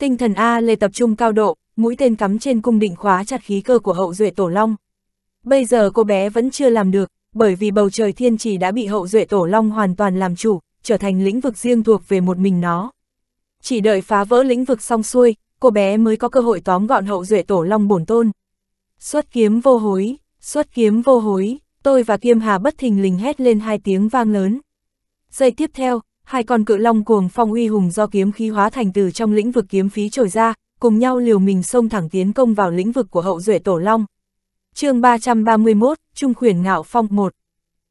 Tinh thần A Lê tập trung cao độ, mũi tên cắm trên cung định khóa chặt khí cơ của hậu duệ tổ long. Bây giờ cô bé vẫn chưa làm được, bởi vì bầu trời thiên trì đã bị hậu duệ tổ long hoàn toàn làm chủ, trở thành lĩnh vực riêng thuộc về một mình nó. Chỉ đợi phá vỡ lĩnh vực xong xuôi, cô bé mới có cơ hội tóm gọn hậu duệ tổ long bổn tôn. Xuất kiếm vô hối, xuất kiếm vô hối, tôi và Kiêm Hà bất thình lình hét lên hai tiếng vang lớn. Giây tiếp theo, hai con cự long cuồng phong uy hùng do kiếm khí hóa thành từ trong lĩnh vực kiếm phí trồi ra, cùng nhau liều mình xông thẳng tiến công vào lĩnh vực của hậu duệ tổ long. chương 331, Trung khuyển ngạo phong 1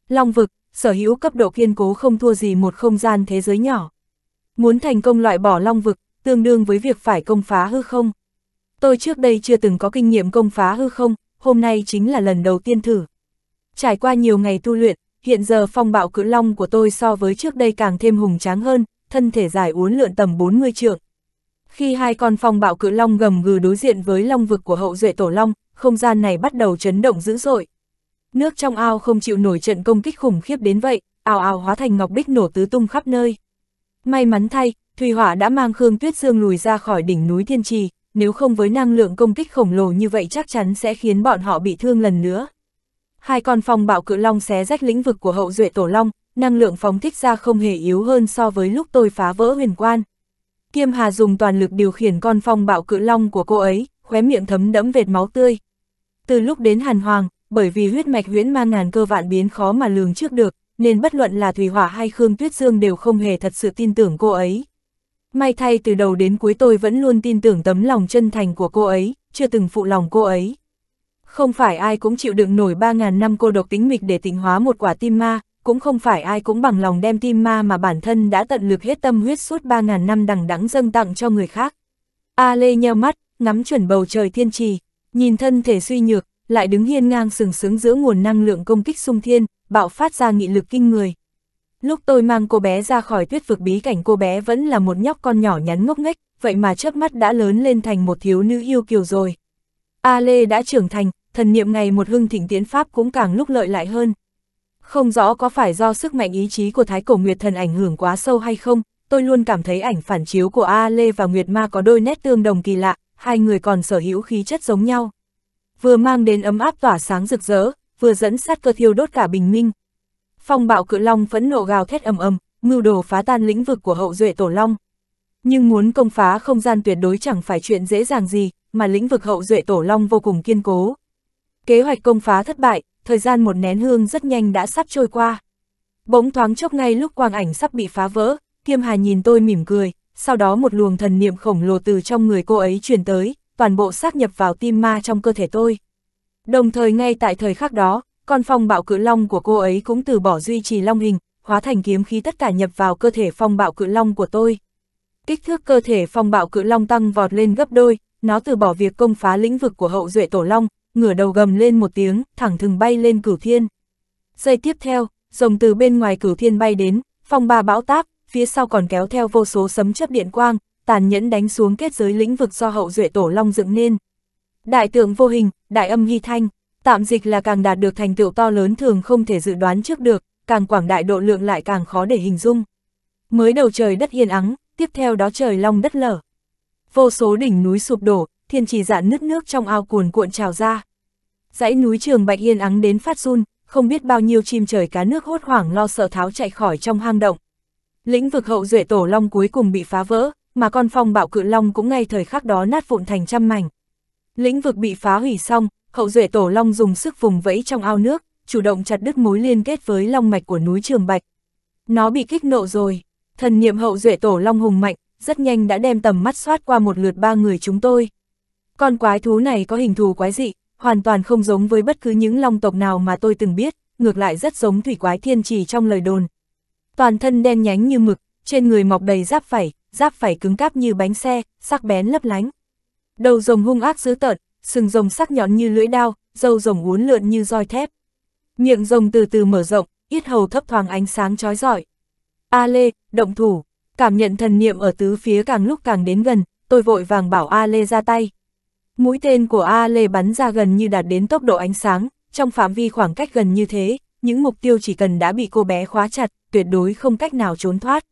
Long vực, sở hữu cấp độ kiên cố không thua gì một không gian thế giới nhỏ. Muốn thành công loại bỏ long vực, tương đương với việc phải công phá hư không. Tôi trước đây chưa từng có kinh nghiệm công phá hư không, hôm nay chính là lần đầu tiên thử. Trải qua nhiều ngày tu luyện, hiện giờ phong bạo cự long của tôi so với trước đây càng thêm hùng tráng hơn, thân thể dài uốn lượn tầm 40 trượng. Khi hai con phong bạo cự long gầm gừ đối diện với long vực của hậu duệ tổ long, không gian này bắt đầu chấn động dữ dội. Nước trong ao không chịu nổi trận công kích khủng khiếp đến vậy, ào ào hóa thành ngọc bích nổ tứ tung khắp nơi. May mắn thay, Thủy Hỏa đã mang Khương Tuyết Dương lùi ra khỏi đỉnh núi Thiên Trì, nếu không với năng lượng công kích khổng lồ như vậy chắc chắn sẽ khiến bọn họ bị thương lần nữa. Hai con phong bạo cự long xé rách lĩnh vực của hậu duệ tổ long, năng lượng phóng thích ra không hề yếu hơn so với lúc tôi phá vỡ huyền quan. Kiêm Hà dùng toàn lực điều khiển con phong bạo cự long của cô ấy, khóe miệng thấm đẫm vệt máu tươi. Từ lúc đến Hàn Hoàng, bởi vì huyết mạch huyễn ma ngàn cơ vạn biến khó mà lường trước được, nên bất luận là Thủy Hỏa hay Khương Tuyết Dương đều không hề thật sự tin tưởng cô ấy. May thay từ đầu đến cuối tôi vẫn luôn tin tưởng tấm lòng chân thành của cô ấy, chưa từng phụ lòng cô ấy. Không phải ai cũng chịu đựng nổi 3.000 năm cô độc tính mịch để tỉnh hóa một quả tim ma, cũng không phải ai cũng bằng lòng đem tim ma mà bản thân đã tận lực hết tâm huyết suốt 3.000 năm đằng đẵng dâng tặng cho người khác. A Lê nheo mắt, ngắm chuẩn bầu trời thiên trì, nhìn thân thể suy nhược, lại đứng hiên ngang sừng sướng giữa nguồn năng lượng công kích sung thiên, bạo phát ra nghị lực kinh người. Lúc tôi mang cô bé ra khỏi tuyết vực bí cảnh cô bé vẫn là một nhóc con nhỏ nhắn ngốc nghếch, vậy mà chớp mắt đã lớn lên thành một thiếu nữ yêu kiều rồi. A Lê đã trưởng thành, thần niệm ngày một hưng thịnh tiến pháp cũng càng lúc lợi lại hơn. Không rõ có phải do sức mạnh ý chí của Thái Cổ Nguyệt Thần ảnh hưởng quá sâu hay không, tôi luôn cảm thấy ảnh phản chiếu của A Lê và Nguyệt Ma có đôi nét tương đồng kỳ lạ, hai người còn sở hữu khí chất giống nhau. Vừa mang đến ấm áp tỏa sáng rực rỡ, vừa dẫn sát cơ thiêu đốt cả bình minh. Phong bạo cự long phẫn nộ gào thét ầm ầm, mưu đồ phá tan lĩnh vực của hậu duệ tổ long. Nhưng muốn công phá không gian tuyệt đối chẳng phải chuyện dễ dàng gì, mà lĩnh vực hậu duệ tổ long vô cùng kiên cố. Kế hoạch công phá thất bại, thời gian một nén hương rất nhanh đã sắp trôi qua. Bỗng thoáng chốc ngay lúc quang ảnh sắp bị phá vỡ, Kiêm Hà nhìn tôi mỉm cười, sau đó một luồng thần niệm khổng lồ từ trong người cô ấy truyền tới, toàn bộ xác nhập vào tim ma trong cơ thể tôi. Đồng thời ngay tại thời khắc đó, con phong bạo cự long của cô ấy cũng từ bỏ duy trì long hình, hóa thành kiếm khí tất cả nhập vào cơ thể phong bạo cự long của tôi. Kích thước cơ thể phong bạo cự long tăng vọt lên gấp đôi, nó từ bỏ việc công phá lĩnh vực của hậu duệ tổ long, ngửa đầu gầm lên một tiếng, thẳng thừng bay lên cửu thiên. Giây tiếp theo, rồng từ bên ngoài cửu thiên bay đến, phong ba bão táp, phía sau còn kéo theo vô số sấm chấp điện quang, tàn nhẫn đánh xuống kết giới lĩnh vực do hậu duệ tổ long dựng nên. Đại tượng vô hình, đại âm ghi thanh, tạm dịch là càng đạt được thành tựu to lớn thường không thể dự đoán trước được, càng quảng đại độ lượng lại càng khó để hình dung. Mới đầu trời đất yên ắng, tiếp theo đó trời long đất lở. Vô số đỉnh núi sụp đổ, thiên trì dạn nứt nước trong ao cuồn cuộn trào ra. Dãy núi trường bạch yên ắng đến phát run, không biết bao nhiêu chim trời cá nước hốt hoảng lo sợ tháo chạy khỏi trong hang động. Lĩnh vực hậu duệ tổ long cuối cùng bị phá vỡ, mà con phong bạo cự long cũng ngay thời khắc đó nát vụn thành trăm mảnh. Lĩnh vực bị phá hủy xong, hậu duệ tổ long dùng sức vùng vẫy trong ao nước, chủ động chặt đứt mối liên kết với long mạch của núi Trường Bạch. Nó bị kích nộ rồi, thần niệm hậu duệ tổ long hùng mạnh, rất nhanh đã đem tầm mắt soát qua một lượt ba người chúng tôi. Con quái thú này có hình thù quái dị, hoàn toàn không giống với bất cứ những long tộc nào mà tôi từng biết, ngược lại rất giống thủy quái thiên trì trong lời đồn. Toàn thân đen nhánh như mực, trên người mọc đầy giáp phẩy, giáp phẩy cứng cáp như bánh xe, sắc bén lấp lánh. Đầu rồng hung ác dữ tợn, sừng rồng sắc nhọn như lưỡi đao, râu rồng uốn lượn như roi thép. Miệng rồng từ từ mở rộng, yết hầu thấp thoáng ánh sáng chói rọi. A Lê, động thủ, cảm nhận thần niệm ở tứ phía càng lúc càng đến gần, tôi vội vàng bảo A Lê ra tay, Mũi tên của A Lê bắn ra gần như đạt đến tốc độ ánh sáng, trong phạm vi khoảng cách gần như thế, những mục tiêu chỉ cần đã bị cô bé khóa chặt, tuyệt đối không cách nào trốn thoát.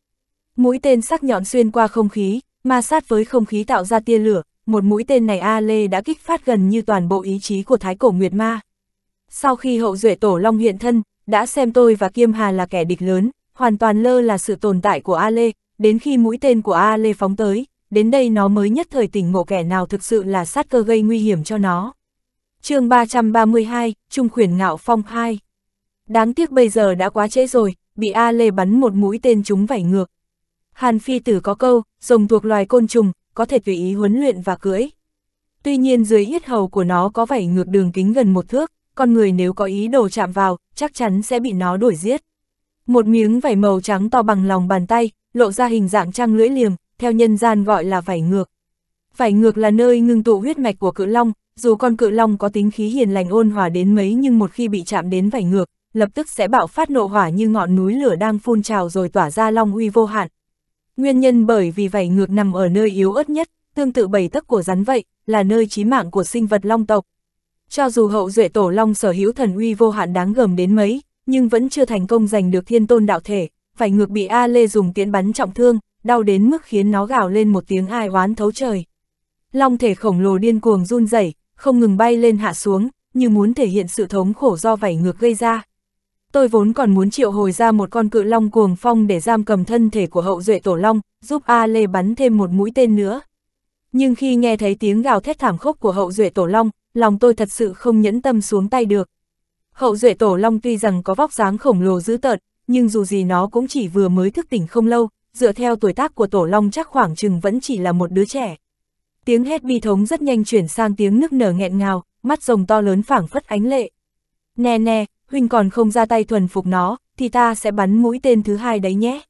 Mũi tên sắc nhọn xuyên qua không khí, ma sát với không khí tạo ra tia lửa, một mũi tên này A Lê đã kích phát gần như toàn bộ ý chí của Thái Cổ Nguyệt Ma. Sau khi hậu duệ tổ long hiện thân, đã xem tôi và Kiêm Hà là kẻ địch lớn, hoàn toàn lơ là sự tồn tại của A Lê, đến khi mũi tên của A Lê phóng tới, đến đây nó mới nhất thời tỉnh ngộ kẻ nào thực sự là sát cơ gây nguy hiểm cho nó. chương 332, Trung khuyển ngạo phong 2 Đáng tiếc bây giờ đã quá trễ rồi, bị A Lê bắn một mũi tên chúng vảy ngược. Hàn Phi Tử có câu, rồng thuộc loài côn trùng, có thể tùy ý huấn luyện và cưỡi. Tuy nhiên dưới yết hầu của nó có vảy ngược đường kính gần một thước, con người nếu có ý đồ chạm vào, chắc chắn sẽ bị nó đuổi giết. Một miếng vảy màu trắng to bằng lòng bàn tay, lộ ra hình dạng trăng lưỡi liềm, theo nhân gian gọi là vảy ngược. Vảy ngược là nơi ngưng tụ huyết mạch của cự long, dù con cự long có tính khí hiền lành ôn hòa đến mấy nhưng một khi bị chạm đến vảy ngược, lập tức sẽ bạo phát nộ hỏa như ngọn núi lửa đang phun trào rồi tỏa ra long uy vô hạn. Nguyên nhân bởi vì vảy ngược nằm ở nơi yếu ớt nhất, tương tự bảy tấc của rắn vậy, là nơi chí mạng của sinh vật long tộc. Cho dù hậu duệ tổ long sở hữu thần uy vô hạn đáng gờm đến mấy, nhưng vẫn chưa thành công giành được thiên tôn đạo thể, vảy ngược bị A Lê dùng tiễn bắn trọng thương, đau đến mức khiến nó gào lên một tiếng ai oán thấu trời. Long thể khổng lồ điên cuồng run rẩy, không ngừng bay lên hạ xuống, như muốn thể hiện sự thống khổ do vảy ngược gây ra. Tôi vốn còn muốn triệu hồi ra một con cự long cuồng phong để giam cầm thân thể của hậu duệ tổ long, giúp A Lê bắn thêm một mũi tên nữa. Nhưng khi nghe thấy tiếng gào thét thảm khốc của hậu duệ tổ long, lòng tôi thật sự không nhẫn tâm xuống tay được. Hậu duệ tổ long tuy rằng có vóc dáng khổng lồ dữ tợn, nhưng dù gì nó cũng chỉ vừa mới thức tỉnh không lâu, dựa theo tuổi tác của Tổ Long chắc khoảng chừng vẫn chỉ là một đứa trẻ. Tiếng hét bi thống rất nhanh chuyển sang tiếng nức nở nghẹn ngào, mắt rồng to lớn phảng phất ánh lệ. Nè nè, huynh còn không ra tay thuần phục nó, thì ta sẽ bắn mũi tên thứ hai đấy nhé.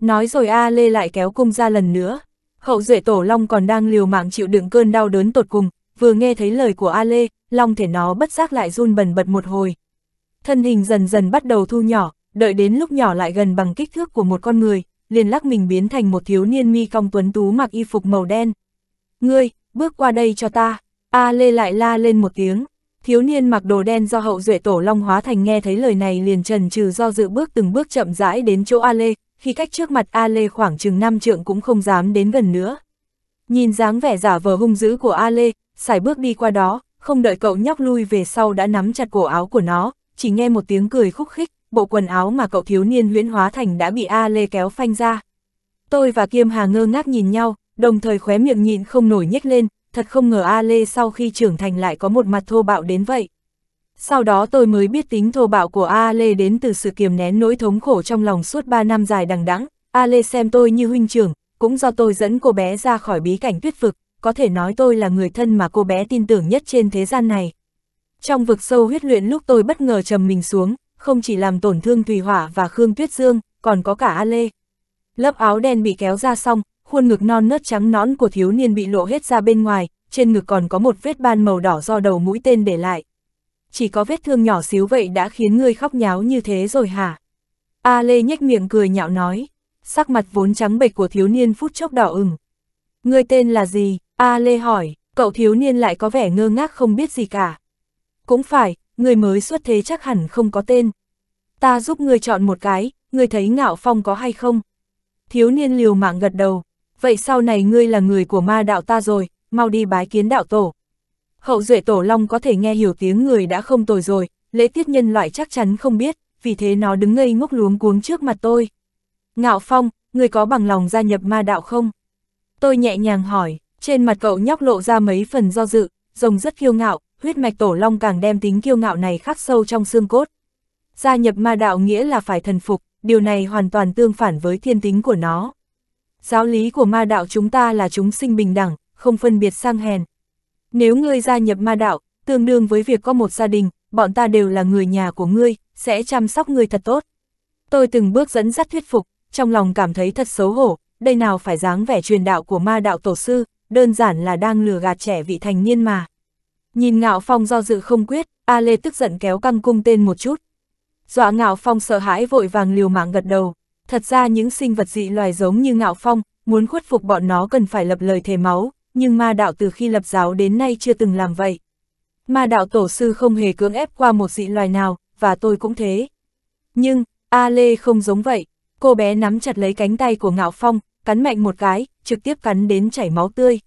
Nói rồi A Lê lại kéo cung ra lần nữa. Hậu duệ Tổ Long còn đang liều mạng chịu đựng cơn đau đớn tột cùng, vừa nghe thấy lời của A Lê, Long thể nó bất giác lại run bần bật một hồi. Thân hình dần dần bắt đầu thu nhỏ, đợi đến lúc nhỏ lại gần bằng kích thước của một con người liền lắc mình biến thành một thiếu niên mi cong tuấn tú mặc y phục màu đen. Ngươi, bước qua đây cho ta, A Lê lại la lên một tiếng, thiếu niên mặc đồ đen do hậu duệ tổ long hóa thành nghe thấy lời này liền trần trừ do dự bước từng bước chậm rãi đến chỗ A Lê, khi cách trước mặt A Lê khoảng chừng năm trượng cũng không dám đến gần nữa. Nhìn dáng vẻ giả vờ hung dữ của A Lê, xài bước đi qua đó, không đợi cậu nhóc lui về sau đã nắm chặt cổ áo của nó, chỉ nghe một tiếng cười khúc khích, bộ quần áo mà cậu thiếu niên huyễn hóa thành đã bị A Lê kéo phanh ra. Tôi và Kiêm Hà ngơ ngác nhìn nhau, đồng thời khóe miệng nhịn không nổi nhếch lên, thật không ngờ A Lê sau khi trưởng thành lại có một mặt thô bạo đến vậy. Sau đó tôi mới biết tính thô bạo của A Lê đến từ sự kiềm nén nỗi thống khổ trong lòng suốt 3 năm dài đằng đẵng. A Lê xem tôi như huynh trưởng, cũng do tôi dẫn cô bé ra khỏi bí cảnh tuyết vực, có thể nói tôi là người thân mà cô bé tin tưởng nhất trên thế gian này. Trong vực sâu huyết luyện lúc tôi bất ngờ trầm mình xuống, không chỉ làm tổn thương Thùy Hỏa và Khương Tuyết Dương, còn có cả A Lê. Lớp áo đen bị kéo ra xong, khuôn ngực non nớt trắng nõn của thiếu niên bị lộ hết ra bên ngoài, trên ngực còn có một vết ban màu đỏ do đầu mũi tên để lại. Chỉ có vết thương nhỏ xíu vậy đã khiến ngươi khóc nháo như thế rồi hả? A Lê nhếch miệng cười nhạo nói, sắc mặt vốn trắng bệch của thiếu niên phút chốc đỏ ửng. Ngươi tên là gì? A Lê hỏi, cậu thiếu niên lại có vẻ ngơ ngác không biết gì cả. Cũng phải, người mới xuất thế chắc hẳn không có tên. Ta giúp người chọn một cái, người thấy ngạo phong có hay không? Thiếu niên liều mạng gật đầu, vậy sau này ngươi là người của ma đạo ta rồi, mau đi bái kiến đạo tổ. Hậu duệ tổ long có thể nghe hiểu tiếng người đã không tồi rồi, lễ tiết nhân loại chắc chắn không biết, vì thế nó đứng ngây ngốc luống cuống trước mặt tôi. Ngạo phong, người có bằng lòng gia nhập ma đạo không? Tôi nhẹ nhàng hỏi, trên mặt cậu nhóc lộ ra mấy phần do dự, rồng rất kiêu ngạo, huyết mạch tổ long càng đem tính kiêu ngạo này khắc sâu trong xương cốt. Gia nhập ma đạo nghĩa là phải thần phục, điều này hoàn toàn tương phản với thiên tính của nó. Giáo lý của ma đạo chúng ta là chúng sinh bình đẳng, không phân biệt sang hèn. Nếu ngươi gia nhập ma đạo, tương đương với việc có một gia đình, bọn ta đều là người nhà của ngươi, sẽ chăm sóc ngươi thật tốt. Tôi từng bước dẫn dắt thuyết phục, trong lòng cảm thấy thật xấu hổ, đây nào phải dáng vẻ truyền đạo của ma đạo tổ sư, đơn giản là đang lừa gạt trẻ vị thành niên mà. Nhìn Ngạo Phong do dự không quyết, A Lê tức giận kéo căng cung tên một chút. Dọa Ngạo Phong sợ hãi vội vàng liều mạng gật đầu. Thật ra những sinh vật dị loài giống như Ngạo Phong, muốn khuất phục bọn nó cần phải lập lời thề máu, nhưng ma đạo từ khi lập giáo đến nay chưa từng làm vậy. Ma đạo tổ sư không hề cưỡng ép qua một dị loài nào, và tôi cũng thế. Nhưng, A Lê không giống vậy, cô bé nắm chặt lấy cánh tay của Ngạo Phong, cắn mạnh một cái, trực tiếp cắn đến chảy máu tươi.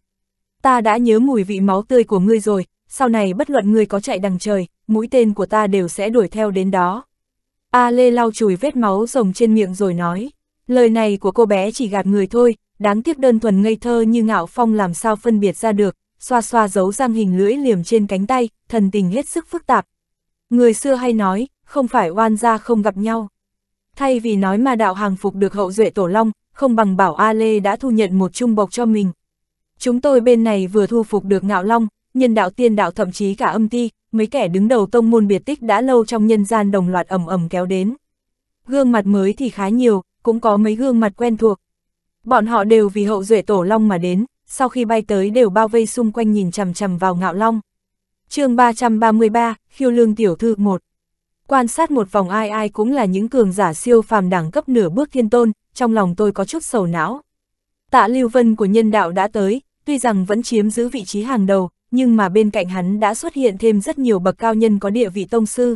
Ta đã nhớ mùi vị máu tươi của ngươi rồi, sau này bất luận người có chạy đằng trời, mũi tên của ta đều sẽ đuổi theo đến đó. A Lê lau chùi vết máu rồng trên miệng rồi nói, lời này của cô bé chỉ gạt người thôi, đáng tiếc đơn thuần ngây thơ như ngạo phong làm sao phân biệt ra được, xoa xoa dấu răng hình lưỡi liềm trên cánh tay, thần tình hết sức phức tạp. Người xưa hay nói, không phải oan gia không gặp nhau. Thay vì nói mà đạo hàng phục được hậu duệ tổ long, không bằng bảo A Lê đã thu nhận một trung bộc cho mình. Chúng tôi bên này vừa thu phục được ngạo long, nhân đạo tiên đạo thậm chí cả âm ti, mấy kẻ đứng đầu tông môn biệt tích đã lâu trong nhân gian đồng loạt ầm ầm kéo đến. Gương mặt mới thì khá nhiều, cũng có mấy gương mặt quen thuộc. Bọn họ đều vì hậu duệ tổ long mà đến, sau khi bay tới đều bao vây xung quanh nhìn chằm chằm vào ngạo long. chương 333, khiêu lương tiểu thư 1 Quan sát một vòng ai ai cũng là những cường giả siêu phàm đẳng cấp nửa bước thiên tôn, trong lòng tôi có chút sầu não. Tạ Lưu Vân của nhân đạo đã tới, tuy rằng vẫn chiếm giữ vị trí hàng đầu, nhưng mà bên cạnh hắn đã xuất hiện thêm rất nhiều bậc cao nhân có địa vị tông sư.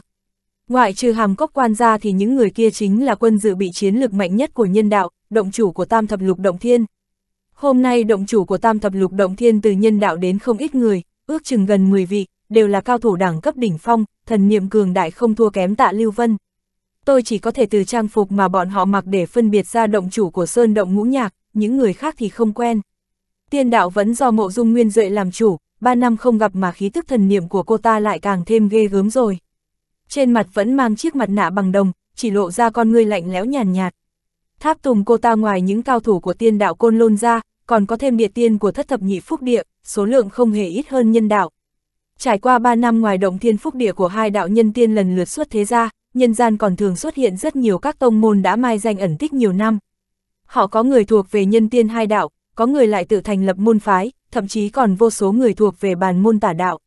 Ngoại trừ hàm cốc quan ra thì những người kia chính là quân dự bị chiến lực mạnh nhất của nhân đạo, động chủ của tam thập lục động thiên. Hôm nay động chủ của tam thập lục động thiên từ nhân đạo đến không ít người, ước chừng gần 10 vị, đều là cao thủ đẳng cấp đỉnh phong, thần niệm cường đại không thua kém tạ Lưu Vân. Tôi chỉ có thể từ trang phục mà bọn họ mặc để phân biệt ra động chủ của Sơn Động Ngũ Nhạc, những người khác thì không quen. Tiên đạo vẫn do mộ dung nguyên duệ làm chủ, ba năm không gặp mà khí tức thần niệm của cô ta lại càng thêm ghê gớm rồi. Trên mặt vẫn mang chiếc mặt nạ bằng đồng, chỉ lộ ra con ngươi lạnh lẽo nhàn nhạt, Tháp tùng cô ta ngoài những cao thủ của tiên đạo côn lôn ra, còn có thêm địa tiên của thất thập nhị phúc địa, số lượng không hề ít hơn nhân đạo. Trải qua ba năm ngoài động thiên phúc địa của hai đạo nhân tiên lần lượt xuất thế ra, nhân gian còn thường xuất hiện rất nhiều các tông môn đã mai danh ẩn tích nhiều năm. Họ có người thuộc về nhân tiên hai đạo, có người lại tự thành lập môn phái, thậm chí còn vô số người thuộc về bàn môn tả đạo.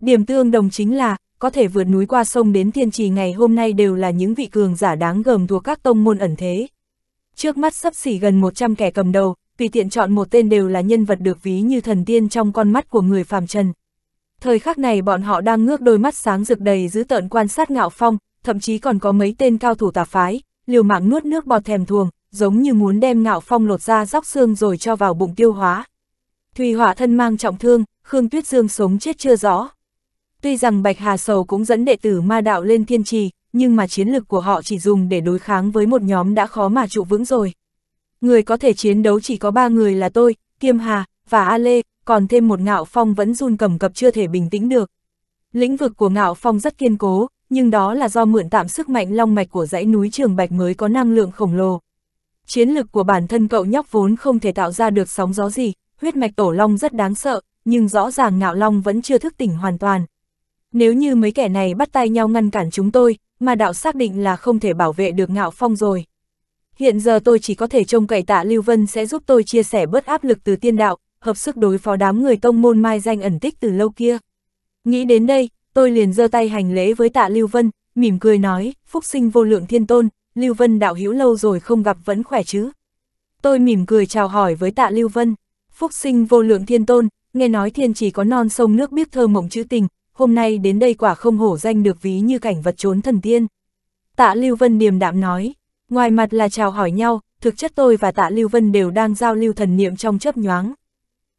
Điểm tương đồng chính là, có thể vượt núi qua sông đến thiên trì ngày hôm nay đều là những vị cường giả đáng gờm thuộc các tông môn ẩn thế. Trước mắt sắp xỉ gần 100 kẻ cầm đầu, tùy tiện chọn một tên đều là nhân vật được ví như thần tiên trong con mắt của người phàm trần. Thời khắc này bọn họ đang ngước đôi mắt sáng rực đầy dữ tợn quan sát ngạo phong, thậm chí còn có mấy tên cao thủ tà phái, liều mạng nuốt nước bọt thèm thuồng, giống như muốn đem ngạo phong lột ra róc xương rồi cho vào bụng tiêu hóa. Thùy Hỏa thân mang trọng thương, Khương Tuyết Dương sống chết chưa rõ. Tuy rằng Bạch Hà Sầu cũng dẫn đệ tử ma đạo lên thiên trì, nhưng mà chiến lực của họ chỉ dùng để đối kháng với một nhóm đã khó mà trụ vững rồi. Người có thể chiến đấu chỉ có ba người là tôi, Kiêm Hà, và A Lê, còn thêm một ngạo phong vẫn run cầm cập chưa thể bình tĩnh được. Lĩnh vực của ngạo phong rất kiên cố, nhưng đó là do mượn tạm sức mạnh long mạch của dãy núi Trường Bạch mới có năng lượng khổng lồ. Chiến lực của bản thân cậu nhóc vốn không thể tạo ra được sóng gió gì, huyết mạch tổ long rất đáng sợ, nhưng rõ ràng ngạo long vẫn chưa thức tỉnh hoàn toàn. Nếu như mấy kẻ này bắt tay nhau ngăn cản chúng tôi, mà đạo xác định là không thể bảo vệ được ngạo phong rồi. Hiện giờ tôi chỉ có thể trông cậy tạ Lưu Vân sẽ giúp tôi chia sẻ bớt áp lực từ tiên đạo, hợp sức đối phó đám người tông môn mai danh ẩn tích từ lâu kia. Nghĩ đến đây, tôi liền giơ tay hành lễ với tạ Lưu Vân, mỉm cười nói, phúc sinh vô lượng thiên tôn, Lưu Vân đạo hữu lâu rồi không gặp vẫn khỏe chứ. Tôi mỉm cười chào hỏi với tạ Lưu Vân. Phúc sinh vô lượng thiên tôn, nghe nói thiên chỉ có non sông nước biết thơ mộng chữ tình, hôm nay đến đây quả không hổ danh được ví như cảnh vật trốn thần tiên. Tạ Lưu Vân điềm đạm nói, ngoài mặt là chào hỏi nhau, thực chất tôi và Tạ Lưu Vân đều đang giao lưu thần niệm trong chấp nhoáng.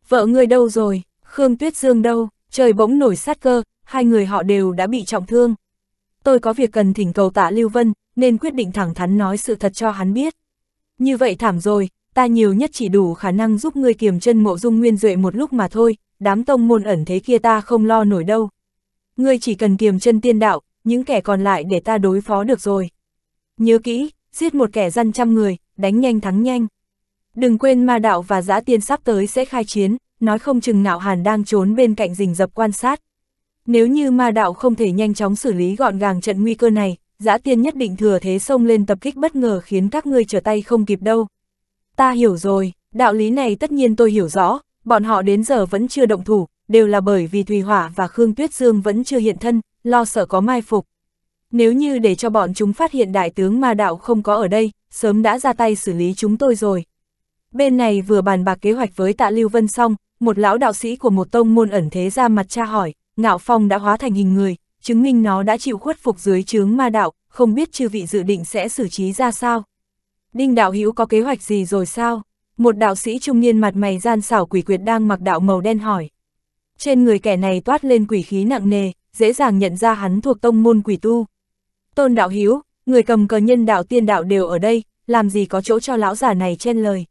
Vợ người đâu rồi, Khương Tuyết Dương đâu, trời bỗng nổi sát cơ, hai người họ đều đã bị trọng thương. Tôi có việc cần thỉnh cầu Tạ Lưu Vân, nên quyết định thẳng thắn nói sự thật cho hắn biết. Như vậy thảm rồi, ta nhiều nhất chỉ đủ khả năng giúp ngươi kiềm chân mộ dung nguyên duệ một lúc mà thôi, đám tông môn ẩn thế kia ta không lo nổi đâu. Ngươi chỉ cần kiềm chân tiên đạo, những kẻ còn lại để ta đối phó được rồi. Nhớ kỹ, giết một kẻ dân trăm người, đánh nhanh thắng nhanh. Đừng quên ma đạo và giã tiên sắp tới sẽ khai chiến, nói không chừng ngạo hàn đang trốn bên cạnh rình dập quan sát. Nếu như ma đạo không thể nhanh chóng xử lý gọn gàng trận nguy cơ này, giã tiên nhất định thừa thế xông lên tập kích bất ngờ khiến các ngươi trở tay không kịp đâu. Ta hiểu rồi, đạo lý này tất nhiên tôi hiểu rõ, bọn họ đến giờ vẫn chưa động thủ, đều là bởi vì Thùy Hỏa và Khương Tuyết Dương vẫn chưa hiện thân, lo sợ có mai phục. Nếu như để cho bọn chúng phát hiện đại tướng ma đạo không có ở đây, sớm đã ra tay xử lý chúng tôi rồi. Bên này vừa bàn bạc kế hoạch với tạ Lưu Vân xong, một lão đạo sĩ của một tông môn ẩn thế ra mặt tra hỏi, ngạo phong đã hóa thành hình người, chứng minh nó đã chịu khuất phục dưới chướng ma đạo, không biết chư vị dự định sẽ xử trí ra sao. Đinh đạo hữu có kế hoạch gì rồi sao? Một đạo sĩ trung niên mặt mày gian xảo quỷ quyệt đang mặc đạo màu đen hỏi. Trên người kẻ này toát lên quỷ khí nặng nề, dễ dàng nhận ra hắn thuộc tông môn quỷ tu. Tôn đạo hữu người cầm cờ nhân đạo tiên đạo đều ở đây, làm gì có chỗ cho lão giả này chen lời.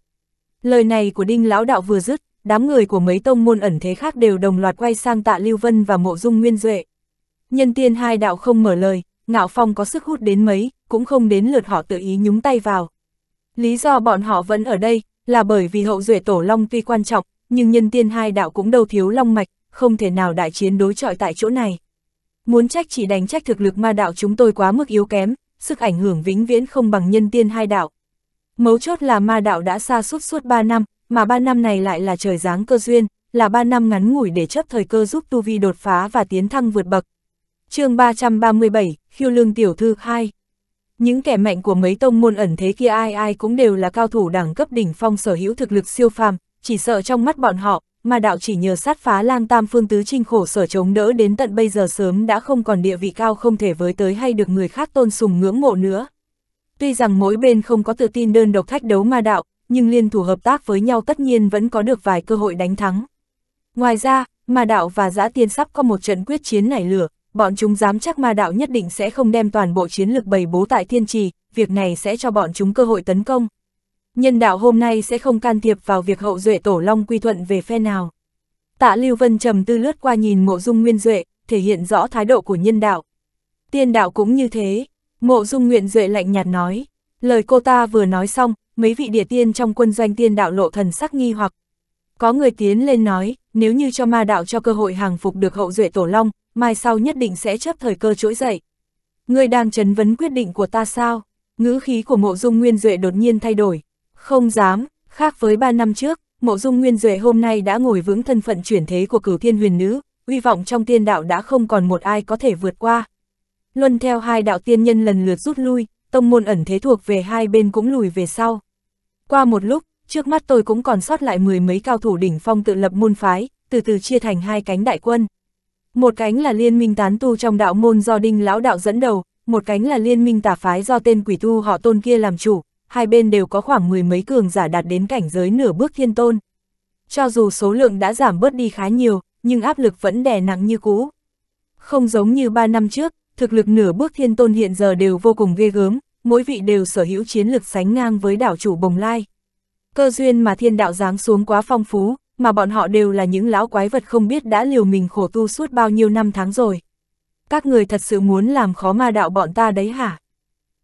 Lời này của đinh lão đạo vừa dứt, đám người của mấy tông môn ẩn thế khác đều đồng loạt quay sang tạ Lưu Vân và mộ dung nguyên duệ. Nhân tiên hai đạo không mở lời, ngạo phong có sức hút đến mấy, cũng không đến lượt họ tự ý nhúng tay vào. Lý do bọn họ vẫn ở đây, là bởi vì hậu duệ tổ long tuy quan trọng, nhưng nhân tiên hai đạo cũng đâu thiếu long mạch, không thể nào đại chiến đối trọi tại chỗ này. Muốn trách chỉ đánh trách thực lực ma đạo chúng tôi quá mức yếu kém, sức ảnh hưởng vĩnh viễn không bằng nhân tiên hai đạo. Mấu chốt là ma đạo đã xa suốt suốt 3 năm, mà 3 năm này lại là trời giáng cơ duyên, là 3 năm ngắn ngủi để chấp thời cơ giúp Tu Vi đột phá và tiến thăng vượt bậc. chương 337, Khiêu Lương Tiểu Thư 2 những kẻ mạnh của mấy tông môn ẩn thế kia ai ai cũng đều là cao thủ đẳng cấp đỉnh phong sở hữu thực lực siêu phàm, chỉ sợ trong mắt bọn họ, mà đạo chỉ nhờ sát phá lang tam phương tứ trinh khổ sở chống đỡ đến tận bây giờ sớm đã không còn địa vị cao không thể với tới hay được người khác tôn sùng ngưỡng mộ nữa. Tuy rằng mỗi bên không có tự tin đơn độc thách đấu ma đạo, nhưng liên thủ hợp tác với nhau tất nhiên vẫn có được vài cơ hội đánh thắng. Ngoài ra, ma đạo và giã tiên sắp có một trận quyết chiến nảy lửa, bọn chúng dám chắc ma đạo nhất định sẽ không đem toàn bộ chiến lực bày bố tại thiên trì, việc này sẽ cho bọn chúng cơ hội tấn công. Nhân đạo hôm nay sẽ không can thiệp vào việc hậu duệ tổ long quy thuận về phe nào. Tạ Lưu Vân trầm tư lướt qua nhìn mộ dung nguyên duệ, thể hiện rõ thái độ của nhân đạo. Tiên đạo cũng như thế, mộ dung nguyện duệ lạnh nhạt nói. Lời cô ta vừa nói xong, mấy vị địa tiên trong quân doanh tiên đạo lộ thần sắc nghi hoặc. Có người tiến lên nói, nếu như cho ma đạo cho cơ hội hàng phục được hậu duệ tổ long, mai sau nhất định sẽ chấp thời cơ trỗi dậy. Ngươi đang chấn vấn quyết định của ta sao? Ngữ khí của mộ dung nguyên duệ đột nhiên thay đổi. Không dám, khác với ba năm trước, mộ dung nguyên duệ hôm nay đã ngồi vững thân phận chuyển thế của cửu thiên huyền nữ, uy vọng trong tiên đạo đã không còn một ai có thể vượt qua. Luân theo hai đạo tiên nhân lần lượt rút lui, tông môn ẩn thế thuộc về hai bên cũng lùi về sau. Qua một lúc, trước mắt tôi cũng còn sót lại mười mấy cao thủ đỉnh phong tự lập môn phái, từ từ chia thành hai cánh đại quân. Một cánh là liên minh tán tu trong đạo môn do đinh lão đạo dẫn đầu, một cánh là liên minh tà phái do tên quỷ tu họ tôn kia làm chủ, hai bên đều có khoảng mười mấy cường giả đạt đến cảnh giới nửa bước thiên tôn. Cho dù số lượng đã giảm bớt đi khá nhiều, nhưng áp lực vẫn đè nặng như cũ. Không giống như ba năm trước, thực lực nửa bước thiên tôn hiện giờ đều vô cùng ghê gớm, mỗi vị đều sở hữu chiến lực sánh ngang với đảo chủ Bồng Lai. Cơ duyên mà thiên đạo giáng xuống quá phong phú, mà bọn họ đều là những lão quái vật không biết đã liều mình khổ tu suốt bao nhiêu năm tháng rồi. Các người thật sự muốn làm khó ma đạo bọn ta đấy hả?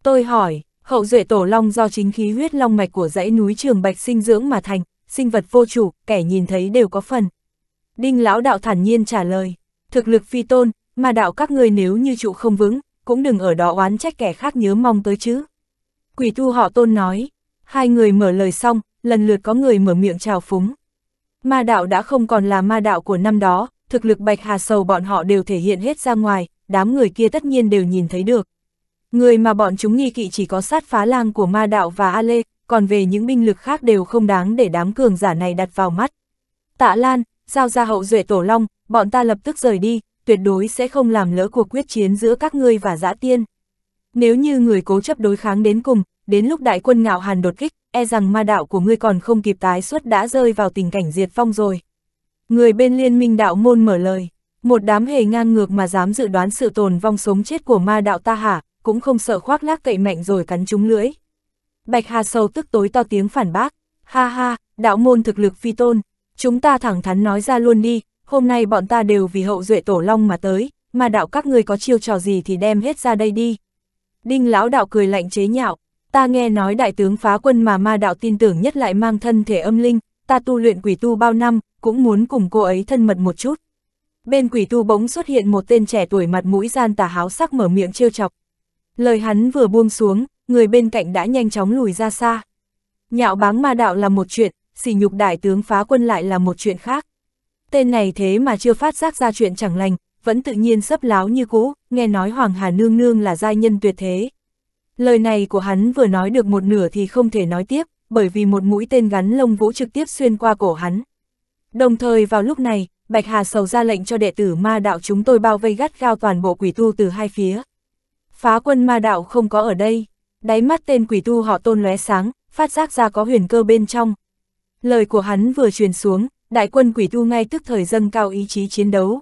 Tôi hỏi, hậu duệ tổ long do chính khí huyết long mạch của dãy núi trường bạch sinh dưỡng mà thành, sinh vật vô chủ, kẻ nhìn thấy đều có phần. Đinh lão đạo thản nhiên trả lời, thực lực phi tôn, ma đạo các người nếu như trụ không vững, cũng đừng ở đó oán trách kẻ khác nhớ mong tới chứ. Quỷ tu họ tôn nói, hai người mở lời xong, lần lượt có người mở miệng chào phúng. Ma đạo đã không còn là ma đạo của năm đó, thực lực Bạch Hà Sầu bọn họ đều thể hiện hết ra ngoài, đám người kia tất nhiên đều nhìn thấy được. Người mà bọn chúng nghi kỵ chỉ có sát phá lang của ma đạo và A Lê, còn về những binh lực khác đều không đáng để đám cường giả này đặt vào mắt. Tạ Lan, giao ra hậu duệ tổ long, bọn ta lập tức rời đi, tuyệt đối sẽ không làm lỡ cuộc quyết chiến giữa các ngươi và dã tiên. Nếu như người cố chấp đối kháng đến cùng, đến lúc đại quân ngạo hàn đột kích, e rằng ma đạo của ngươi còn không kịp tái xuất đã rơi vào tình cảnh diệt phong rồi. Người bên liên minh đạo môn mở lời, một đám hề ngang ngược mà dám dự đoán sự tồn vong sống chết của ma đạo ta hả, cũng không sợ khoác lác cậy mạnh rồi cắn trúng lưỡi. Bạch Hà Sầu tức tối to tiếng phản bác, ha ha, đạo môn thực lực phi tôn, chúng ta thẳng thắn nói ra luôn đi, hôm nay bọn ta đều vì hậu duệ tổ long mà tới, ma đạo các ngươi có chiêu trò gì thì đem hết ra đây đi. Đinh lão đạo cười lạnh chế nhạo, ta nghe nói đại tướng phá quân mà ma đạo tin tưởng nhất lại mang thân thể âm linh, ta tu luyện quỷ tu bao năm, cũng muốn cùng cô ấy thân mật một chút. Bên quỷ tu bỗng xuất hiện một tên trẻ tuổi mặt mũi gian tà háo sắc mở miệng trêu chọc. Lời hắn vừa buông xuống, người bên cạnh đã nhanh chóng lùi ra xa. Nhạo báng ma đạo là một chuyện, xỉ nhục đại tướng phá quân lại là một chuyện khác. Tên này thế mà chưa phát giác ra chuyện chẳng lành, vẫn tự nhiên sấp láo như cũ, nghe nói Hoàng Hà Nương Nương là giai nhân tuyệt thế. Lời này của hắn vừa nói được một nửa thì không thể nói tiếp, bởi vì một mũi tên gắn lông vũ trực tiếp xuyên qua cổ hắn. Đồng thời vào lúc này, Bạch Hà Sầu ra lệnh cho đệ tử ma đạo chúng tôi bao vây gắt gao toàn bộ quỷ tu từ hai phía. Phá quân ma đạo không có ở đây, đáy mắt tên quỷ tu họ tôn lóe sáng, phát giác ra có huyền cơ bên trong. Lời của hắn vừa truyền xuống, đại quân quỷ tu ngay tức thời dâng cao ý chí chiến đấu.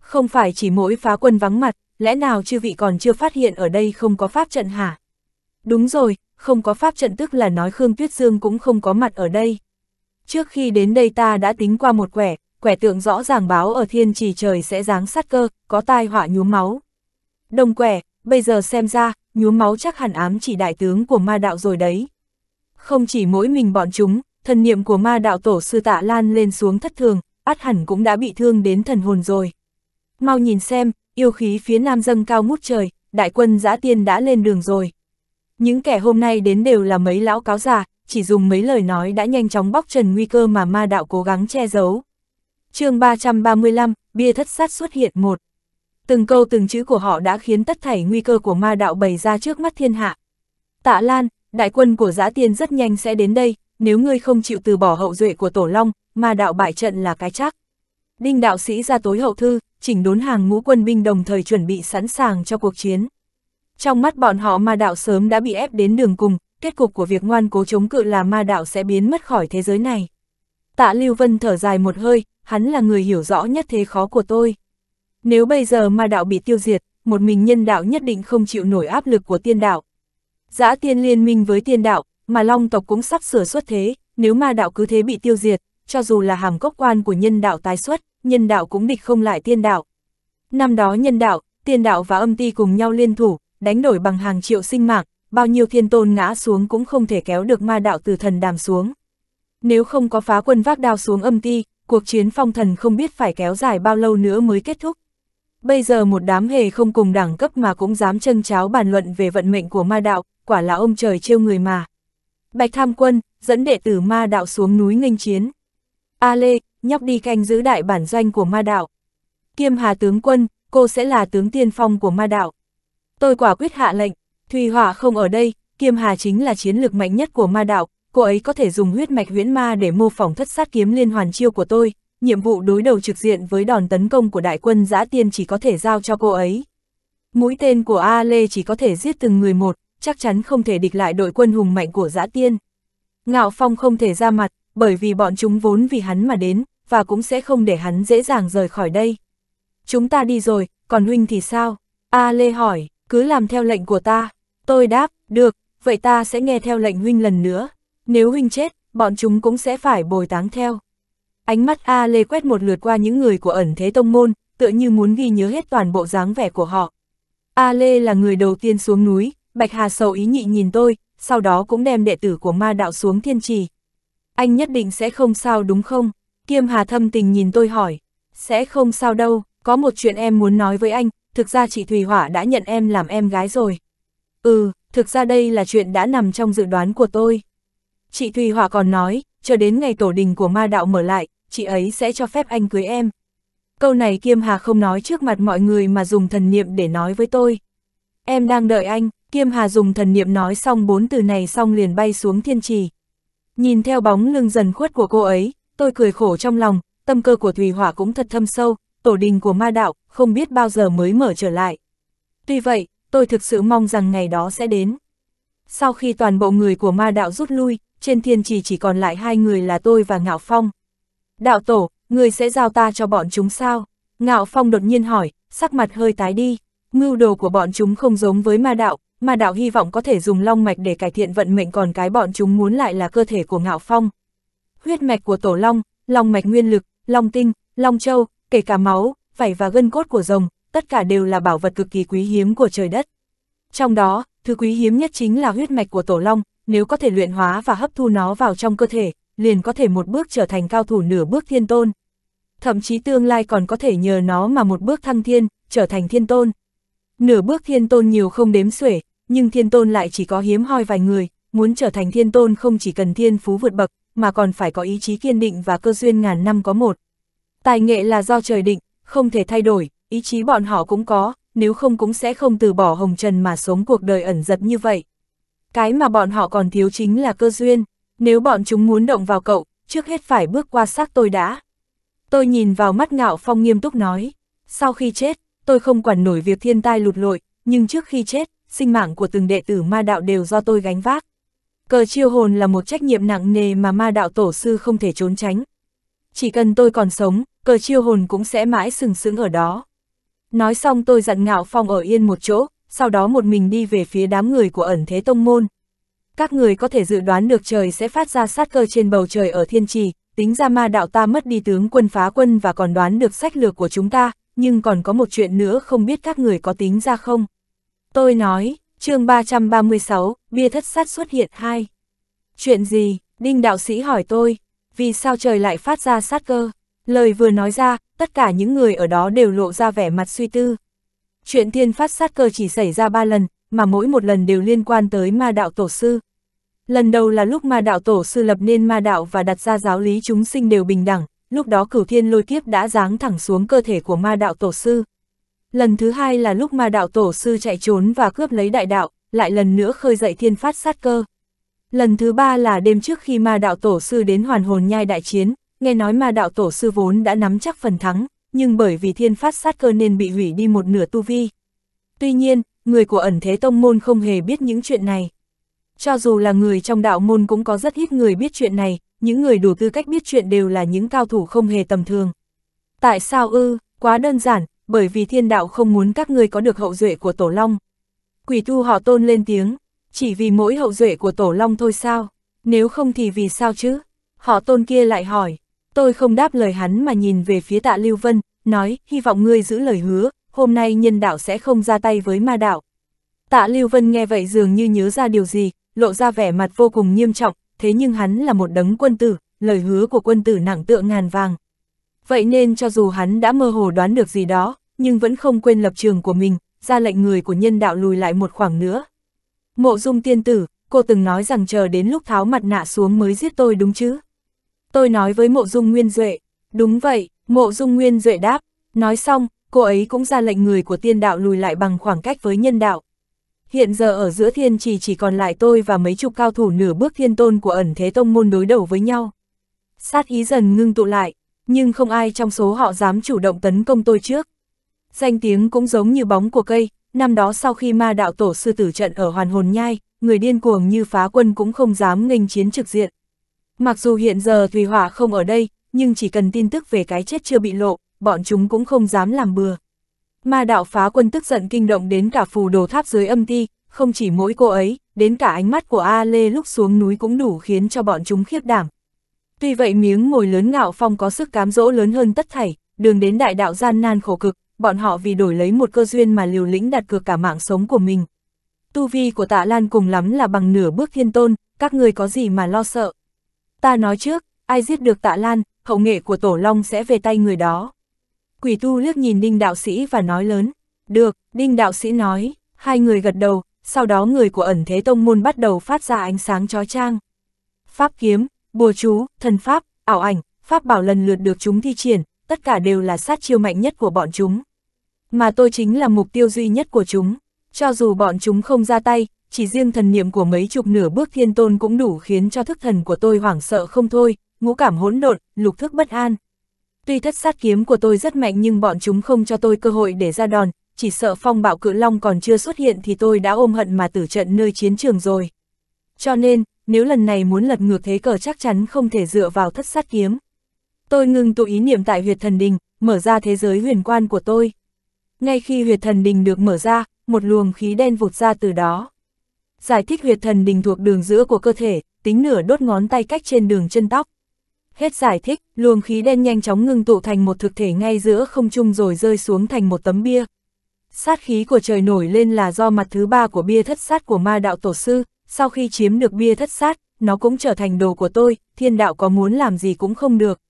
Không phải chỉ mỗi phá quân vắng mặt, lẽ nào chư vị còn chưa phát hiện ở đây không có pháp trận hả? Đúng rồi, không có pháp trận tức là nói Khương Tuyết Dương cũng không có mặt ở đây. Trước khi đến đây ta đã tính qua một quẻ, quẻ tượng rõ ràng báo ở thiên trì trời sẽ giáng sát cơ, có tai họa nhuốm máu. Đồng quẻ, bây giờ xem ra, nhuốm máu chắc hẳn ám chỉ đại tướng của ma đạo rồi đấy. Không chỉ mỗi mình bọn chúng, thần niệm của ma đạo tổ sư tạ lan lên xuống thất thường, át hẳn cũng đã bị thương đến thần hồn rồi. Mau nhìn xem, yêu khí phía nam dâng cao ngút trời, đại quân giã tiên đã lên đường rồi. Những kẻ hôm nay đến đều là mấy lão cáo già, chỉ dùng mấy lời nói đã nhanh chóng bóc trần nguy cơ mà ma đạo cố gắng che giấu. chương 335, bia thất sát xuất hiện một. Từng câu từng chữ của họ đã khiến tất thảy nguy cơ của ma đạo bày ra trước mắt thiên hạ. Tạ Lan, đại quân của giã tiên rất nhanh sẽ đến đây, nếu ngươi không chịu từ bỏ hậu duệ của Tổ Long, ma đạo bại trận là cái chắc. Đinh đạo sĩ ra tối hậu thư, chỉnh đốn hàng ngũ quân binh đồng thời chuẩn bị sẵn sàng cho cuộc chiến. Trong mắt bọn họ ma đạo sớm đã bị ép đến đường cùng, kết cục của việc ngoan cố chống cự là ma đạo sẽ biến mất khỏi thế giới này. Tạ Lưu Vân thở dài một hơi, hắn là người hiểu rõ nhất thế khó của tôi. Nếu bây giờ ma đạo bị tiêu diệt, một mình nhân đạo nhất định không chịu nổi áp lực của tiên đạo. Giã tiên liên minh với tiên đạo, mà long tộc cũng sắp sửa xuất thế, nếu ma đạo cứ thế bị tiêu diệt, cho dù là hàm cốc quan của nhân đạo tái xuất, nhân đạo cũng địch không lại tiên đạo. Năm đó nhân đạo, tiên đạo và âm ti cùng nhau liên thủ, đánh đổi bằng hàng triệu sinh mạng, bao nhiêu thiên tôn ngã xuống cũng không thể kéo được ma đạo từ thần đàm xuống. Nếu không có phá quân vác đao xuống âm ti, cuộc chiến phong thần không biết phải kéo dài bao lâu nữa mới kết thúc. Bây giờ một đám hề không cùng đẳng cấp mà cũng dám chân cháo bàn luận về vận mệnh của ma đạo, quả là ông trời trêu người mà. Bạch Tham Quân, dẫn đệ tử ma đạo xuống núi nghênh chiến. A Lê, nhóc đi canh giữ đại bản doanh của ma đạo. Kiêm hà tướng quân, cô sẽ là tướng tiên phong của ma đạo. Tôi quả quyết hạ lệnh, Thùy Hỏa không ở đây, Kiêm Hà chính là chiến lược mạnh nhất của ma đạo, cô ấy có thể dùng huyết mạch huyễn ma để mô phỏng thất sát kiếm liên hoàn chiêu của tôi, nhiệm vụ đối đầu trực diện với đòn tấn công của đại quân giã tiên chỉ có thể giao cho cô ấy. Mũi tên của A Lê chỉ có thể giết từng người một, chắc chắn không thể địch lại đội quân hùng mạnh của giã tiên. Ngạo Phong không thể ra mặt, bởi vì bọn chúng vốn vì hắn mà đến, và cũng sẽ không để hắn dễ dàng rời khỏi đây. Chúng ta đi rồi, còn huynh thì sao? A Lê hỏi, cứ làm theo lệnh của ta. Tôi đáp, được, vậy ta sẽ nghe theo lệnh huynh lần nữa. Nếu huynh chết, bọn chúng cũng sẽ phải bồi táng theo. Ánh mắt A Lê quét một lượt qua những người của ẩn thế tông môn, tựa như muốn ghi nhớ hết toàn bộ dáng vẻ của họ. A Lê là người đầu tiên xuống núi, Bạch Hà sầu ý nhị nhìn tôi, sau đó cũng đem đệ tử của ma đạo xuống thiên trì, anh nhất định sẽ không sao đúng không? Kiêm Hà thâm tình nhìn tôi hỏi, sẽ không sao đâu, có một chuyện em muốn nói với anh, thực ra chị Thùy Hỏa đã nhận em làm em gái rồi. Ừ, thực ra đây là chuyện đã nằm trong dự đoán của tôi. Chị Thùy Hỏa còn nói, chờ đến ngày tổ đình của ma đạo mở lại, chị ấy sẽ cho phép anh cưới em. Câu này Kiêm Hà không nói trước mặt mọi người mà dùng thần niệm để nói với tôi. Em đang đợi anh, Kiêm Hà dùng thần niệm nói xong bốn từ này xong liền bay xuống thiên trì, Nhìn theo bóng lưng dần khuất của cô ấy, tôi cười khổ trong lòng, tâm cơ của Thùy Hỏa cũng thật thâm sâu, tổ đình của ma đạo, không biết bao giờ mới mở trở lại. Tuy vậy, tôi thực sự mong rằng ngày đó sẽ đến. Sau khi toàn bộ người của ma đạo rút lui, trên thiên trì chỉ, chỉ còn lại hai người là tôi và Ngạo Phong. Đạo tổ, người sẽ giao ta cho bọn chúng sao? Ngạo Phong đột nhiên hỏi, sắc mặt hơi tái đi. Mưu đồ của bọn chúng không giống với ma đạo, mà đạo hy vọng có thể dùng long mạch để cải thiện vận mệnh còn cái bọn chúng muốn lại là cơ thể của ngạo phong. Huyết mạch của tổ long, long mạch nguyên lực, long tinh, long châu, kể cả máu, vảy và gân cốt của rồng, tất cả đều là bảo vật cực kỳ quý hiếm của trời đất. Trong đó, thứ quý hiếm nhất chính là huyết mạch của tổ long, nếu có thể luyện hóa và hấp thu nó vào trong cơ thể, liền có thể một bước trở thành cao thủ nửa bước thiên tôn. Thậm chí tương lai còn có thể nhờ nó mà một bước thăng thiên, trở thành thiên tôn. Nửa bước thiên tôn nhiều không đếm xuể, nhưng thiên tôn lại chỉ có hiếm hoi vài người, muốn trở thành thiên tôn không chỉ cần thiên phú vượt bậc, mà còn phải có ý chí kiên định và cơ duyên ngàn năm có một. Tài nghệ là do trời định, không thể thay đổi, ý chí bọn họ cũng có, nếu không cũng sẽ không từ bỏ hồng trần mà sống cuộc đời ẩn dật như vậy. Cái mà bọn họ còn thiếu chính là cơ duyên, nếu bọn chúng muốn động vào cậu, trước hết phải bước qua xác tôi đã. Tôi nhìn vào mắt ngạo phong nghiêm túc nói, sau khi chết, tôi không quản nổi việc thiên tai lụt lội, nhưng trước khi chết, sinh mạng của từng đệ tử ma đạo đều do tôi gánh vác. Cờ chiêu hồn là một trách nhiệm nặng nề mà ma đạo tổ sư không thể trốn tránh. Chỉ cần tôi còn sống, cờ chiêu hồn cũng sẽ mãi sừng sững ở đó. Nói xong tôi dặn ngạo phong ở yên một chỗ, sau đó một mình đi về phía đám người của ẩn thế tông môn. Các người có thể dự đoán được trời sẽ phát ra sát cơ trên bầu trời ở thiên trì, tính ra ma đạo ta mất đi tướng quân phá quân và còn đoán được sách lược của chúng ta, nhưng còn có một chuyện nữa không biết các người có tính ra không. Tôi nói, chương 336, bia thất sát xuất hiện hai. Chuyện gì? Đinh đạo sĩ hỏi tôi, vì sao trời lại phát ra sát cơ? Lời vừa nói ra, tất cả những người ở đó đều lộ ra vẻ mặt suy tư. Chuyện thiên phát sát cơ chỉ xảy ra ba lần, mà mỗi một lần đều liên quan tới ma đạo tổ sư. Lần đầu là lúc ma đạo tổ sư lập nên ma đạo và đặt ra giáo lý chúng sinh đều bình đẳng, lúc đó cửu thiên lôi kiếp đã giáng thẳng xuống cơ thể của ma đạo tổ sư. Lần thứ hai là lúc ma đạo tổ sư chạy trốn và cướp lấy đại đạo, lại lần nữa khơi dậy thiên phát sát cơ. Lần thứ ba là đêm trước khi ma đạo tổ sư đến hoàn hồn nhai đại chiến, nghe nói ma đạo tổ sư vốn đã nắm chắc phần thắng, nhưng bởi vì thiên phát sát cơ nên bị hủy đi một nửa tu vi. Tuy nhiên, người của ẩn thế tông môn không hề biết những chuyện này. Cho dù là người trong đạo môn cũng có rất ít người biết chuyện này, những người đủ tư cách biết chuyện đều là những cao thủ không hề tầm thường. Tại sao ư, quá đơn giản, bởi vì thiên đạo không muốn các ngươi có được hậu duệ của Tổ Long. Quỷ thu họ tôn lên tiếng, chỉ vì mỗi hậu duệ của Tổ Long thôi sao, nếu không thì vì sao chứ? Họ tôn kia lại hỏi, tôi không đáp lời hắn mà nhìn về phía tạ Lưu Vân, nói, hy vọng ngươi giữ lời hứa, hôm nay nhân đạo sẽ không ra tay với ma đạo. Tạ Lưu Vân nghe vậy dường như nhớ ra điều gì, lộ ra vẻ mặt vô cùng nghiêm trọng, thế nhưng hắn là một đấng quân tử, lời hứa của quân tử nặng tựa ngàn vàng, Vậy nên cho dù hắn đã mơ hồ đoán được gì đó, nhưng vẫn không quên lập trường của mình, ra lệnh người của nhân đạo lùi lại một khoảng nữa. Mộ dung tiên tử, cô từng nói rằng chờ đến lúc tháo mặt nạ xuống mới giết tôi đúng chứ? Tôi nói với mộ dung nguyên duệ, đúng vậy, mộ dung nguyên duệ đáp, nói xong, cô ấy cũng ra lệnh người của tiên đạo lùi lại bằng khoảng cách với nhân đạo. Hiện giờ ở giữa thiên trì chỉ, còn lại tôi và mấy chục cao thủ nửa bước thiên tôn của ẩn thế tông môn đối đầu với nhau. Sát ý dần ngưng tụ lại, nhưng không ai trong số họ dám chủ động tấn công tôi trước. Danh tiếng cũng giống như bóng của cây, năm đó sau khi ma đạo tổ sư tử trận ở hoàn hồn nhai, người điên cuồng như phá quân cũng không dám nghênh chiến trực diện. Mặc dù hiện giờ Thùy Hỏa không ở đây, nhưng chỉ cần tin tức về cái chết chưa bị lộ, bọn chúng cũng không dám làm bừa. Ma đạo phá quân tức giận kinh động đến cả phù đồ tháp dưới âm ti, không chỉ mỗi cô ấy, đến cả ánh mắt của A Lê lúc xuống núi cũng đủ khiến cho bọn chúng khiếp đảm. Tuy vậy miếng mồi lớn ngạo phong có sức cám dỗ lớn hơn tất thảy, đường đến đại đạo gian nan khổ cực, bọn họ vì đổi lấy một cơ duyên mà liều lĩnh đặt cược cả mạng sống của mình. Tu vi của tạ Lan cùng lắm là bằng nửa bước thiên tôn, các người có gì mà lo sợ. Ta nói trước, ai giết được tạ Lan, hậu nghệ của Tổ Long sẽ về tay người đó. Quỷ tu liếc nhìn Đinh Đạo Sĩ và nói lớn, được, Đinh Đạo Sĩ nói, hai người gật đầu, sau đó người của ẩn thế tông môn bắt đầu phát ra ánh sáng chói trang Pháp kiếm, bùa chú, thần pháp, ảo ảnh, pháp bảo lần lượt được chúng thi triển, tất cả đều là sát chiêu mạnh nhất của bọn chúng. Mà tôi chính là mục tiêu duy nhất của chúng. Cho dù bọn chúng không ra tay, chỉ riêng thần niệm của mấy chục nửa bước thiên tôn cũng đủ khiến cho thức thần của tôi hoảng sợ không thôi, ngũ cảm hỗn độn, lục thức bất an. Tuy thất sát kiếm của tôi rất mạnh nhưng bọn chúng không cho tôi cơ hội để ra đòn, chỉ sợ phong bạo cự long còn chưa xuất hiện thì tôi đã ôm hận mà tử trận nơi chiến trường rồi. Cho nên, nếu lần này muốn lật ngược thế cờ chắc chắn không thể dựa vào thất sát kiếm. Tôi ngừng tụ ý niệm tại huyệt thần đình, mở ra thế giới huyền quan của tôi. Ngay khi huyệt thần đình được mở ra, một luồng khí đen vụt ra từ đó. Giải thích huyệt thần đình thuộc đường giữa của cơ thể, tính nửa đốt ngón tay cách trên đường chân tóc. Hết giải thích, luồng khí đen nhanh chóng ngưng tụ thành một thực thể ngay giữa không trung rồi rơi xuống thành một tấm bia. Sát khí của trời nổi lên là do mặt thứ ba của bia thất sát của ma đạo tổ sư, sau khi chiếm được bia thất sát, nó cũng trở thành đồ của tôi, thiên đạo có muốn làm gì cũng không được.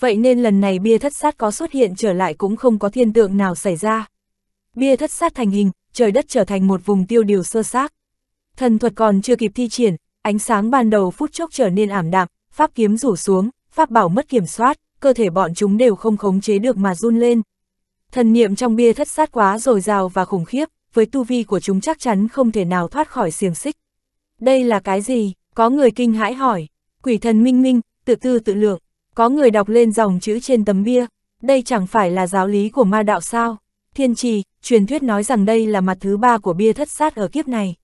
Vậy nên lần này bia thất sát có xuất hiện trở lại cũng không có thiên tượng nào xảy ra. Bia thất sát thành hình, trời đất trở thành một vùng tiêu điều sơ xác. Thần thuật còn chưa kịp thi triển, ánh sáng ban đầu phút chốc trở nên ảm đạm, pháp kiếm rủ xuống, pháp bảo mất kiểm soát, cơ thể bọn chúng đều không khống chế được mà run lên. Thần niệm trong bia thất sát quá rồi rào và khủng khiếp, với tu vi của chúng chắc chắn không thể nào thoát khỏi xiềng xích. Đây là cái gì? Có người kinh hãi hỏi. Quỷ thần minh minh, tự tư tự lượng. Có người đọc lên dòng chữ trên tấm bia. Đây chẳng phải là giáo lý của ma đạo sao? Thiên trì, truyền thuyết nói rằng đây là mặt thứ ba của bia thất sát ở kiếp này.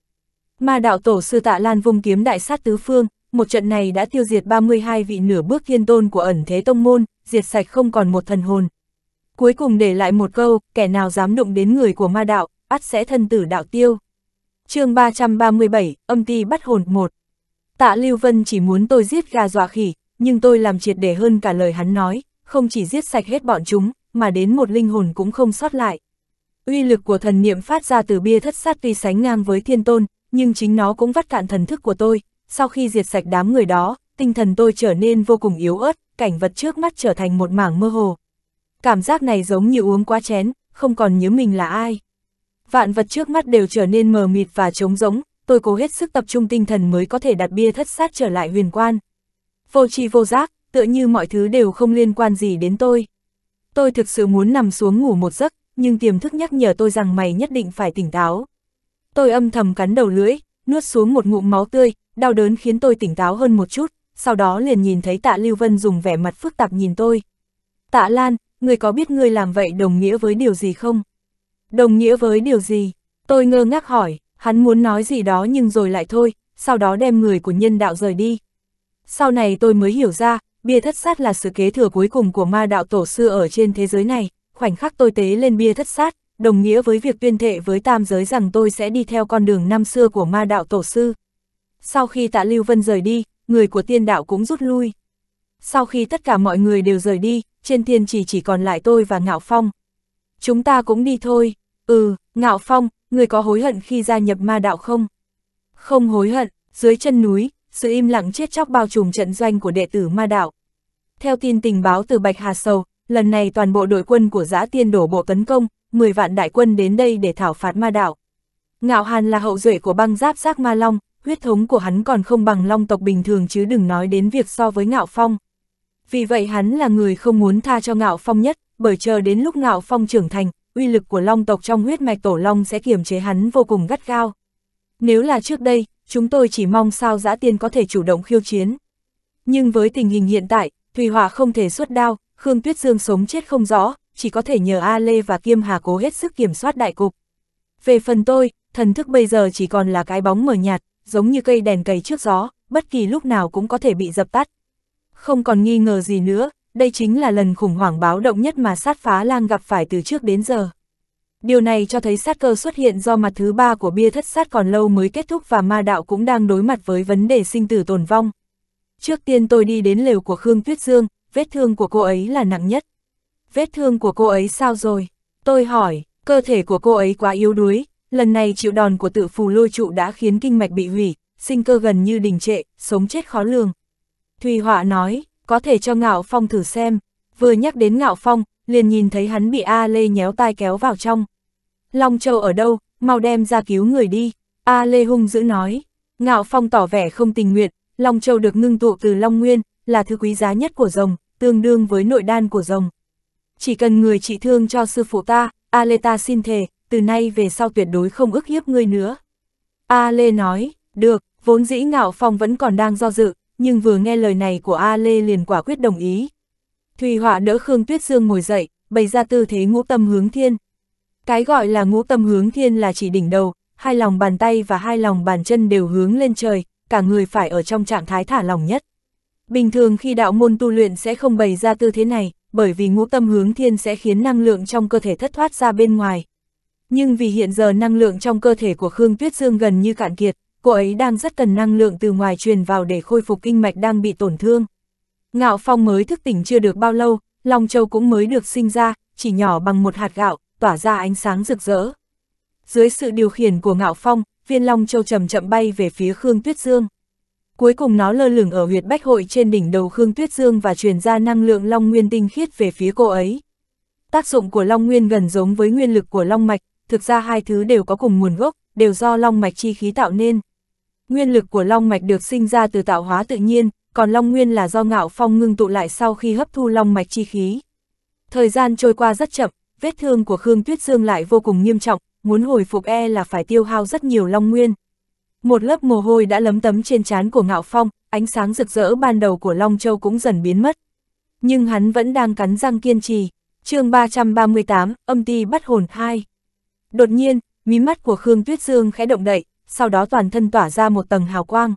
Ma đạo tổ sư tạ lan vung kiếm đại sát tứ phương, một trận này đã tiêu diệt 32 vị nửa bước thiên tôn của ẩn thế tông môn, diệt sạch không còn một thần hồn. Cuối cùng để lại một câu, kẻ nào dám đụng đến người của ma đạo, ắt sẽ thân tử đạo tiêu chương 337, âm ti bắt hồn một Tạ Lưu Vân chỉ muốn tôi giết gà dọa khỉ, nhưng tôi làm triệt để hơn cả lời hắn nói, không chỉ giết sạch hết bọn chúng, mà đến một linh hồn cũng không sót lại. Uy lực của thần niệm phát ra từ bia thất sát tuy sánh ngang với thiên tôn, nhưng chính nó cũng vắt cạn thần thức của tôi. Sau khi diệt sạch đám người đó, tinh thần tôi trở nên vô cùng yếu ớt, cảnh vật trước mắt trở thành một mảng mơ hồ. Cảm giác này giống như uống quá chén, không còn nhớ mình là ai vạn vật trước mắt đều trở nên mờ mịt và trống rỗng, tôi cố hết sức tập trung tinh thần mới có thể đặt bia thất sát trở lại huyền quan. Vô tri vô giác, tựa như mọi thứ đều không liên quan gì đến tôi. Tôi thực sự muốn nằm xuống ngủ một giấc, nhưng tiềm thức nhắc nhở tôi rằng mày nhất định phải tỉnh táo. Tôi âm thầm cắn đầu lưỡi, nuốt xuống một ngụm máu tươi, đau đớn khiến tôi tỉnh táo hơn một chút, sau đó liền nhìn thấy tạ Lưu Vân dùng vẻ mặt phức tạp nhìn tôi. Tạ Lan, người có biết ngươi làm vậy đồng nghĩa với điều gì không? Đồng nghĩa với điều gì? Tôi ngơ ngác hỏi, hắn muốn nói gì đó nhưng rồi lại thôi, sau đó đem người của nhân đạo rời đi. Sau này tôi mới hiểu ra, bia thất sát là sự kế thừa cuối cùng của ma đạo tổ sư ở trên thế giới này, khoảnh khắc tôi tế lên bia thất sát, đồng nghĩa với việc tuyên thệ với tam giới rằng tôi sẽ đi theo con đường năm xưa của ma đạo tổ sư. Sau khi tạ Lưu Vân rời đi, người của tiên đạo cũng rút lui. Sau khi tất cả mọi người đều rời đi, trên thiên chỉ chỉ còn lại tôi và Ngạo Phong, chúng ta cũng đi thôi, ừ, ngạo phong, người có hối hận khi gia nhập ma đạo không? Không hối hận, dưới chân núi, sự im lặng chết chóc bao trùm trận doanh của đệ tử ma đạo. Theo tin tình báo từ Bạch Hà Sầu, lần này toàn bộ đội quân của giã tiên đổ bộ tấn công, 10 vạn đại quân đến đây để thảo phạt ma đạo. Ngạo Hàn là hậu duệ của băng giáp giác ma long, huyết thống của hắn còn không bằng long tộc bình thường chứ đừng nói đến việc so với Ngạo Phong. Vì vậy hắn là người không muốn tha cho Ngạo Phong nhất, bởi chờ đến lúc ngạo phong trưởng thành, uy lực của long tộc trong huyết mạch tổ long sẽ kiềm chế hắn vô cùng gắt gao. Nếu là trước đây, chúng tôi chỉ mong sao giã tiên có thể chủ động khiêu chiến. Nhưng với tình hình hiện tại, Thùy Hòa không thể xuất đao, Khương Tuyết Dương sống chết không rõ, chỉ có thể nhờ A Lê và Kiêm Hà cố hết sức kiểm soát đại cục. Về phần tôi, thần thức bây giờ chỉ còn là cái bóng mờ nhạt, giống như cây đèn cầy trước gió, bất kỳ lúc nào cũng có thể bị dập tắt. Không còn nghi ngờ gì nữa, đây chính là lần khủng hoảng báo động nhất mà sát phá lang gặp phải từ trước đến giờ. Điều này cho thấy sát cơ xuất hiện do mặt thứ ba của bia thất sát còn lâu mới kết thúc và ma đạo cũng đang đối mặt với vấn đề sinh tử tồn vong. Trước tiên tôi đi đến lều của Khương Tuyết Dương, vết thương của cô ấy là nặng nhất. Vết thương của cô ấy sao rồi? Tôi hỏi, cơ thể của cô ấy quá yếu đuối, lần này chịu đòn của tự phù lôi trụ đã khiến kinh mạch bị hủy, sinh cơ gần như đình trệ, sống chết khó lường. Thùy Họa nói, có thể cho Ngạo Phong thử xem. Vừa nhắc đến Ngạo Phong, liền nhìn thấy hắn bị A Lê nhéo tai kéo vào trong. Long Châu ở đâu, mau đem ra cứu người đi. A Lê hung dữ nói. Ngạo Phong tỏ vẻ không tình nguyện, Long Châu được ngưng tụ từ Long Nguyên, là thứ quý giá nhất của rồng, tương đương với nội đan của rồng. Chỉ cần người trị thương cho sư phụ ta, A Lê ta xin thề, từ nay về sau tuyệt đối không ức hiếp ngươi nữa. A Lê nói, được, vốn dĩ Ngạo Phong vẫn còn đang do dự, nhưng vừa nghe lời này của A Lê liền quả quyết đồng ý. Thùy Họa đỡ Khương Tuyết Dương ngồi dậy, bày ra tư thế ngũ tâm hướng thiên. Cái gọi là ngũ tâm hướng thiên là chỉ đỉnh đầu, hai lòng bàn tay và hai lòng bàn chân đều hướng lên trời, cả người phải ở trong trạng thái thả lòng nhất. Bình thường khi đạo môn tu luyện sẽ không bày ra tư thế này, bởi vì ngũ tâm hướng thiên sẽ khiến năng lượng trong cơ thể thất thoát ra bên ngoài. Nhưng vì hiện giờ năng lượng trong cơ thể của Khương Tuyết Dương gần như cạn kiệt, cô ấy đang rất cần năng lượng từ ngoài truyền vào để khôi phục kinh mạch đang bị tổn thương. Ngạo Phong mới thức tỉnh chưa được bao lâu, Long Châu cũng mới được sinh ra, chỉ nhỏ bằng một hạt gạo, tỏa ra ánh sáng rực rỡ. Dưới sự điều khiển của Ngạo Phong, viên Long Châu chậm chậm bay về phía Khương Tuyết Dương. Cuối cùng nó lơ lửng ở huyệt bách hội trên đỉnh đầu Khương Tuyết Dương và truyền ra năng lượng Long Nguyên tinh khiết về phía cô ấy. Tác dụng của Long Nguyên gần giống với nguyên lực của Long Mạch, thực ra hai thứ đều có cùng nguồn gốc, đều do Long Mạch chi khí tạo nên. Nguyên lực của long mạch được sinh ra từ tạo hóa tự nhiên, còn long nguyên là do ngạo phong ngưng tụ lại sau khi hấp thu long mạch chi khí. Thời gian trôi qua rất chậm, vết thương của Khương Tuyết Dương lại vô cùng nghiêm trọng, muốn hồi phục e là phải tiêu hao rất nhiều long nguyên. Một lớp mồ hôi đã lấm tấm trên trán của ngạo phong, ánh sáng rực rỡ ban đầu của Long Châu cũng dần biến mất. Nhưng hắn vẫn đang cắn răng kiên trì. chương 338, âm ti bắt hồn 2. Đột nhiên, mí mắt của Khương Tuyết Dương khẽ động đậy, sau đó toàn thân tỏa ra một tầng hào quang.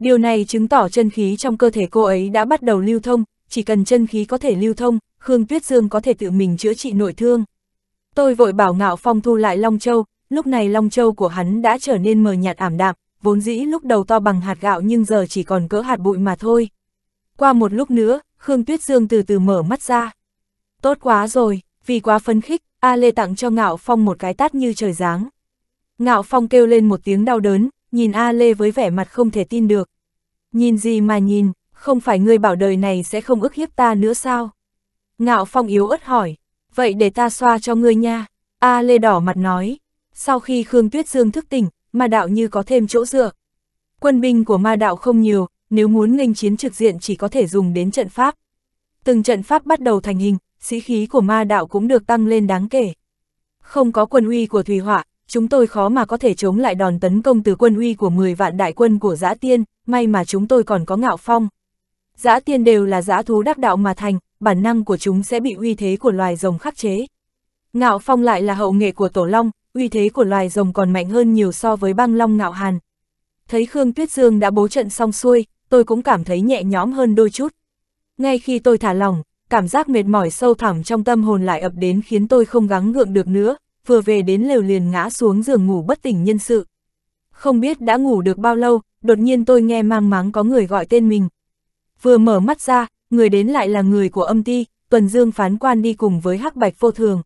Điều này chứng tỏ chân khí trong cơ thể cô ấy đã bắt đầu lưu thông, chỉ cần chân khí có thể lưu thông, Khương Tuyết Dương có thể tự mình chữa trị nội thương. Tôi vội bảo Ngạo Phong thu lại Long Châu, lúc này Long Châu của hắn đã trở nên mờ nhạt ảm đạm, vốn dĩ lúc đầu to bằng hạt gạo nhưng giờ chỉ còn cỡ hạt bụi mà thôi. Qua một lúc nữa, Khương Tuyết Dương từ từ mở mắt ra. Tốt quá rồi, vì quá phấn khích, A Lê tặng cho Ngạo Phong một cái tát như trời giáng. Ngạo Phong kêu lên một tiếng đau đớn, nhìn A Lê với vẻ mặt không thể tin được. Nhìn gì mà nhìn, không phải ngươi bảo đời này sẽ không ức hiếp ta nữa sao? Ngạo Phong yếu ớt hỏi, vậy để ta xoa cho ngươi nha. A Lê đỏ mặt nói, sau khi Khương Tuyết Dương thức tỉnh, ma đạo như có thêm chỗ dựa. Quân binh của ma đạo không nhiều, nếu muốn nghênh chiến trực diện chỉ có thể dùng đến trận pháp. Từng trận pháp bắt đầu thành hình, sĩ khí của ma đạo cũng được tăng lên đáng kể. Không có quân uy của Thùy Họa, chúng tôi khó mà có thể chống lại đòn tấn công từ quân uy của 10 vạn đại quân của giã tiên, may mà chúng tôi còn có ngạo phong. Giã tiên đều là giã thú đắc đạo mà thành, bản năng của chúng sẽ bị uy thế của loài rồng khắc chế. Ngạo phong lại là hậu nghệ của tổ long, uy thế của loài rồng còn mạnh hơn nhiều so với băng long ngạo hàn. Thấy Khương Tuyết Dương đã bố trận xong xuôi, tôi cũng cảm thấy nhẹ nhõm hơn đôi chút. Ngay khi tôi thả lòng, cảm giác mệt mỏi sâu thẳm trong tâm hồn lại ập đến khiến tôi không gắng gượng được nữa, vừa về đến lều liền ngã xuống giường ngủ bất tỉnh nhân sự. Không biết đã ngủ được bao lâu, đột nhiên tôi nghe mang máng có người gọi tên mình. Vừa mở mắt ra, người đến lại là người của âm ti, Tuần Dương phán quan đi cùng với hắc bạch vô thường.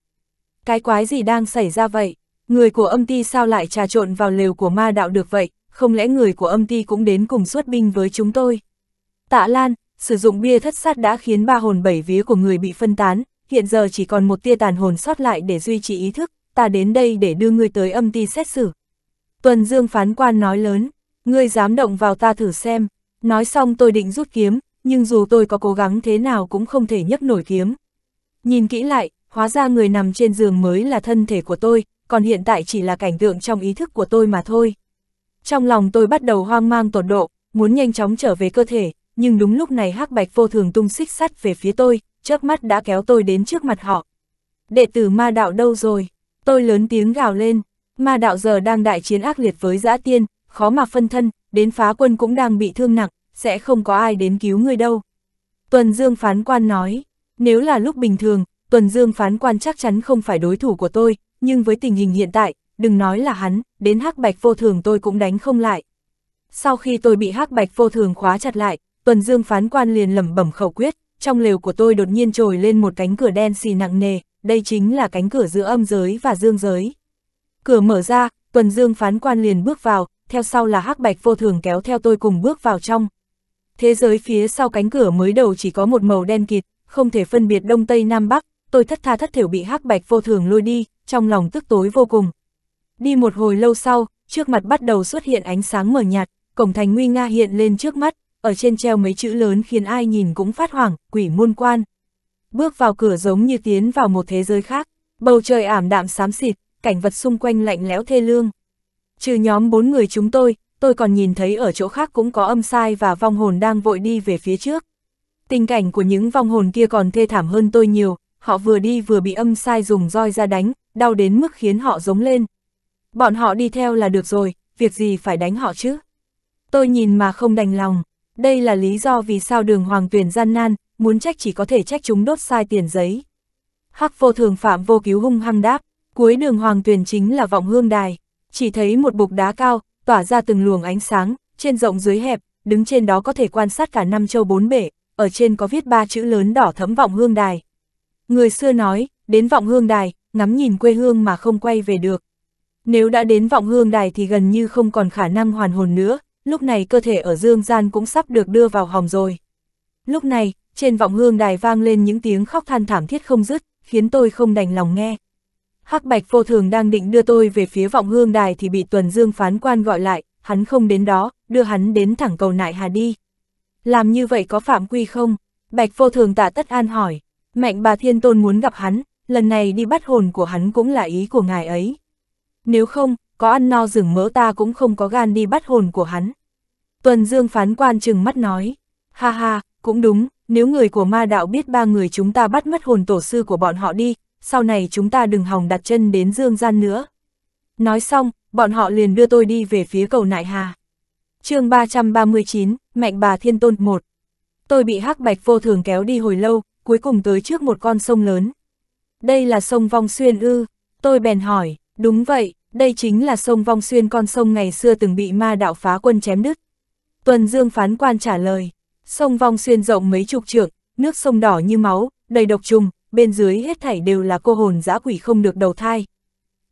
Cái quái gì đang xảy ra vậy? Người của âm ti sao lại trà trộn vào lều của ma đạo được vậy? Không lẽ người của âm ti cũng đến cùng xuất binh với chúng tôi? Tạ Lan, sử dụng bia thất sát đã khiến ba hồn bảy vía của người bị phân tán, hiện giờ chỉ còn một tia tàn hồn sót lại để duy trì ý thức, ta đến đây để đưa ngươi tới âm ti xét xử. Tuần Dương phán quan nói lớn, ngươi dám động vào ta thử xem, nói xong tôi định rút kiếm, nhưng dù tôi có cố gắng thế nào cũng không thể nhấc nổi kiếm. Nhìn kỹ lại, hóa ra người nằm trên giường mới là thân thể của tôi, còn hiện tại chỉ là cảnh tượng trong ý thức của tôi mà thôi. Trong lòng tôi bắt đầu hoang mang tột độ, muốn nhanh chóng trở về cơ thể, nhưng đúng lúc này hắc bạch vô thường tung xích sắt về phía tôi, trước mắt đã kéo tôi đến trước mặt họ. Đệ tử ma đạo đâu rồi? Tôi lớn tiếng gào lên, ma đạo giờ đang đại chiến ác liệt với dã tiên, khó mà phân thân, đến phá quân cũng đang bị thương nặng, sẽ không có ai đến cứu người đâu. Tuần Dương phán quan nói, nếu là lúc bình thường, Tuần Dương phán quan chắc chắn không phải đối thủ của tôi, nhưng với tình hình hiện tại, đừng nói là hắn, đến hắc bạch vô thường tôi cũng đánh không lại. Sau khi tôi bị hắc bạch vô thường khóa chặt lại, Tuần Dương phán quan liền lẩm bẩm khẩu quyết, trong lều của tôi đột nhiên trồi lên một cánh cửa đen xì nặng nề, đây chính là cánh cửa giữa âm giới và dương giới. Cửa mở ra, tuần dương phán quan liền bước vào, theo sau là hắc bạch vô thường kéo theo tôi cùng bước vào trong. Thế giới phía sau cánh cửa mới đầu chỉ có một màu đen kịt, không thể phân biệt đông tây nam bắc, tôi thất tha thất thiểu bị hắc bạch vô thường lôi đi, trong lòng tức tối vô cùng. Đi một hồi lâu sau, trước mặt bắt đầu xuất hiện ánh sáng mờ nhạt, cổng thành nguy nga hiện lên trước mắt, ở trên treo mấy chữ lớn khiến ai nhìn cũng phát hoảng, quỷ môn quan. Bước vào cửa giống như tiến vào một thế giới khác, bầu trời ảm đạm xám xịt, cảnh vật xung quanh lạnh lẽo thê lương. Trừ nhóm bốn người chúng tôi, tôi còn nhìn thấy ở chỗ khác cũng có âm sai và vong hồn đang vội đi về phía trước. Tình cảnh của những vong hồn kia còn thê thảm hơn tôi nhiều, họ vừa đi vừa bị âm sai dùng roi ra đánh, đau đến mức khiến họ giống lên. Bọn họ đi theo là được rồi, việc gì phải đánh họ chứ? Tôi nhìn mà không đành lòng. Đây là lý do vì sao đường hoàng tuyển gian nan, muốn trách chỉ có thể trách chúng đốt sai tiền giấy. Hắc vô thường phạm vô cứu hung hăng đáp, cuối đường hoàng tuyển chính là vọng hương đài, chỉ thấy một bục đá cao, tỏa ra từng luồng ánh sáng, trên rộng dưới hẹp, đứng trên đó có thể quan sát cả năm châu bốn bể, ở trên có viết ba chữ lớn đỏ thấm vọng hương đài. Người xưa nói, đến vọng hương đài, ngắm nhìn quê hương mà không quay về được. Nếu đã đến vọng hương đài thì gần như không còn khả năng hoàn hồn nữa, lúc này cơ thể ở dương gian cũng sắp được đưa vào hòm rồi. Lúc này, trên vọng hương đài vang lên những tiếng khóc than thảm thiết không dứt, khiến tôi không đành lòng nghe. Hắc Bạch vô thường đang định đưa tôi về phía vọng hương đài thì bị Tuần Dương phán quan gọi lại, hắn không đến đó, đưa hắn đến thẳng cầu nại hà đi. Làm như vậy có phạm quy không? Bạch vô thường tạ tất an hỏi, mạnh bà thiên tôn muốn gặp hắn, lần này đi bắt hồn của hắn cũng là ý của ngài ấy. Nếu không, có ăn no rừng mỡ ta cũng không có gan đi bắt hồn của hắn. Tuần Dương phán quan chừng mắt nói, ha ha, cũng đúng, nếu người của ma đạo biết ba người chúng ta bắt mất hồn tổ sư của bọn họ đi, sau này chúng ta đừng hòng đặt chân đến dương gian nữa. Nói xong, bọn họ liền đưa tôi đi về phía cầu Nại Hà. chương 339, Mạnh bà Thiên Tôn 1 Tôi bị hắc bạch vô thường kéo đi hồi lâu, cuối cùng tới trước một con sông lớn. Đây là sông Vong Xuyên ư, tôi bèn hỏi, đúng vậy, đây chính là sông Vong Xuyên con sông ngày xưa từng bị ma đạo phá quân chém đứt. Tuần Dương phán quan trả lời, sông Vong Xuyên rộng mấy chục trượng, nước sông đỏ như máu, đầy độc trùng, bên dưới hết thảy đều là cô hồn dã quỷ không được đầu thai.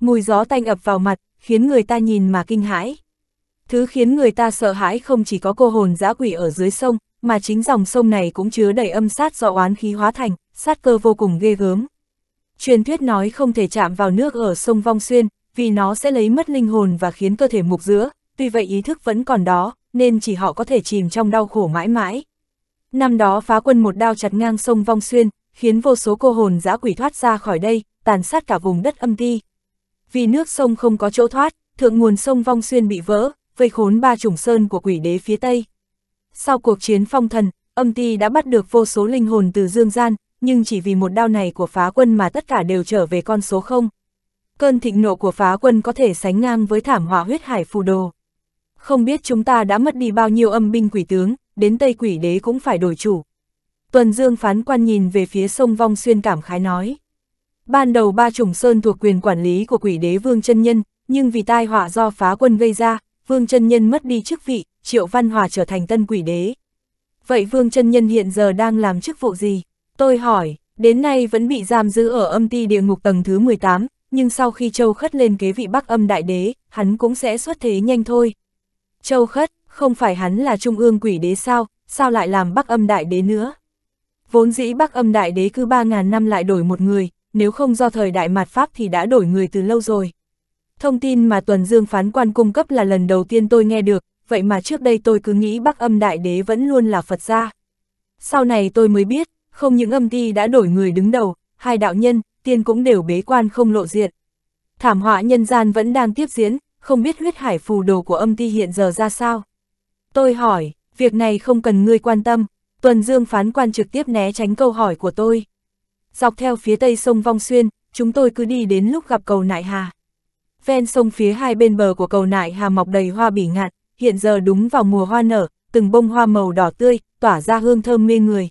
Mùi gió tanh ập vào mặt, khiến người ta nhìn mà kinh hãi. Thứ khiến người ta sợ hãi không chỉ có cô hồn dã quỷ ở dưới sông, mà chính dòng sông này cũng chứa đầy âm sát do oán khí hóa thành, sát cơ vô cùng ghê gớm. Truyền thuyết nói không thể chạm vào nước ở sông Vong Xuyên, vì nó sẽ lấy mất linh hồn và khiến cơ thể mục giữa, tuy vậy ý thức vẫn còn đó, nên chỉ họ có thể chìm trong đau khổ mãi mãi. Năm đó phá quân một đao chặt ngang sông Vong Xuyên, khiến vô số cô hồn dã quỷ thoát ra khỏi đây, tàn sát cả vùng đất âm ti. Vì nước sông không có chỗ thoát, thượng nguồn sông Vong Xuyên bị vỡ, vây khốn ba trùng sơn của quỷ đế phía Tây. Sau cuộc chiến phong thần, âm ti đã bắt được vô số linh hồn từ dương gian, nhưng chỉ vì một đao này của phá quân mà tất cả đều trở về con số không. Cơn thịnh nộ của phá quân có thể sánh ngang với thảm họa huyết hải phù đồ. Không biết chúng ta đã mất đi bao nhiêu âm binh quỷ tướng, đến Tây quỷ đế cũng phải đổi chủ. Tuần Dương phán quan nhìn về phía sông Vong Xuyên cảm khái nói. Ban đầu ba trùng sơn thuộc quyền quản lý của quỷ đế Vương chân Nhân, nhưng vì tai họa do phá quân gây ra, Vương chân Nhân mất đi chức vị, Triệu Văn Hòa trở thành tân quỷ đế. Vậy Vương chân Nhân hiện giờ đang làm chức vụ gì? Tôi hỏi, đến nay vẫn bị giam giữ ở âm ti địa ngục tầng thứ 18, nhưng sau khi Châu Khất lên kế vị Bắc Âm Đại Đế, hắn cũng sẽ xuất thế nhanh thôi. Châu Khất, không phải hắn là Trung ương quỷ đế sao, sao lại làm Bắc Âm Đại Đế nữa? Vốn dĩ Bắc Âm Đại Đế cứ 3.000 năm lại đổi một người, nếu không do thời đại mạt Pháp thì đã đổi người từ lâu rồi. Thông tin mà Tuần Dương phán quan cung cấp là lần đầu tiên tôi nghe được, vậy mà trước đây tôi cứ nghĩ Bắc Âm Đại Đế vẫn luôn là Phật gia. Sau này tôi mới biết, không những âm ti đã đổi người đứng đầu, hai đạo nhân, tiên cũng đều bế quan không lộ diện. Thảm họa nhân gian vẫn đang tiếp diễn, không biết huyết hải phù đồ của âm ti hiện giờ ra sao. Tôi hỏi, việc này không cần ngươi quan tâm, Tuần Dương phán quan trực tiếp né tránh câu hỏi của tôi. Dọc theo phía tây sông Vong Xuyên, chúng tôi cứ đi đến lúc gặp cầu Nại Hà. Ven sông phía hai bên bờ của cầu Nại Hà mọc đầy hoa bỉ ngạn, hiện giờ đúng vào mùa hoa nở, từng bông hoa màu đỏ tươi, tỏa ra hương thơm mê người.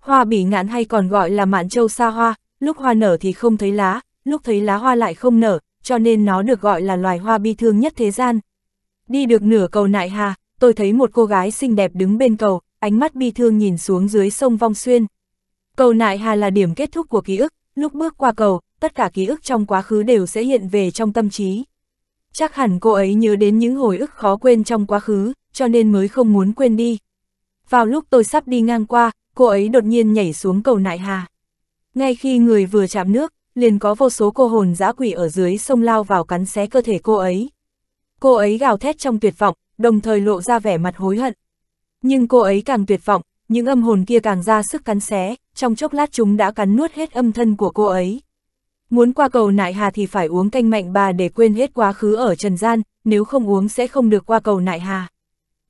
Hoa bỉ ngạn hay còn gọi là mạn châu sa hoa, lúc hoa nở thì không thấy lá, lúc thấy lá hoa lại không nở, cho nên nó được gọi là loài hoa bi thương nhất thế gian. Đi được nửa cầu nại hà, tôi thấy một cô gái xinh đẹp đứng bên cầu, ánh mắt bi thương nhìn xuống dưới sông Vong Xuyên. Cầu nại hà là điểm kết thúc của ký ức, lúc bước qua cầu, tất cả ký ức trong quá khứ đều sẽ hiện về trong tâm trí. Chắc hẳn cô ấy nhớ đến những hồi ức khó quên trong quá khứ, cho nên mới không muốn quên đi. Vào lúc tôi sắp đi ngang qua, cô ấy đột nhiên nhảy xuống cầu nại hà. Ngay khi người vừa chạm nước, liền có vô số cô hồn dã quỷ ở dưới sông lao vào cắn xé cơ thể cô ấy. Cô ấy gào thét trong tuyệt vọng, đồng thời lộ ra vẻ mặt hối hận. Nhưng cô ấy càng tuyệt vọng, những âm hồn kia càng ra sức cắn xé, trong chốc lát chúng đã cắn nuốt hết âm thân của cô ấy. Muốn qua cầu nại hà thì phải uống canh mạnh bà để quên hết quá khứ ở trần gian, nếu không uống sẽ không được qua cầu nại hà.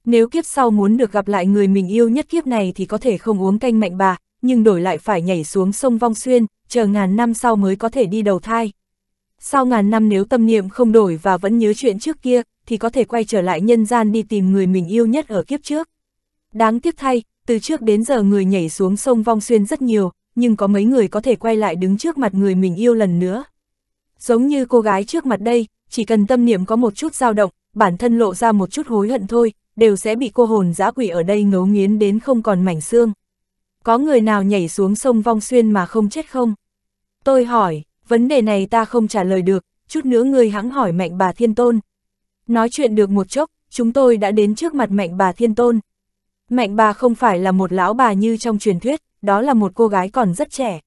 Nếu kiếp sau muốn được gặp lại người mình yêu nhất kiếp này thì có thể không uống canh mạnh bà, nhưng đổi lại phải nhảy xuống sông Vong Xuyên, chờ ngàn năm sau mới có thể đi đầu thai. Sau ngàn năm nếu tâm niệm không đổi và vẫn nhớ chuyện trước kia, thì có thể quay trở lại nhân gian đi tìm người mình yêu nhất ở kiếp trước. Đáng tiếc thay, từ trước đến giờ người nhảy xuống sông Vong Xuyên rất nhiều, nhưng có mấy người có thể quay lại đứng trước mặt người mình yêu lần nữa. Giống như cô gái trước mặt đây, chỉ cần tâm niệm có một chút dao động, bản thân lộ ra một chút hối hận thôi, đều sẽ bị cô hồn dã quỷ ở đây ngấu nghiến đến không còn mảnh xương có người nào nhảy xuống sông Vong Xuyên mà không chết không? Tôi hỏi, vấn đề này ta không trả lời được, chút nữa ngươi hãng hỏi mạnh bà Thiên Tôn. Nói chuyện được một chốc, chúng tôi đã đến trước mặt mạnh bà Thiên Tôn. Mạnh bà không phải là một lão bà như trong truyền thuyết, đó là một cô gái còn rất trẻ.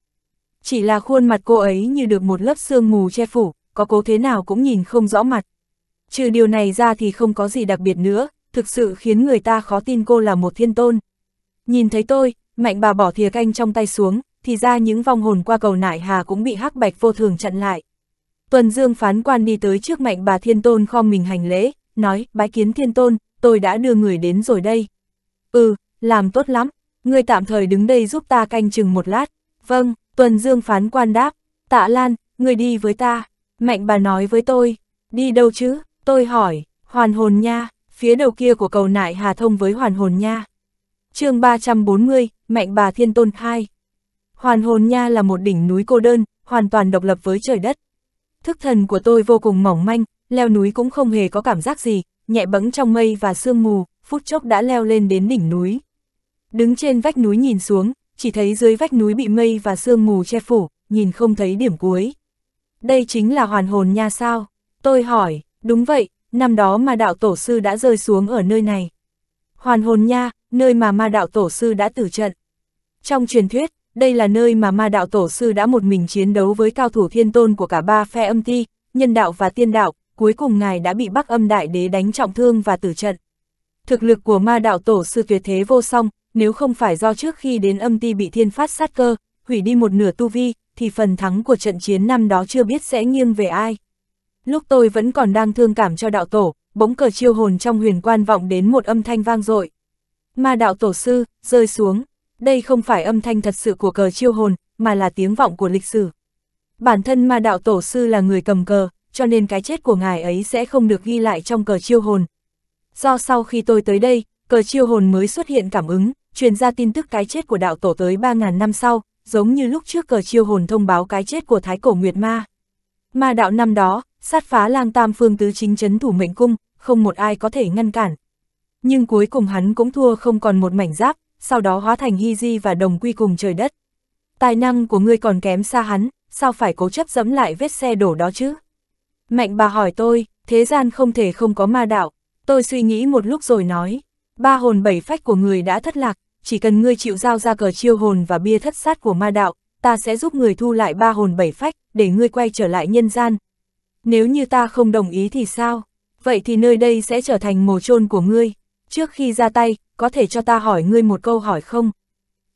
Chỉ là khuôn mặt cô ấy như được một lớp sương mù che phủ, có cố thế nào cũng nhìn không rõ mặt. Trừ điều này ra thì không có gì đặc biệt nữa, thực sự khiến người ta khó tin cô là một thiên tôn. Nhìn thấy tôi, mạnh bà bỏ thìa canh trong tay xuống, thì ra những vong hồn qua cầu nại hà cũng bị hắc bạch vô thường chặn lại. Tuần Dương phán quan đi tới trước mạnh bà thiên tôn kho mình hành lễ, nói, bái kiến thiên tôn, tôi đã đưa người đến rồi đây. Ừ, làm tốt lắm, người tạm thời đứng đây giúp ta canh chừng một lát. Vâng, Tuần Dương phán quan đáp, tạ Lan, người đi với ta. Mạnh bà nói với tôi, đi đâu chứ, tôi hỏi, hoàn hồn nha, phía đầu kia của cầu nại hà thông với hoàn hồn nha. chương 340, mạnh bà thiên tôn khai. Hoàn hồn nha là một đỉnh núi cô đơn, hoàn toàn độc lập với trời đất. Thức thần của tôi vô cùng mỏng manh, leo núi cũng không hề có cảm giác gì, nhẹ bẫng trong mây và sương mù, phút chốc đã leo lên đến đỉnh núi. Đứng trên vách núi nhìn xuống, chỉ thấy dưới vách núi bị mây và sương mù che phủ, nhìn không thấy điểm cuối. Đây chính là hoàn hồn nha sao? Tôi hỏi, đúng vậy, năm đó mà đạo tổ sư đã rơi xuống ở nơi này. Hoàn hồn nha, nơi mà ma đạo tổ sư đã tử trận. Trong truyền thuyết, đây là nơi mà ma đạo tổ sư đã một mình chiến đấu với cao thủ thiên tôn của cả ba phe âm ti, nhân đạo và tiên đạo, cuối cùng ngài đã bị bắc âm đại đế đánh trọng thương và tử trận. Thực lực của ma đạo tổ sư tuyệt thế vô song, nếu không phải do trước khi đến âm ti bị thiên phát sát cơ, hủy đi một nửa tu vi, thì phần thắng của trận chiến năm đó chưa biết sẽ nghiêng về ai. Lúc tôi vẫn còn đang thương cảm cho đạo tổ, bỗng cờ chiêu hồn trong huyền quan vọng đến một âm thanh vang dội. Ma đạo tổ sư, rơi xuống. Đây không phải âm thanh thật sự của cờ chiêu hồn, mà là tiếng vọng của lịch sử. Bản thân ma đạo tổ sư là người cầm cờ, cho nên cái chết của ngài ấy sẽ không được ghi lại trong cờ chiêu hồn. Do sau khi tôi tới đây, cờ chiêu hồn mới xuất hiện cảm ứng, truyền ra tin tức cái chết của đạo tổ tới 3.000 năm sau, giống như lúc trước cờ chiêu hồn thông báo cái chết của Thái Cổ Nguyệt Ma. Ma đạo năm đó, sát phá lang tam phương tứ chính chấn thủ mệnh cung, không một ai có thể ngăn cản, nhưng cuối cùng hắn cũng thua không còn một mảnh giáp, sau đó hóa thành hy di và đồng quy cùng trời đất. Tài năng của ngươi còn kém xa hắn, sao phải cố chấp dẫm lại vết xe đổ đó chứ? Mạnh bà hỏi tôi, thế gian không thể không có ma đạo, tôi suy nghĩ một lúc rồi nói, ba hồn bảy phách của người đã thất lạc, chỉ cần ngươi chịu giao ra cờ chiêu hồn và bia thất sát của ma đạo, ta sẽ giúp người thu lại ba hồn bảy phách, để ngươi quay trở lại nhân gian. Nếu như ta không đồng ý thì sao? Vậy thì nơi đây sẽ trở thành mồ chôn của ngươi, trước khi ra tay, có thể cho ta hỏi ngươi một câu hỏi không?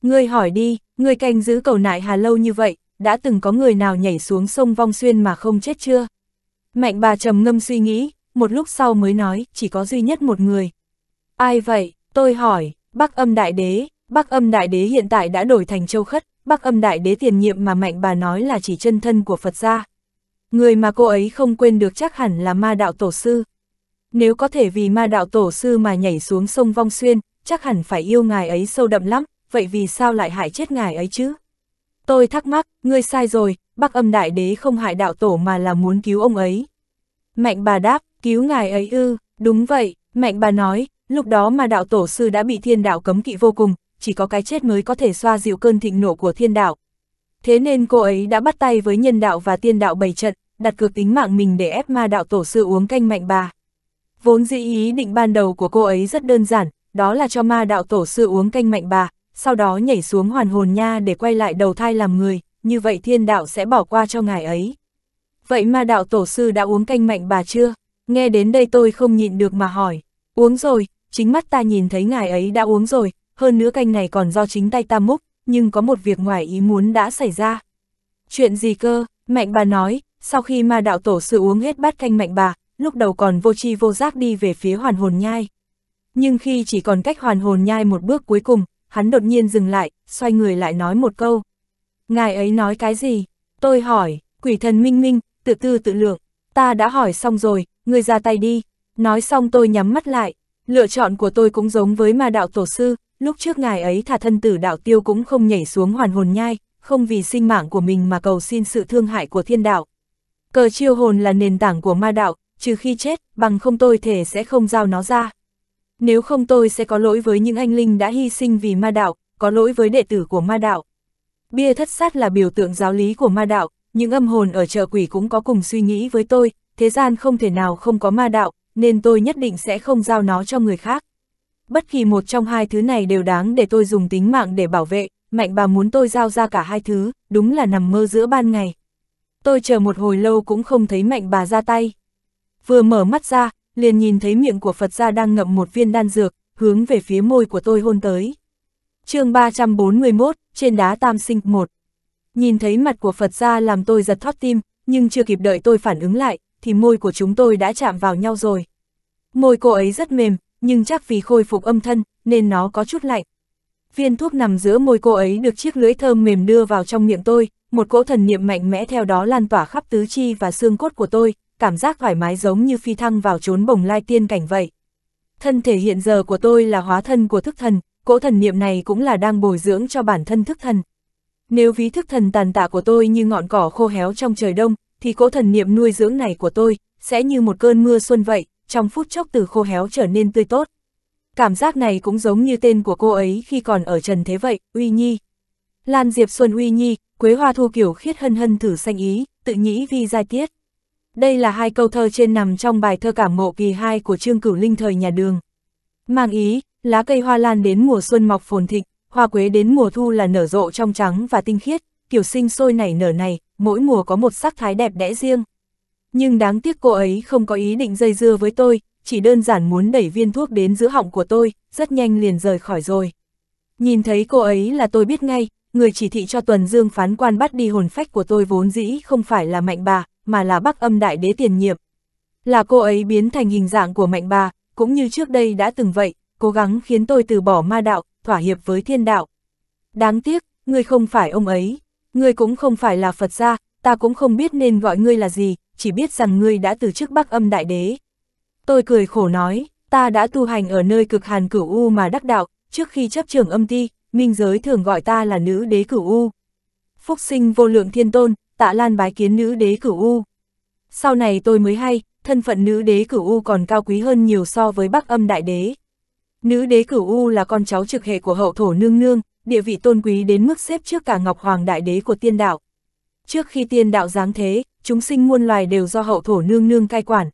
Ngươi hỏi đi, ngươi canh giữ cầu nại hà lâu như vậy, đã từng có người nào nhảy xuống sông Vong Xuyên mà không chết chưa? Mạnh bà trầm ngâm suy nghĩ, một lúc sau mới nói, chỉ có duy nhất một người. Ai vậy? Tôi hỏi, Bác Âm Đại Đế, Bác Âm Đại Đế hiện tại đã đổi thành châu khất, Bác Âm Đại Đế tiền nhiệm mà mạnh bà nói là chỉ chân thân của Phật gia. Người mà cô ấy không quên được chắc hẳn là ma đạo tổ sư. Nếu có thể vì ma đạo tổ sư mà nhảy xuống sông Vong Xuyên, chắc hẳn phải yêu ngài ấy sâu đậm lắm, vậy vì sao lại hại chết ngài ấy chứ? Tôi thắc mắc, ngươi sai rồi, bắc âm đại đế không hại đạo tổ mà là muốn cứu ông ấy. Mạnh bà đáp, cứu ngài ấy ư, đúng vậy, mạnh bà nói, lúc đó ma đạo tổ sư đã bị thiên đạo cấm kỵ vô cùng, chỉ có cái chết mới có thể xoa dịu cơn thịnh nộ của thiên đạo. Thế nên cô ấy đã bắt tay với nhân đạo và tiên đạo bày trận, đặt cược tính mạng mình để ép ma đạo tổ sư uống canh mạnh bà. Vốn dĩ ý định ban đầu của cô ấy rất đơn giản, đó là cho ma đạo tổ sư uống canh mạnh bà, sau đó nhảy xuống hoàn hồn nha để quay lại đầu thai làm người, như vậy thiên đạo sẽ bỏ qua cho ngài ấy. Vậy ma đạo tổ sư đã uống canh mạnh bà chưa? Nghe đến đây tôi không nhịn được mà hỏi. Uống rồi, chính mắt ta nhìn thấy ngài ấy đã uống rồi, hơn nữa canh này còn do chính tay ta múc, nhưng có một việc ngoài ý muốn đã xảy ra. Chuyện gì cơ? Mạnh bà nói, sau khi ma đạo tổ sư uống hết bát canh mạnh bà, lúc đầu còn vô chi vô giác đi về phía hoàn hồn nhai. Nhưng khi chỉ còn cách hoàn hồn nhai một bước cuối cùng, hắn đột nhiên dừng lại, xoay người lại nói một câu. Ngài ấy nói cái gì? Tôi hỏi, quỷ thần minh minh, tự tư tự lượng, ta đã hỏi xong rồi, ngươi ra tay đi. Nói xong tôi nhắm mắt lại, lựa chọn của tôi cũng giống với ma đạo tổ sư, lúc trước ngài ấy thả thân tử đạo tiêu cũng không nhảy xuống hoàn hồn nhai, không vì sinh mạng của mình mà cầu xin sự thương hại của thiên đạo. Cờ chiêu hồn là nền tảng của ma đạo, trừ khi chết, bằng không tôi thể sẽ không giao nó ra. Nếu không tôi sẽ có lỗi với những anh linh đã hy sinh vì ma đạo, có lỗi với đệ tử của ma đạo. Bia thất sát là biểu tượng giáo lý của ma đạo, những âm hồn ở chợ quỷ cũng có cùng suy nghĩ với tôi, thế gian không thể nào không có ma đạo, nên tôi nhất định sẽ không giao nó cho người khác. Bất kỳ một trong hai thứ này đều đáng để tôi dùng tính mạng để bảo vệ, mạnh bà muốn tôi giao ra cả hai thứ, đúng là nằm mơ giữa ban ngày. Tôi chờ một hồi lâu cũng không thấy mạnh bà ra tay vừa mở mắt ra, liền nhìn thấy miệng của Phật gia đang ngậm một viên đan dược, hướng về phía môi của tôi hôn tới. chương 341, trên đá tam sinh 1. Nhìn thấy mặt của Phật gia làm tôi giật thoát tim, nhưng chưa kịp đợi tôi phản ứng lại, thì môi của chúng tôi đã chạm vào nhau rồi. Môi cô ấy rất mềm, nhưng chắc vì khôi phục âm thân, nên nó có chút lạnh. Viên thuốc nằm giữa môi cô ấy được chiếc lưỡi thơm mềm đưa vào trong miệng tôi, một cỗ thần niệm mạnh mẽ theo đó lan tỏa khắp tứ chi và xương cốt của tôi, cảm giác thoải mái giống như phi thăng vào chốn bồng lai tiên cảnh vậy. Thân thể hiện giờ của tôi là hóa thân của thức thần, cỗ thần niệm này cũng là đang bồi dưỡng cho bản thân thức thần. Nếu ví thức thần tàn tạ của tôi như ngọn cỏ khô héo trong trời đông, thì cỗ thần niệm nuôi dưỡng này của tôi sẽ như một cơn mưa xuân vậy, trong phút chốc từ khô héo trở nên tươi tốt. Cảm giác này cũng giống như tên của cô ấy khi còn ở trần thế vậy, Uy Nhi. Lan Diệp Xuân Uy Nhi, Quế Hoa Thu Kiểu Khiết Hân Hân thử xanh ý, tự nhĩ vi giai tiết. Đây là hai câu thơ trên nằm trong bài thơ cảm mộ kỳ 2 của Trương Cửu Linh thời nhà đường. Mang ý, lá cây hoa lan đến mùa xuân mọc phồn thịnh, hoa quế đến mùa thu là nở rộ trong trắng và tinh khiết, kiểu sinh sôi nảy nở này, mỗi mùa có một sắc thái đẹp đẽ riêng. Nhưng đáng tiếc cô ấy không có ý định dây dưa với tôi, chỉ đơn giản muốn đẩy viên thuốc đến giữa họng của tôi, rất nhanh liền rời khỏi rồi. Nhìn thấy cô ấy là tôi biết ngay, người chỉ thị cho Tuần Dương phán quan bắt đi hồn phách của tôi vốn dĩ không phải là mạnh bà, mà là Bắc Âm Đại Đế tiền nhiệm Là cô ấy biến thành hình dạng của mạnh bà, cũng như trước đây đã từng vậy, cố gắng khiến tôi từ bỏ ma đạo, thỏa hiệp với thiên đạo. Đáng tiếc, ngươi không phải ông ấy, ngươi cũng không phải là Phật gia, ta cũng không biết nên gọi ngươi là gì, chỉ biết rằng ngươi đã từ chức Bắc Âm Đại Đế. Tôi cười khổ nói, ta đã tu hành ở nơi cực hàn cửu U mà đắc đạo, trước khi chấp trường âm ti, minh giới thường gọi ta là nữ đế cửu U. Phúc sinh vô lượng thiên tôn, tạ lan bái kiến nữ đế cửu U. Sau này tôi mới hay, thân phận nữ đế cửu U còn cao quý hơn nhiều so với bắc âm đại đế. Nữ đế cửu U là con cháu trực hệ của hậu thổ nương nương, địa vị tôn quý đến mức xếp trước cả Ngọc Hoàng Đại Đế của tiên đạo. Trước khi tiên đạo giáng thế, chúng sinh muôn loài đều do hậu thổ nương nương cai quản.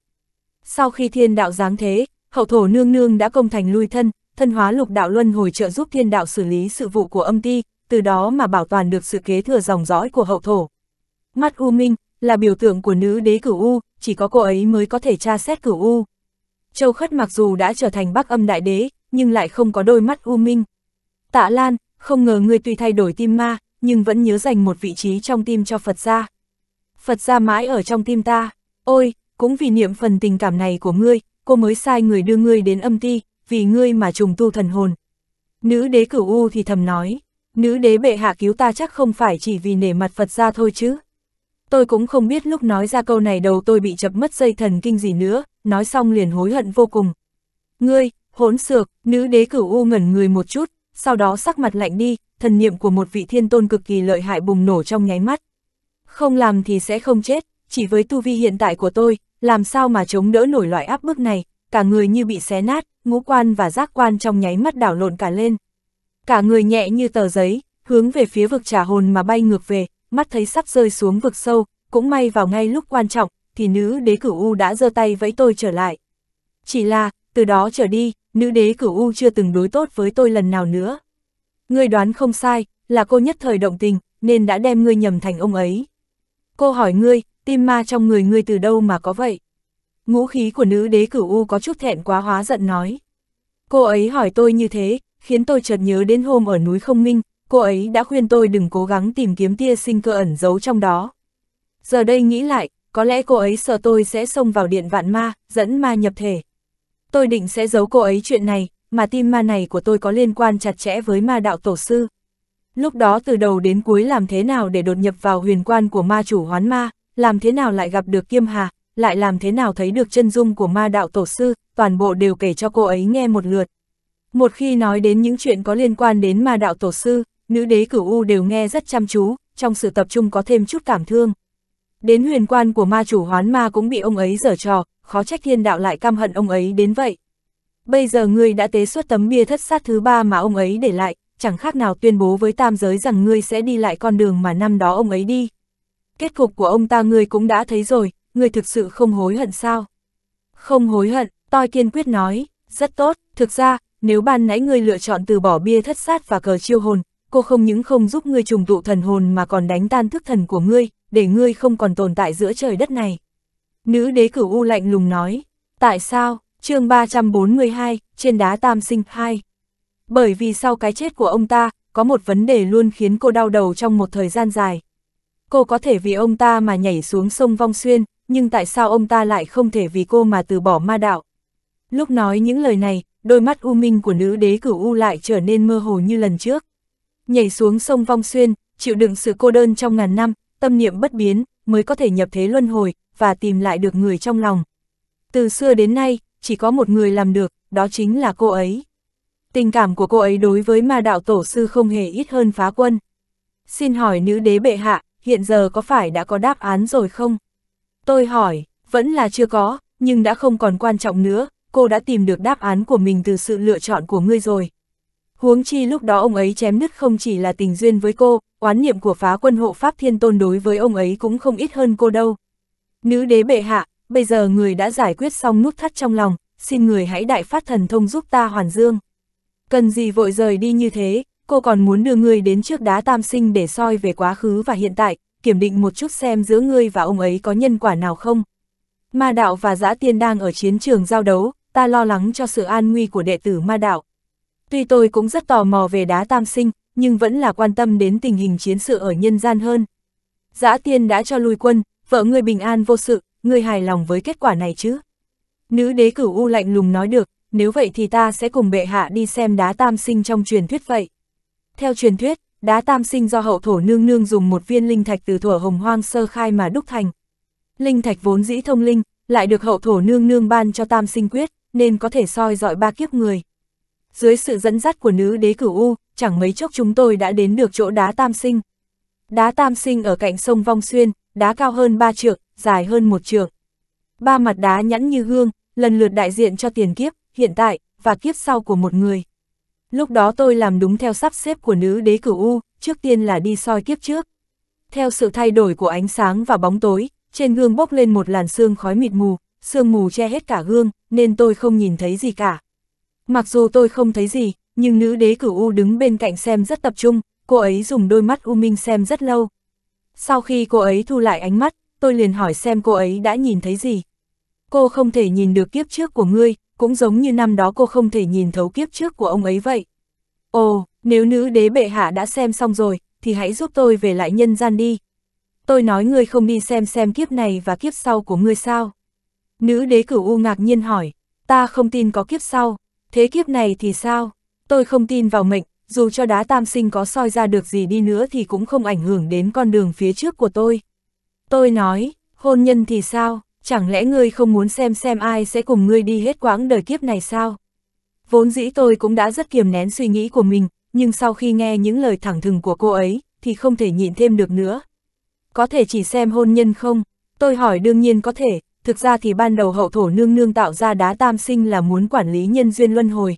Sau khi thiên đạo giáng thế, hậu thổ nương nương đã công thành lui thân, thân hóa lục đạo luân hồi trợ giúp thiên đạo xử lý sự vụ của âm ti, từ đó mà bảo toàn được sự kế thừa dòng dõi của hậu thổ. Mắt U Minh, là biểu tượng của nữ đế cửu U, chỉ có cô ấy mới có thể tra xét cửu U. Châu Khất mặc dù đã trở thành bắc âm đại đế, nhưng lại không có đôi mắt U Minh. Tạ Lan, không ngờ ngươi tuy thay đổi tim ma, nhưng vẫn nhớ dành một vị trí trong tim cho Phật gia. Phật gia mãi ở trong tim ta, ôi, cũng vì niệm phần tình cảm này của ngươi, cô mới sai người đưa ngươi đến âm ti, vì ngươi mà trùng tu thần hồn. Nữ đế cửu U thì thầm nói, nữ đế bệ hạ cứu ta chắc không phải chỉ vì nể mặt Phật gia thôi chứ tôi cũng không biết lúc nói ra câu này đầu tôi bị chập mất dây thần kinh gì nữa, nói xong liền hối hận vô cùng. Ngươi, hỗn xược, nữ đế cửu u ngẩn người một chút, sau đó sắc mặt lạnh đi, thần niệm của một vị thiên tôn cực kỳ lợi hại bùng nổ trong nháy mắt. Không làm thì sẽ không chết, chỉ với tu vi hiện tại của tôi, làm sao mà chống đỡ nổi loại áp bức này, cả người như bị xé nát, ngũ quan và giác quan trong nháy mắt đảo lộn cả lên. Cả người nhẹ như tờ giấy, hướng về phía vực trả hồn mà bay ngược về, mắt thấy sắp rơi xuống vực sâu, cũng may vào ngay lúc quan trọng, thì nữ đế cửu U đã giơ tay vẫy tôi trở lại. Chỉ là, từ đó trở đi, nữ đế cửu U chưa từng đối tốt với tôi lần nào nữa. Ngươi đoán không sai, là cô nhất thời động tình, nên đã đem ngươi nhầm thành ông ấy. Cô hỏi ngươi, tim ma trong người ngươi từ đâu mà có vậy? Ngũ khí của nữ đế cửu U có chút thẹn quá hóa giận nói. Cô ấy hỏi tôi như thế, khiến tôi chợt nhớ đến hôm ở núi không minh, cô ấy đã khuyên tôi đừng cố gắng tìm kiếm tia sinh cơ ẩn giấu trong đó. Giờ đây nghĩ lại, có lẽ cô ấy sợ tôi sẽ xông vào điện vạn ma, dẫn ma nhập thể. Tôi định sẽ giấu cô ấy chuyện này, mà tim ma này của tôi có liên quan chặt chẽ với ma đạo tổ sư. Lúc đó từ đầu đến cuối làm thế nào để đột nhập vào huyền quan của ma chủ hoán ma, làm thế nào lại gặp được kiêm hà, lại làm thế nào thấy được chân dung của ma đạo tổ sư, toàn bộ đều kể cho cô ấy nghe một lượt. Một khi nói đến những chuyện có liên quan đến ma đạo tổ sư, Nữ đế cửu U đều nghe rất chăm chú, trong sự tập trung có thêm chút cảm thương. Đến huyền quan của ma chủ hoán ma cũng bị ông ấy giở trò, khó trách thiên đạo lại căm hận ông ấy đến vậy. Bây giờ ngươi đã tế xuất tấm bia thất sát thứ ba mà ông ấy để lại, chẳng khác nào tuyên bố với tam giới rằng ngươi sẽ đi lại con đường mà năm đó ông ấy đi. Kết cục của ông ta ngươi cũng đã thấy rồi, ngươi thực sự không hối hận sao? Không hối hận, Toi kiên quyết nói, rất tốt, thực ra, nếu ban nãy ngươi lựa chọn từ bỏ bia thất sát và cờ chiêu hồn, cô không những không giúp ngươi trùng tụ thần hồn mà còn đánh tan thức thần của ngươi, để ngươi không còn tồn tại giữa trời đất này. Nữ đế cửu U lạnh lùng nói, tại sao, chương 342, trên đá tam sinh 2. Bởi vì sau cái chết của ông ta, có một vấn đề luôn khiến cô đau đầu trong một thời gian dài. Cô có thể vì ông ta mà nhảy xuống sông Vong Xuyên, nhưng tại sao ông ta lại không thể vì cô mà từ bỏ ma đạo? Lúc nói những lời này, đôi mắt u minh của nữ đế cửu U lại trở nên mơ hồ như lần trước nhảy xuống sông Vong Xuyên, chịu đựng sự cô đơn trong ngàn năm, tâm niệm bất biến, mới có thể nhập thế luân hồi, và tìm lại được người trong lòng. Từ xưa đến nay, chỉ có một người làm được, đó chính là cô ấy. Tình cảm của cô ấy đối với ma đạo tổ sư không hề ít hơn phá quân. Xin hỏi nữ đế bệ hạ, hiện giờ có phải đã có đáp án rồi không? Tôi hỏi, vẫn là chưa có, nhưng đã không còn quan trọng nữa, cô đã tìm được đáp án của mình từ sự lựa chọn của ngươi rồi. Huống chi lúc đó ông ấy chém nứt không chỉ là tình duyên với cô, oán niệm của phá quân hộ Pháp Thiên Tôn đối với ông ấy cũng không ít hơn cô đâu. Nữ đế bệ hạ, bây giờ người đã giải quyết xong nút thắt trong lòng, xin người hãy đại phát thần thông giúp ta hoàn dương. Cần gì vội rời đi như thế, cô còn muốn đưa người đến trước đá tam sinh để soi về quá khứ và hiện tại, kiểm định một chút xem giữa ngươi và ông ấy có nhân quả nào không. Ma đạo và giã tiên đang ở chiến trường giao đấu, ta lo lắng cho sự an nguy của đệ tử ma đạo. Tuy tôi cũng rất tò mò về đá tam sinh, nhưng vẫn là quan tâm đến tình hình chiến sự ở nhân gian hơn. Giã tiên đã cho lui quân, vợ ngươi bình an vô sự, ngươi hài lòng với kết quả này chứ? Nữ đế cửu u lạnh lùng nói được, nếu vậy thì ta sẽ cùng bệ hạ đi xem đá tam sinh trong truyền thuyết vậy. Theo truyền thuyết, đá tam sinh do hậu thổ nương nương dùng một viên linh thạch từ thuở hồng hoang sơ khai mà đúc thành. Linh thạch vốn dĩ thông linh, lại được hậu thổ nương nương ban cho tam sinh quyết, nên có thể soi dọi ba kiếp người dưới sự dẫn dắt của nữ đế cửu U, chẳng mấy chốc chúng tôi đã đến được chỗ đá tam sinh. Đá tam sinh ở cạnh sông Vong Xuyên, đá cao hơn ba trượng, dài hơn một trượng. Ba mặt đá nhẵn như gương, lần lượt đại diện cho tiền kiếp, hiện tại, và kiếp sau của một người. Lúc đó tôi làm đúng theo sắp xếp của nữ đế cửu U, trước tiên là đi soi kiếp trước. Theo sự thay đổi của ánh sáng và bóng tối, trên gương bốc lên một làn sương khói mịt mù, sương mù che hết cả gương, nên tôi không nhìn thấy gì cả. Mặc dù tôi không thấy gì, nhưng nữ đế cửu U đứng bên cạnh xem rất tập trung, cô ấy dùng đôi mắt U Minh xem rất lâu. Sau khi cô ấy thu lại ánh mắt, tôi liền hỏi xem cô ấy đã nhìn thấy gì. Cô không thể nhìn được kiếp trước của ngươi, cũng giống như năm đó cô không thể nhìn thấu kiếp trước của ông ấy vậy. Ồ, nếu nữ đế bệ hạ đã xem xong rồi, thì hãy giúp tôi về lại nhân gian đi. Tôi nói ngươi không đi xem xem kiếp này và kiếp sau của ngươi sao. Nữ đế cửu U ngạc nhiên hỏi, ta không tin có kiếp sau thế kiếp này thì sao? Tôi không tin vào mệnh, dù cho đá tam sinh có soi ra được gì đi nữa thì cũng không ảnh hưởng đến con đường phía trước của tôi. Tôi nói, hôn nhân thì sao? Chẳng lẽ ngươi không muốn xem xem ai sẽ cùng ngươi đi hết quãng đời kiếp này sao? Vốn dĩ tôi cũng đã rất kiềm nén suy nghĩ của mình, nhưng sau khi nghe những lời thẳng thừng của cô ấy, thì không thể nhịn thêm được nữa. Có thể chỉ xem hôn nhân không? Tôi hỏi đương nhiên có thể, thực ra thì ban đầu hậu thổ nương nương tạo ra đá tam sinh là muốn quản lý nhân duyên luân hồi.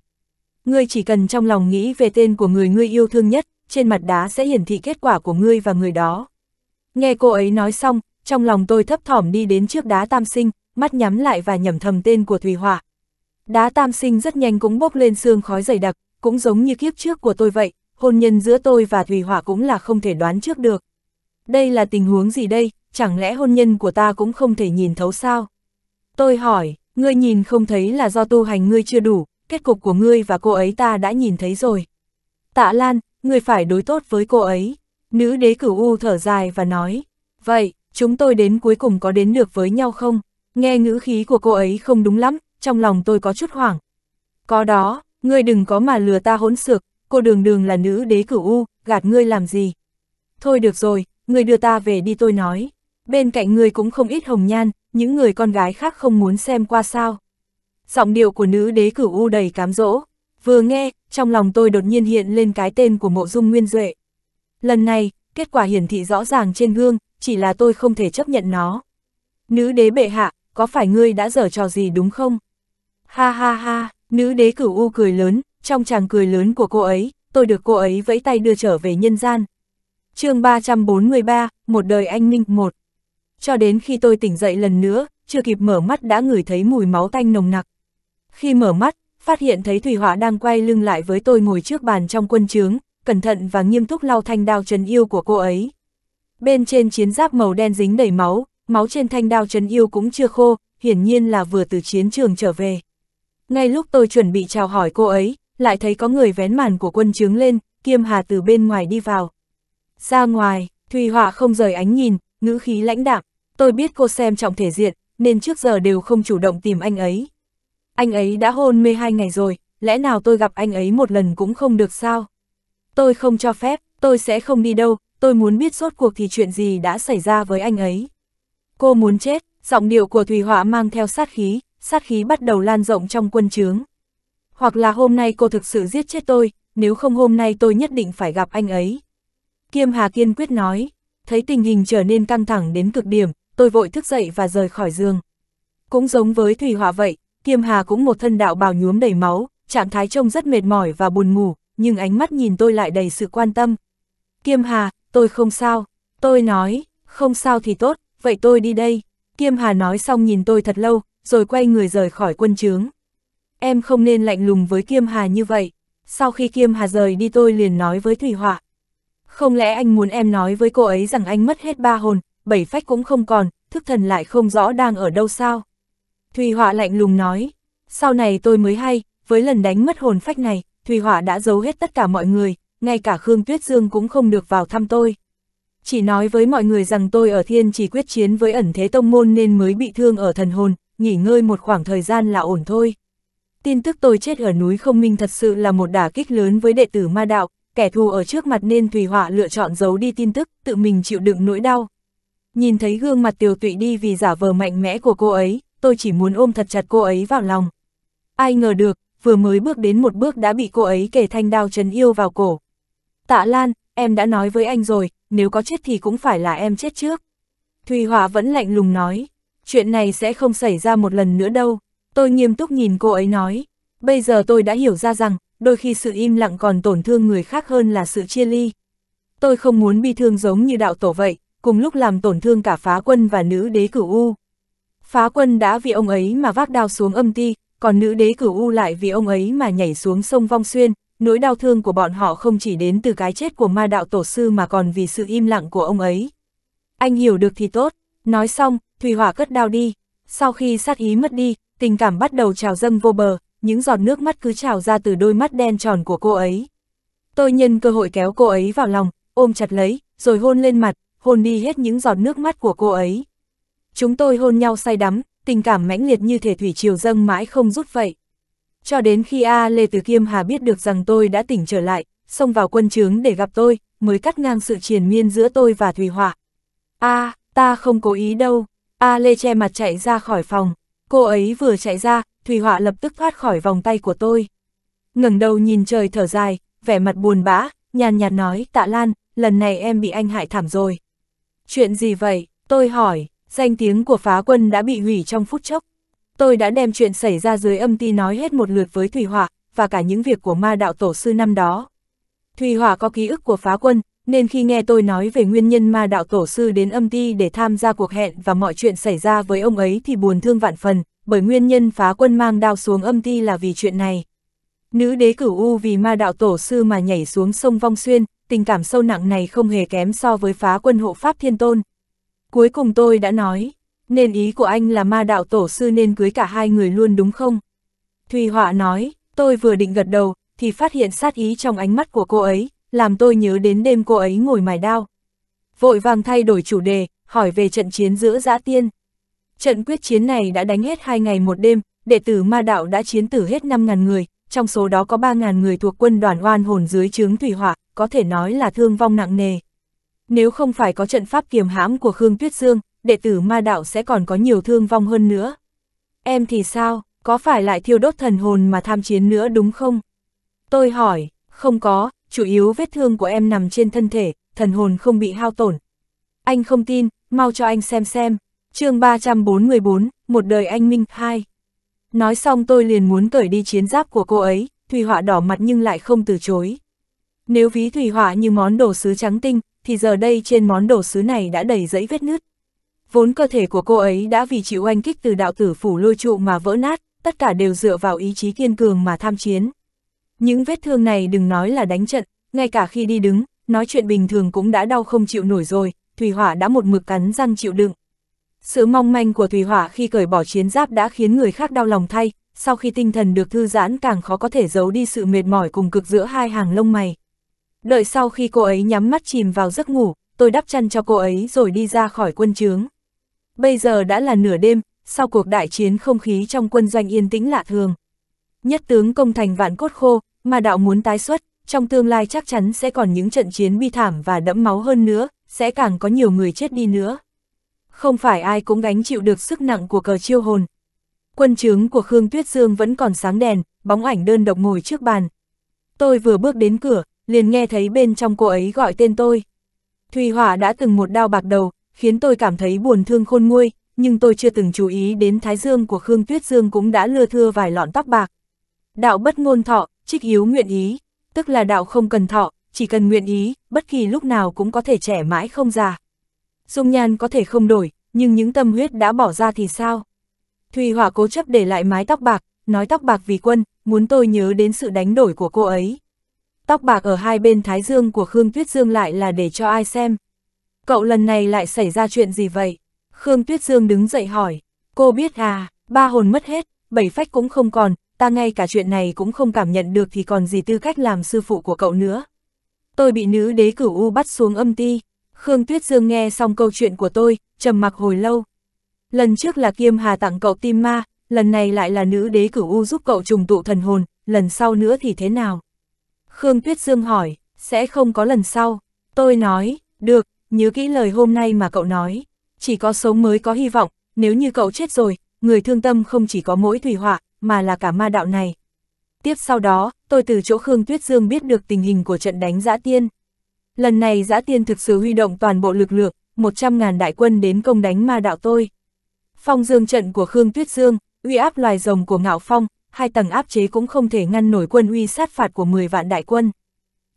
Ngươi chỉ cần trong lòng nghĩ về tên của người ngươi yêu thương nhất, trên mặt đá sẽ hiển thị kết quả của ngươi và người đó. Nghe cô ấy nói xong, trong lòng tôi thấp thỏm đi đến trước đá tam sinh, mắt nhắm lại và nhẩm thầm tên của Thùy Hòa. Đá tam sinh rất nhanh cũng bốc lên sương khói dày đặc, cũng giống như kiếp trước của tôi vậy, hôn nhân giữa tôi và Thùy Hòa cũng là không thể đoán trước được. Đây là tình huống gì đây, chẳng lẽ hôn nhân của ta cũng không thể nhìn thấu sao? Tôi hỏi, ngươi nhìn không thấy là do tu hành ngươi chưa đủ, kết cục của ngươi và cô ấy ta đã nhìn thấy rồi. Tạ Lan, ngươi phải đối tốt với cô ấy. Nữ đế cửu U thở dài và nói, vậy, chúng tôi đến cuối cùng có đến được với nhau không? Nghe ngữ khí của cô ấy không đúng lắm, trong lòng tôi có chút hoảng. Có đó, ngươi đừng có mà lừa ta hỗn xược, cô đường đường là nữ đế cửu U, gạt ngươi làm gì? Thôi được rồi, ngươi đưa ta về đi tôi nói bên cạnh người cũng không ít hồng nhan, những người con gái khác không muốn xem qua sao. Giọng điệu của nữ đế cửu u đầy cám dỗ, vừa nghe, trong lòng tôi đột nhiên hiện lên cái tên của mộ dung nguyên duệ. Lần này, kết quả hiển thị rõ ràng trên gương, chỉ là tôi không thể chấp nhận nó. Nữ đế bệ hạ, có phải ngươi đã dở trò gì đúng không? Ha ha ha, nữ đế cửu u cười lớn, trong chàng cười lớn của cô ấy, tôi được cô ấy vẫy tay đưa trở về nhân gian. chương 343, một đời anh minh một cho đến khi tôi tỉnh dậy lần nữa, chưa kịp mở mắt đã ngửi thấy mùi máu tanh nồng nặc. Khi mở mắt, phát hiện thấy Thủy Họa đang quay lưng lại với tôi ngồi trước bàn trong quân trướng, cẩn thận và nghiêm túc lau thanh đao trấn yêu của cô ấy. Bên trên chiến giáp màu đen dính đầy máu, máu trên thanh đao trấn yêu cũng chưa khô, hiển nhiên là vừa từ chiến trường trở về. Ngay lúc tôi chuẩn bị chào hỏi cô ấy, lại thấy có người vén màn của quân trướng lên, kiêm hà từ bên ngoài đi vào. Ra ngoài, Thùy Họa không rời ánh nhìn, ngữ khí lãnh đạm tôi biết cô xem trọng thể diện, nên trước giờ đều không chủ động tìm anh ấy. Anh ấy đã hôn mê hai ngày rồi, lẽ nào tôi gặp anh ấy một lần cũng không được sao? Tôi không cho phép, tôi sẽ không đi đâu, tôi muốn biết rốt cuộc thì chuyện gì đã xảy ra với anh ấy. Cô muốn chết, giọng điệu của Thùy Họa mang theo sát khí, sát khí bắt đầu lan rộng trong quân chướng. Hoặc là hôm nay cô thực sự giết chết tôi, nếu không hôm nay tôi nhất định phải gặp anh ấy. Kiêm Hà kiên quyết nói, thấy tình hình trở nên căng thẳng đến cực điểm, tôi vội thức dậy và rời khỏi giường. Cũng giống với Thủy Hỏa vậy, Kiêm Hà cũng một thân đạo bào nhuốm đầy máu, trạng thái trông rất mệt mỏi và buồn ngủ, nhưng ánh mắt nhìn tôi lại đầy sự quan tâm. Kiêm Hà, tôi không sao. Tôi nói, không sao thì tốt, vậy tôi đi đây. Kiêm Hà nói xong nhìn tôi thật lâu, rồi quay người rời khỏi quân trướng. Em không nên lạnh lùng với Kiêm Hà như vậy. Sau khi Kiêm Hà rời đi tôi liền nói với Thủy Hỏa. Không lẽ anh muốn em nói với cô ấy rằng anh mất hết ba hồn, bảy phách cũng không còn, thức thần lại không rõ đang ở đâu sao. Thùy Họa lạnh lùng nói, sau này tôi mới hay, với lần đánh mất hồn phách này, Thùy Họa đã giấu hết tất cả mọi người, ngay cả Khương Tuyết Dương cũng không được vào thăm tôi. Chỉ nói với mọi người rằng tôi ở thiên chỉ quyết chiến với ẩn thế tông môn nên mới bị thương ở thần hồn, nghỉ ngơi một khoảng thời gian là ổn thôi. Tin tức tôi chết ở núi không minh thật sự là một đả kích lớn với đệ tử ma đạo, kẻ thù ở trước mặt nên Thùy Họa lựa chọn giấu đi tin tức, tự mình chịu đựng nỗi đau, Nhìn thấy gương mặt tiều tụy đi vì giả vờ mạnh mẽ của cô ấy, tôi chỉ muốn ôm thật chặt cô ấy vào lòng. Ai ngờ được, vừa mới bước đến một bước đã bị cô ấy kề thanh đao chấn yêu vào cổ. Tạ Lan, em đã nói với anh rồi, nếu có chết thì cũng phải là em chết trước. Thùy Hòa vẫn lạnh lùng nói, chuyện này sẽ không xảy ra một lần nữa đâu. Tôi nghiêm túc nhìn cô ấy nói, bây giờ tôi đã hiểu ra rằng, đôi khi sự im lặng còn tổn thương người khác hơn là sự chia ly. Tôi không muốn bi thương giống như đạo tổ vậy, cùng lúc làm tổn thương cả phá quân và nữ đế cửu U. Phá quân đã vì ông ấy mà vác đao xuống âm ti, còn nữ đế cửu U lại vì ông ấy mà nhảy xuống sông Vong Xuyên, nỗi đau thương của bọn họ không chỉ đến từ cái chết của ma đạo tổ sư mà còn vì sự im lặng của ông ấy. Anh hiểu được thì tốt, nói xong, Thủy Hỏa cất đao đi, sau khi sát ý mất đi, tình cảm bắt đầu trào dâng vô bờ, những giọt nước mắt cứ trào ra từ đôi mắt đen tròn của cô ấy. Tôi nhân cơ hội kéo cô ấy vào lòng, ôm chặt lấy, rồi hôn lên mặt, hôn đi hết những giọt nước mắt của cô ấy. Chúng tôi hôn nhau say đắm, tình cảm mãnh liệt như thể thủy triều dâng mãi không rút vậy. Cho đến khi A Lê Từ Kiêm Hà biết được rằng tôi đã tỉnh trở lại, xông vào quân trướng để gặp tôi, mới cắt ngang sự triền miên giữa tôi và Thùy Họa. A, ta không cố ý đâu. A Lê che mặt chạy ra khỏi phòng. Cô ấy vừa chạy ra, Thùy Họa lập tức thoát khỏi vòng tay của tôi. ngẩng đầu nhìn trời thở dài, vẻ mặt buồn bã, nhàn nhạt nói tạ lan, lần này em bị anh hại thảm rồi. Chuyện gì vậy? Tôi hỏi, danh tiếng của phá quân đã bị hủy trong phút chốc. Tôi đã đem chuyện xảy ra dưới âm ti nói hết một lượt với Thủy Họa, và cả những việc của ma đạo tổ sư năm đó. Thủy Hỏa có ký ức của phá quân, nên khi nghe tôi nói về nguyên nhân ma đạo tổ sư đến âm ti để tham gia cuộc hẹn và mọi chuyện xảy ra với ông ấy thì buồn thương vạn phần, bởi nguyên nhân phá quân mang đao xuống âm ti là vì chuyện này. Nữ đế cửu U vì ma đạo tổ sư mà nhảy xuống sông Vong Xuyên, tình cảm sâu nặng này không hề kém so với phá quân hộ pháp thiên tôn. Cuối cùng tôi đã nói, nên ý của anh là ma đạo tổ sư nên cưới cả hai người luôn đúng không? Thùy Họa nói, tôi vừa định gật đầu, thì phát hiện sát ý trong ánh mắt của cô ấy, làm tôi nhớ đến đêm cô ấy ngồi mài đao. Vội vàng thay đổi chủ đề, hỏi về trận chiến giữa giã tiên. Trận quyết chiến này đã đánh hết hai ngày một đêm, đệ tử ma đạo đã chiến tử hết 5.000 người, trong số đó có 3.000 người thuộc quân đoàn oan hồn dưới chướng Thủy Hỏa, có thể nói là thương vong nặng nề. Nếu không phải có trận pháp kiềm hãm của Khương Tuyết Dương, đệ tử ma đạo sẽ còn có nhiều thương vong hơn nữa. Em thì sao, có phải lại thiêu đốt thần hồn mà tham chiến nữa đúng không? Tôi hỏi, không có, chủ yếu vết thương của em nằm trên thân thể, thần hồn không bị hao tổn. Anh không tin, mau cho anh xem xem. chương 344, Một đời anh Minh hai Nói xong tôi liền muốn cởi đi chiến giáp của cô ấy, Thùy Họa đỏ mặt nhưng lại không từ chối. Nếu ví thủy hỏa như món đồ sứ trắng tinh, thì giờ đây trên món đồ sứ này đã đầy dẫy vết nứt. Vốn cơ thể của cô ấy đã vì chịu oanh kích từ đạo tử phủ lôi trụ mà vỡ nát, tất cả đều dựa vào ý chí kiên cường mà tham chiến. Những vết thương này đừng nói là đánh trận, ngay cả khi đi đứng, nói chuyện bình thường cũng đã đau không chịu nổi rồi, Thủy Hỏa đã một mực cắn răng chịu đựng. Sự mong manh của Thủy Hỏa khi cởi bỏ chiến giáp đã khiến người khác đau lòng thay, sau khi tinh thần được thư giãn càng khó có thể giấu đi sự mệt mỏi cùng cực giữa hai hàng lông mày. Đợi sau khi cô ấy nhắm mắt chìm vào giấc ngủ, tôi đắp chăn cho cô ấy rồi đi ra khỏi quân trướng. Bây giờ đã là nửa đêm, sau cuộc đại chiến không khí trong quân doanh yên tĩnh lạ thường. Nhất tướng công thành vạn cốt khô, mà đạo muốn tái xuất, trong tương lai chắc chắn sẽ còn những trận chiến bi thảm và đẫm máu hơn nữa, sẽ càng có nhiều người chết đi nữa. Không phải ai cũng gánh chịu được sức nặng của cờ chiêu hồn. Quân trướng của Khương Tuyết Dương vẫn còn sáng đèn, bóng ảnh đơn độc ngồi trước bàn. Tôi vừa bước đến cửa, liền nghe thấy bên trong cô ấy gọi tên tôi. Thùy Hỏa đã từng một đao bạc đầu, khiến tôi cảm thấy buồn thương khôn nguôi, nhưng tôi chưa từng chú ý đến thái dương của Khương Tuyết Dương cũng đã lưa thưa vài lọn tóc bạc. Đạo bất ngôn thọ, trích yếu nguyện ý, tức là đạo không cần thọ, chỉ cần nguyện ý, bất kỳ lúc nào cũng có thể trẻ mãi không già. Dung nhan có thể không đổi, nhưng những tâm huyết đã bỏ ra thì sao? Thùy Hỏa cố chấp để lại mái tóc bạc, nói tóc bạc vì quân, muốn tôi nhớ đến sự đánh đổi của cô ấy tóc bạc ở hai bên thái dương của Khương Tuyết Dương lại là để cho ai xem. Cậu lần này lại xảy ra chuyện gì vậy? Khương Tuyết Dương đứng dậy hỏi, cô biết à, ba hồn mất hết, bảy phách cũng không còn, ta ngay cả chuyện này cũng không cảm nhận được thì còn gì tư cách làm sư phụ của cậu nữa. Tôi bị nữ đế cửu U bắt xuống âm ti, Khương Tuyết Dương nghe xong câu chuyện của tôi, trầm mặc hồi lâu. Lần trước là Kiêm Hà tặng cậu tim ma, lần này lại là nữ đế cửu U giúp cậu trùng tụ thần hồn, lần sau nữa thì thế nào? Khương Tuyết Dương hỏi, sẽ không có lần sau. Tôi nói, được, nhớ kỹ lời hôm nay mà cậu nói. Chỉ có sống mới có hy vọng, nếu như cậu chết rồi, người thương tâm không chỉ có mỗi thủy họa, mà là cả ma đạo này. Tiếp sau đó, tôi từ chỗ Khương Tuyết Dương biết được tình hình của trận đánh Giã Tiên. Lần này Giã Tiên thực sự huy động toàn bộ lực lượng, 100.000 đại quân đến công đánh ma đạo tôi. Phong dương trận của Khương Tuyết Dương, uy áp loài rồng của Ngạo Phong, hai tầng áp chế cũng không thể ngăn nổi quân uy sát phạt của 10 vạn đại quân.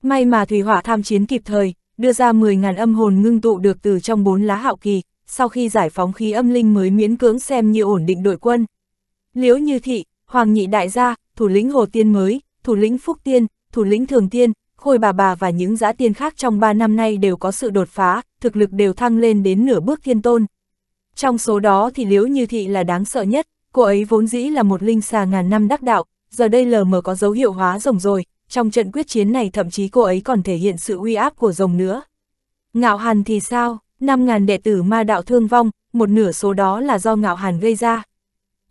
May mà Thủy Hỏa tham chiến kịp thời, đưa ra 10.000 âm hồn ngưng tụ được từ trong bốn lá hạo kỳ, sau khi giải phóng khí âm linh mới miễn cưỡng xem như ổn định đội quân. Liễu Như Thị, Hoàng Nhị Đại Gia, thủ lĩnh Hồ Tiên mới, thủ lĩnh Phúc Tiên, thủ lĩnh Thường Tiên, Khôi Bà Bà và những giã tiên khác trong 3 năm nay đều có sự đột phá, thực lực đều thăng lên đến nửa bước thiên tôn. Trong số đó thì Liễu Như Thị là đáng sợ nhất, Cô ấy vốn dĩ là một linh xà ngàn năm đắc đạo, giờ đây lờ mờ có dấu hiệu hóa rồng rồi, trong trận quyết chiến này thậm chí cô ấy còn thể hiện sự uy áp của rồng nữa. Ngạo Hàn thì sao? 5.000 đệ tử ma đạo thương vong, một nửa số đó là do Ngạo Hàn gây ra.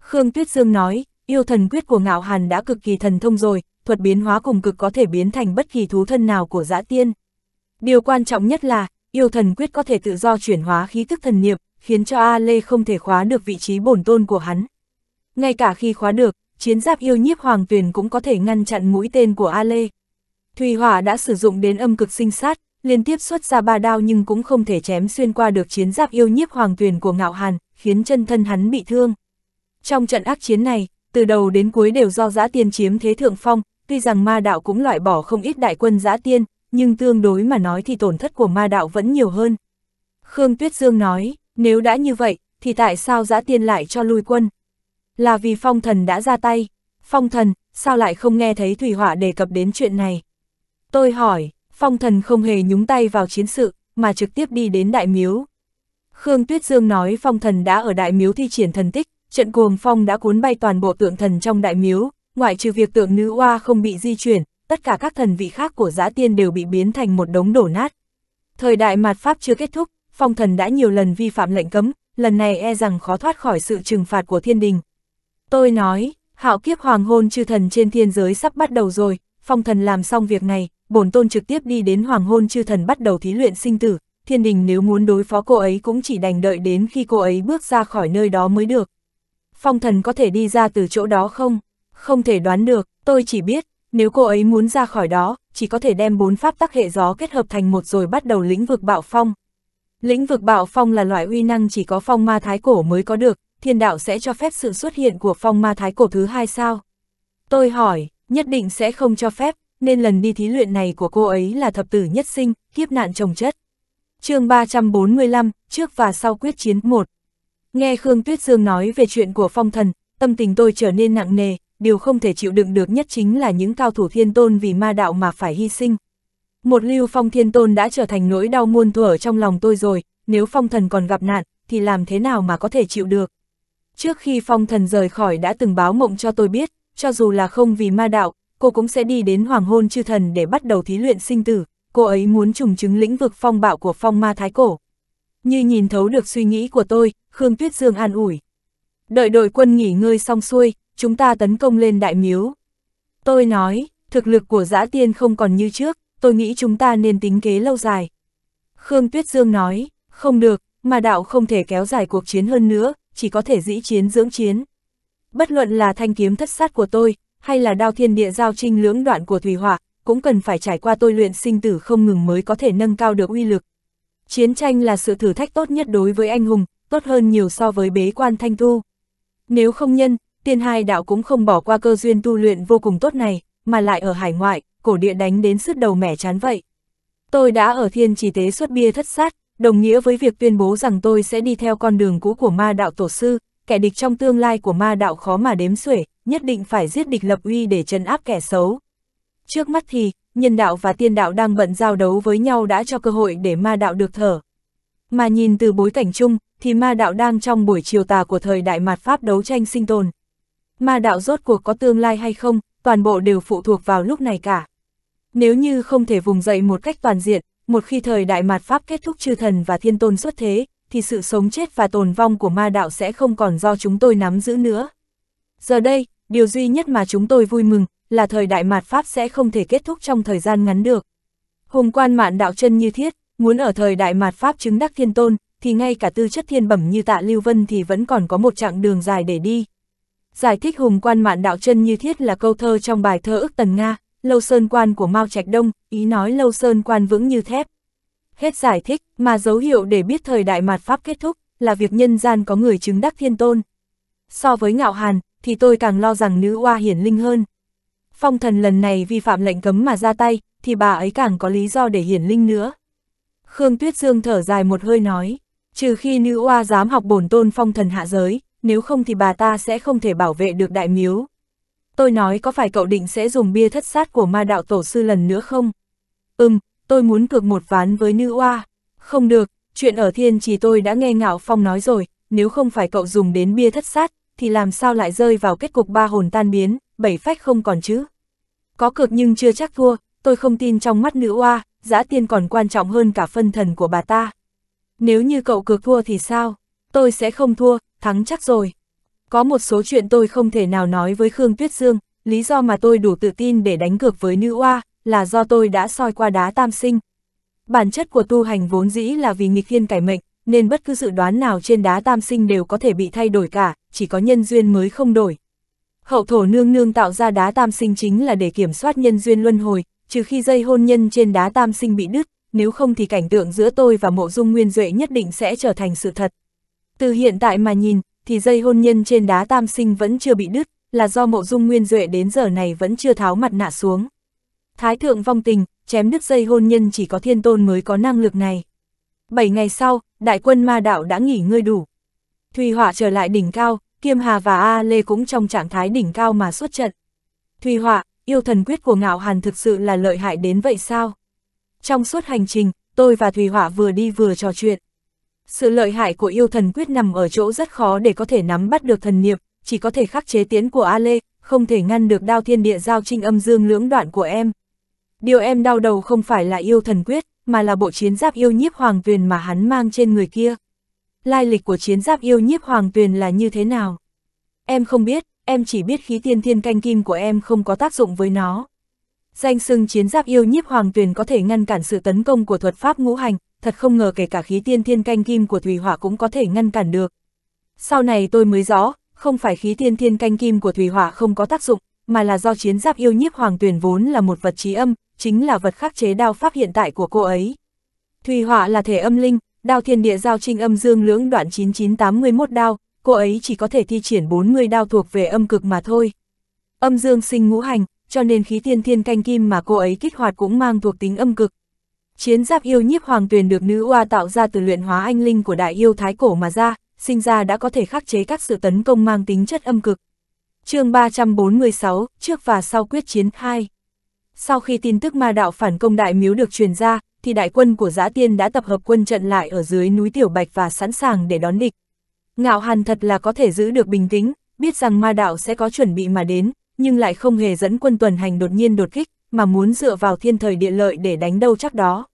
Khương Tuyết Dương nói, yêu thần quyết của Ngạo Hàn đã cực kỳ thần thông rồi, thuật biến hóa cùng cực có thể biến thành bất kỳ thú thân nào của dã tiên. Điều quan trọng nhất là, yêu thần quyết có thể tự do chuyển hóa khí thức thần niệm, khiến cho A Lê không thể khóa được vị trí bổn tôn của hắn ngay cả khi khóa được, chiến giáp yêu nhiếp hoàng tuyển cũng có thể ngăn chặn mũi tên của A Lê. Thùy Hỏa đã sử dụng đến âm cực sinh sát, liên tiếp xuất ra ba đao nhưng cũng không thể chém xuyên qua được chiến giáp yêu nhiếp hoàng tuyển của ngạo hàn, khiến chân thân hắn bị thương. Trong trận ác chiến này, từ đầu đến cuối đều do giã tiên chiếm thế thượng phong, tuy rằng ma đạo cũng loại bỏ không ít đại quân giã tiên, nhưng tương đối mà nói thì tổn thất của ma đạo vẫn nhiều hơn. Khương Tuyết Dương nói, nếu đã như vậy, thì tại sao giã tiên lại cho lui quân? Là vì phong thần đã ra tay. Phong thần, sao lại không nghe thấy Thủy Hỏa đề cập đến chuyện này? Tôi hỏi, phong thần không hề nhúng tay vào chiến sự, mà trực tiếp đi đến đại miếu. Khương Tuyết Dương nói phong thần đã ở đại miếu thi triển thần tích, trận cuồng phong đã cuốn bay toàn bộ tượng thần trong đại miếu, ngoại trừ việc tượng nữ oa không bị di chuyển, tất cả các thần vị khác của giã tiên đều bị biến thành một đống đổ nát. Thời đại mạt Pháp chưa kết thúc, phong thần đã nhiều lần vi phạm lệnh cấm, lần này e rằng khó thoát khỏi sự trừng phạt của thiên đình, Tôi nói, hạo kiếp hoàng hôn chư thần trên thiên giới sắp bắt đầu rồi, phong thần làm xong việc này, bổn tôn trực tiếp đi đến hoàng hôn chư thần bắt đầu thí luyện sinh tử, thiên đình nếu muốn đối phó cô ấy cũng chỉ đành đợi đến khi cô ấy bước ra khỏi nơi đó mới được. Phong thần có thể đi ra từ chỗ đó không? Không thể đoán được, tôi chỉ biết, nếu cô ấy muốn ra khỏi đó, chỉ có thể đem bốn pháp tắc hệ gió kết hợp thành một rồi bắt đầu lĩnh vực bạo phong. Lĩnh vực bạo phong là loại uy năng chỉ có phong ma thái cổ mới có được, thiên đạo sẽ cho phép sự xuất hiện của phong ma thái cổ thứ hai sao? Tôi hỏi, nhất định sẽ không cho phép, nên lần đi thí luyện này của cô ấy là thập tử nhất sinh, kiếp nạn chồng chất. chương 345, trước và sau quyết chiến 1. Nghe Khương Tuyết Dương nói về chuyện của phong thần, tâm tình tôi trở nên nặng nề, điều không thể chịu đựng được nhất chính là những cao thủ thiên tôn vì ma đạo mà phải hy sinh. Một lưu phong thiên tôn đã trở thành nỗi đau muôn thuở trong lòng tôi rồi, nếu phong thần còn gặp nạn, thì làm thế nào mà có thể chịu được. Trước khi phong thần rời khỏi đã từng báo mộng cho tôi biết, cho dù là không vì ma đạo, cô cũng sẽ đi đến hoàng hôn chư thần để bắt đầu thí luyện sinh tử, cô ấy muốn trùng chứng lĩnh vực phong bạo của phong ma thái cổ. Như nhìn thấu được suy nghĩ của tôi, Khương Tuyết Dương an ủi. Đợi đội quân nghỉ ngơi xong xuôi, chúng ta tấn công lên đại miếu. Tôi nói, thực lực của giã tiên không còn như trước, tôi nghĩ chúng ta nên tính kế lâu dài. Khương Tuyết Dương nói, không được, mà đạo không thể kéo dài cuộc chiến hơn nữa, chỉ có thể dĩ chiến dưỡng chiến. Bất luận là thanh kiếm thất sát của tôi, hay là đao thiên địa giao trinh lưỡng đoạn của Thủy Hỏa, cũng cần phải trải qua tôi luyện sinh tử không ngừng mới có thể nâng cao được uy lực. Chiến tranh là sự thử thách tốt nhất đối với anh hùng, tốt hơn nhiều so với bế quan thanh tu. Nếu không nhân, tiên hai đạo cũng không bỏ qua cơ duyên tu luyện vô cùng tốt này, mà lại ở hải ngoại, cổ địa đánh đến sứt đầu mẻ chán vậy. Tôi đã ở thiên chỉ tế xuất bia thất sát, đồng nghĩa với việc tuyên bố rằng tôi sẽ đi theo con đường cũ của ma đạo tổ sư, kẻ địch trong tương lai của ma đạo khó mà đếm xuể, nhất định phải giết địch lập uy để trấn áp kẻ xấu. Trước mắt thì, nhân đạo và tiên đạo đang bận giao đấu với nhau đã cho cơ hội để ma đạo được thở. Mà nhìn từ bối cảnh chung, thì ma đạo đang trong buổi chiều tà của thời đại mạt Pháp đấu tranh sinh tồn. Ma đạo rốt cuộc có tương lai hay không, toàn bộ đều phụ thuộc vào lúc này cả. Nếu như không thể vùng dậy một cách toàn diện, một khi thời đại mạt Pháp kết thúc chư thần và thiên tôn xuất thế, thì sự sống chết và tồn vong của ma đạo sẽ không còn do chúng tôi nắm giữ nữa. Giờ đây, điều duy nhất mà chúng tôi vui mừng là thời đại mạt Pháp sẽ không thể kết thúc trong thời gian ngắn được. Hùng quan mạn đạo chân như thiết, muốn ở thời đại mạt Pháp chứng đắc thiên tôn, thì ngay cả tư chất thiên bẩm như tạ Lưu Vân thì vẫn còn có một chặng đường dài để đi. Giải thích hùng quan mạn đạo chân như thiết là câu thơ trong bài thơ ức tần Nga, lâu sơn quan của Mao Trạch Đông, ý nói lâu sơn quan vững như thép. Hết giải thích, mà dấu hiệu để biết thời đại mạt Pháp kết thúc, là việc nhân gian có người chứng đắc thiên tôn. So với ngạo hàn, thì tôi càng lo rằng nữ oa hiển linh hơn. Phong thần lần này vi phạm lệnh cấm mà ra tay, thì bà ấy càng có lý do để hiển linh nữa. Khương Tuyết Dương thở dài một hơi nói, trừ khi nữ oa dám học bổn tôn phong thần hạ giới, nếu không thì bà ta sẽ không thể bảo vệ được đại miếu tôi nói có phải cậu định sẽ dùng bia thất sát của ma đạo tổ sư lần nữa không? Ừm, tôi muốn cược một ván với nữ oa. Không được, chuyện ở thiên chỉ tôi đã nghe Ngạo Phong nói rồi, nếu không phải cậu dùng đến bia thất sát, thì làm sao lại rơi vào kết cục ba hồn tan biến, bảy phách không còn chứ? Có cược nhưng chưa chắc thua, tôi không tin trong mắt nữ oa, giã tiên còn quan trọng hơn cả phân thần của bà ta. Nếu như cậu cược thua thì sao? Tôi sẽ không thua, thắng chắc rồi. Có một số chuyện tôi không thể nào nói với Khương Tuyết Dương, lý do mà tôi đủ tự tin để đánh cược với nữ oa là do tôi đã soi qua đá tam sinh. Bản chất của tu hành vốn dĩ là vì nghịch thiên cải mệnh, nên bất cứ dự đoán nào trên đá tam sinh đều có thể bị thay đổi cả, chỉ có nhân duyên mới không đổi. Hậu thổ nương nương tạo ra đá tam sinh chính là để kiểm soát nhân duyên luân hồi, trừ khi dây hôn nhân trên đá tam sinh bị đứt, nếu không thì cảnh tượng giữa tôi và mộ dung nguyên duệ nhất định sẽ trở thành sự thật. Từ hiện tại mà nhìn, thì dây hôn nhân trên đá tam sinh vẫn chưa bị đứt, là do mộ dung nguyên duệ đến giờ này vẫn chưa tháo mặt nạ xuống. Thái thượng vong tình, chém đứt dây hôn nhân chỉ có thiên tôn mới có năng lực này. Bảy ngày sau, đại quân ma đạo đã nghỉ ngơi đủ. Thùy Hỏa trở lại đỉnh cao, Kiêm Hà và A Lê cũng trong trạng thái đỉnh cao mà xuất trận. Thùy Hỏa, yêu thần quyết của ngạo hàn thực sự là lợi hại đến vậy sao? Trong suốt hành trình, tôi và Thùy Hỏa vừa đi vừa trò chuyện. Sự lợi hại của yêu thần quyết nằm ở chỗ rất khó để có thể nắm bắt được thần niệm, chỉ có thể khắc chế tiến của A Lê, không thể ngăn được đao thiên địa giao trinh âm dương lưỡng đoạn của em. Điều em đau đầu không phải là yêu thần quyết, mà là bộ chiến giáp yêu nhiếp hoàng tuyền mà hắn mang trên người kia. Lai lịch của chiến giáp yêu nhiếp hoàng tuyền là như thế nào? Em không biết, em chỉ biết khí tiên thiên canh kim của em không có tác dụng với nó. Danh sưng chiến giáp yêu nhiếp hoàng tuyền có thể ngăn cản sự tấn công của thuật pháp ngũ hành, thật không ngờ kể cả khí tiên thiên canh kim của Thủy Hỏa cũng có thể ngăn cản được. Sau này tôi mới rõ, không phải khí tiên thiên canh kim của Thủy Hỏa không có tác dụng, mà là do chiến giáp yêu nhiếp hoàng tuyển vốn là một vật trí âm, chính là vật khắc chế đao pháp hiện tại của cô ấy. Thủy Hỏa là thể âm linh, đao thiên địa giao trinh âm dương lưỡng đoạn 9981 đao, cô ấy chỉ có thể thi triển 40 đao thuộc về âm cực mà thôi. Âm dương sinh ngũ hành, cho nên khí tiên thiên canh kim mà cô ấy kích hoạt cũng mang thuộc tính âm cực, Chiến giáp yêu nhiếp hoàng tuyền được nữ oa tạo ra từ luyện hóa anh linh của đại yêu thái cổ mà ra, sinh ra đã có thể khắc chế các sự tấn công mang tính chất âm cực. chương 346, trước và sau quyết chiến 2 Sau khi tin tức ma đạo phản công đại miếu được truyền ra, thì đại quân của giã tiên đã tập hợp quân trận lại ở dưới núi Tiểu Bạch và sẵn sàng để đón địch. Ngạo hàn thật là có thể giữ được bình tĩnh, biết rằng ma đạo sẽ có chuẩn bị mà đến, nhưng lại không hề dẫn quân tuần hành đột nhiên đột kích, mà muốn dựa vào thiên thời địa lợi để đánh đâu chắc đó.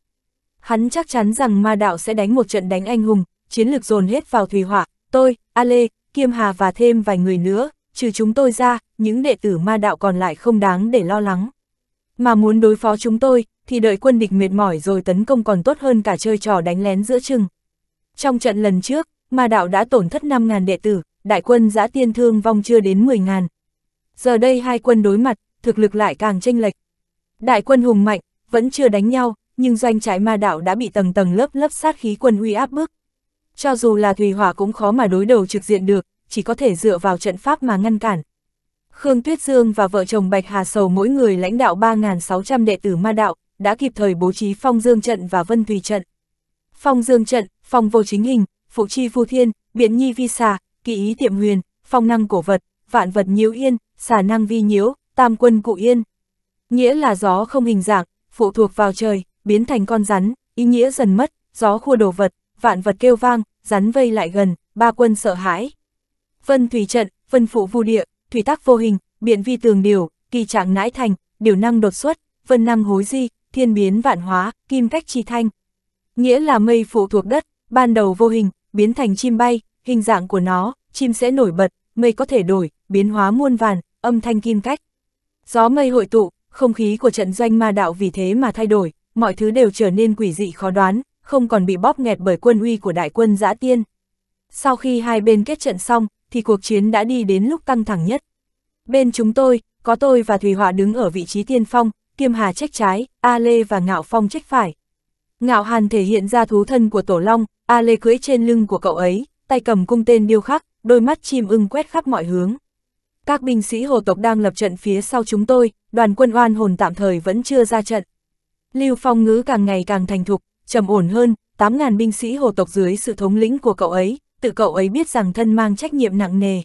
Hắn chắc chắn rằng ma đạo sẽ đánh một trận đánh anh hùng, chiến lược dồn hết vào thủy Hỏa, tôi, Ale, Kiêm Hà và thêm vài người nữa, trừ chúng tôi ra, những đệ tử ma đạo còn lại không đáng để lo lắng. Mà muốn đối phó chúng tôi, thì đợi quân địch mệt mỏi rồi tấn công còn tốt hơn cả chơi trò đánh lén giữa chừng. Trong trận lần trước, ma đạo đã tổn thất 5.000 đệ tử, đại quân giã tiên thương vong chưa đến 10.000. Giờ đây hai quân đối mặt, thực lực lại càng chênh lệch. Đại quân hùng mạnh, vẫn chưa đánh nhau, nhưng doanh trái ma đạo đã bị tầng tầng lớp lớp sát khí quân uy áp bức. Cho dù là Thùy Hỏa cũng khó mà đối đầu trực diện được, chỉ có thể dựa vào trận pháp mà ngăn cản. Khương Tuyết Dương và vợ chồng Bạch Hà Sầu mỗi người lãnh đạo 3.600 đệ tử ma đạo, đã kịp thời bố trí phong dương trận và vân thủy trận. Phong dương trận, phong vô chính hình, phụ chi phu thiên, biển nhi vi xà, kỳ ý tiệm huyền, phong năng cổ vật, vạn vật nhiễu yên, xà năng vi nhiễu, tam quân cụ yên. Nghĩa là gió không hình dạng, phụ thuộc vào trời, biến thành con rắn, ý nghĩa dần mất, gió khua đồ vật, vạn vật kêu vang, rắn vây lại gần, ba quân sợ hãi. Vân thủy trận, vân phụ vu địa, thủy tác vô hình, biện vi tường điều, kỳ trạng nãi thành, điều năng đột xuất, vân năng hối di, thiên biến vạn hóa, kim cách chi thanh. Nghĩa là mây phụ thuộc đất, ban đầu vô hình, biến thành chim bay, hình dạng của nó, chim sẽ nổi bật, mây có thể đổi, biến hóa muôn vàn, âm thanh kim cách. Gió mây hội tụ, không khí của trận doanh ma đạo vì thế mà thay đổi, mọi thứ đều trở nên quỷ dị khó đoán, không còn bị bóp nghẹt bởi quân uy của đại quân giã tiên. Sau khi hai bên kết trận xong, thì cuộc chiến đã đi đến lúc căng thẳng nhất. Bên chúng tôi, có tôi và Thùy Họa đứng ở vị trí tiên phong, Kiêm Hà trách trái, A Lê và Ngạo Phong trách phải. Ngạo Hàn thể hiện ra thú thân của Tổ Long, A Lê cưỡi trên lưng của cậu ấy, tay cầm cung tên điêu khắc, đôi mắt chim ưng quét khắp mọi hướng. Các binh sĩ hồ tộc đang lập trận phía sau chúng tôi, đoàn quân oan hồn tạm thời vẫn chưa ra trận. Lưu Phong ngữ càng ngày càng thành thục, trầm ổn hơn, 8.000 binh sĩ hồ tộc dưới sự thống lĩnh của cậu ấy, tự cậu ấy biết rằng thân mang trách nhiệm nặng nề.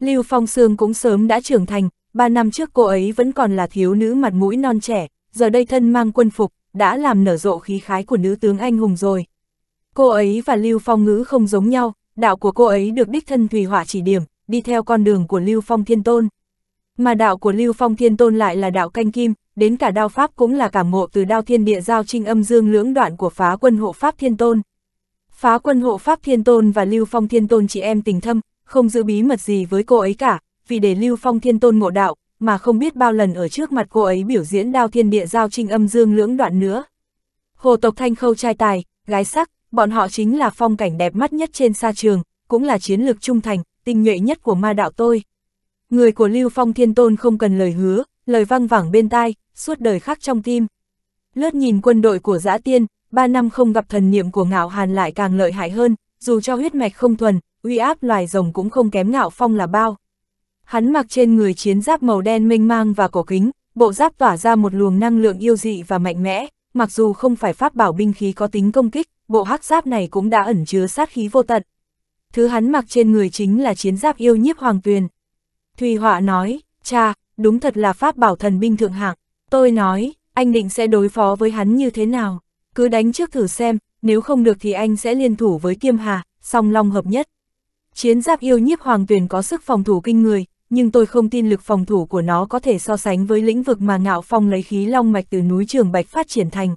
Lưu Phong xương cũng sớm đã trưởng thành, 3 năm trước cô ấy vẫn còn là thiếu nữ mặt mũi non trẻ, giờ đây thân mang quân phục, đã làm nở rộ khí khái của nữ tướng anh hùng rồi. Cô ấy và Lưu Phong ngữ không giống nhau, đạo của cô ấy được đích thân Thùy Hỏa chỉ điểm, đi theo con đường của Lưu Phong Thiên Tôn. Mà đạo của Lưu Phong Thiên Tôn lại là đạo canh kim, đến cả đao pháp cũng là cảm mộ từ đao thiên địa giao trinh âm dương lưỡng đoạn của phá quân hộ pháp thiên tôn. Phá quân hộ pháp thiên tôn và lưu phong thiên tôn chị em tình thâm, không giữ bí mật gì với cô ấy cả, vì để lưu phong thiên tôn ngộ đạo, mà không biết bao lần ở trước mặt cô ấy biểu diễn đao thiên địa giao trinh âm dương lưỡng đoạn nữa. Hồ tộc thanh khâu trai tài, gái sắc, bọn họ chính là phong cảnh đẹp mắt nhất trên sa trường, cũng là chiến lược trung thành, tinh nhuệ nhất của ma đạo tôi. Người của Lưu Phong Thiên Tôn không cần lời hứa, lời văng vẳng bên tai, suốt đời khắc trong tim. Lướt nhìn quân đội của giã tiên, ba năm không gặp thần niệm của ngạo hàn lại càng lợi hại hơn, dù cho huyết mạch không thuần, uy áp loài rồng cũng không kém ngạo phong là bao. Hắn mặc trên người chiến giáp màu đen mênh mang và cổ kính, bộ giáp tỏa ra một luồng năng lượng yêu dị và mạnh mẽ, mặc dù không phải pháp bảo binh khí có tính công kích, bộ hắc giáp này cũng đã ẩn chứa sát khí vô tận. Thứ hắn mặc trên người chính là chiến giáp yêu nhiếp hoàng tuyền. Thùy Họa nói, cha, đúng thật là pháp bảo thần binh thượng hạng. Tôi nói, anh định sẽ đối phó với hắn như thế nào? Cứ đánh trước thử xem, nếu không được thì anh sẽ liên thủ với Kiêm Hà, song long hợp nhất. Chiến giáp yêu nhiếp hoàng tuyển có sức phòng thủ kinh người, nhưng tôi không tin lực phòng thủ của nó có thể so sánh với lĩnh vực mà Ngạo Phong lấy khí long mạch từ núi Trường Bạch phát triển thành.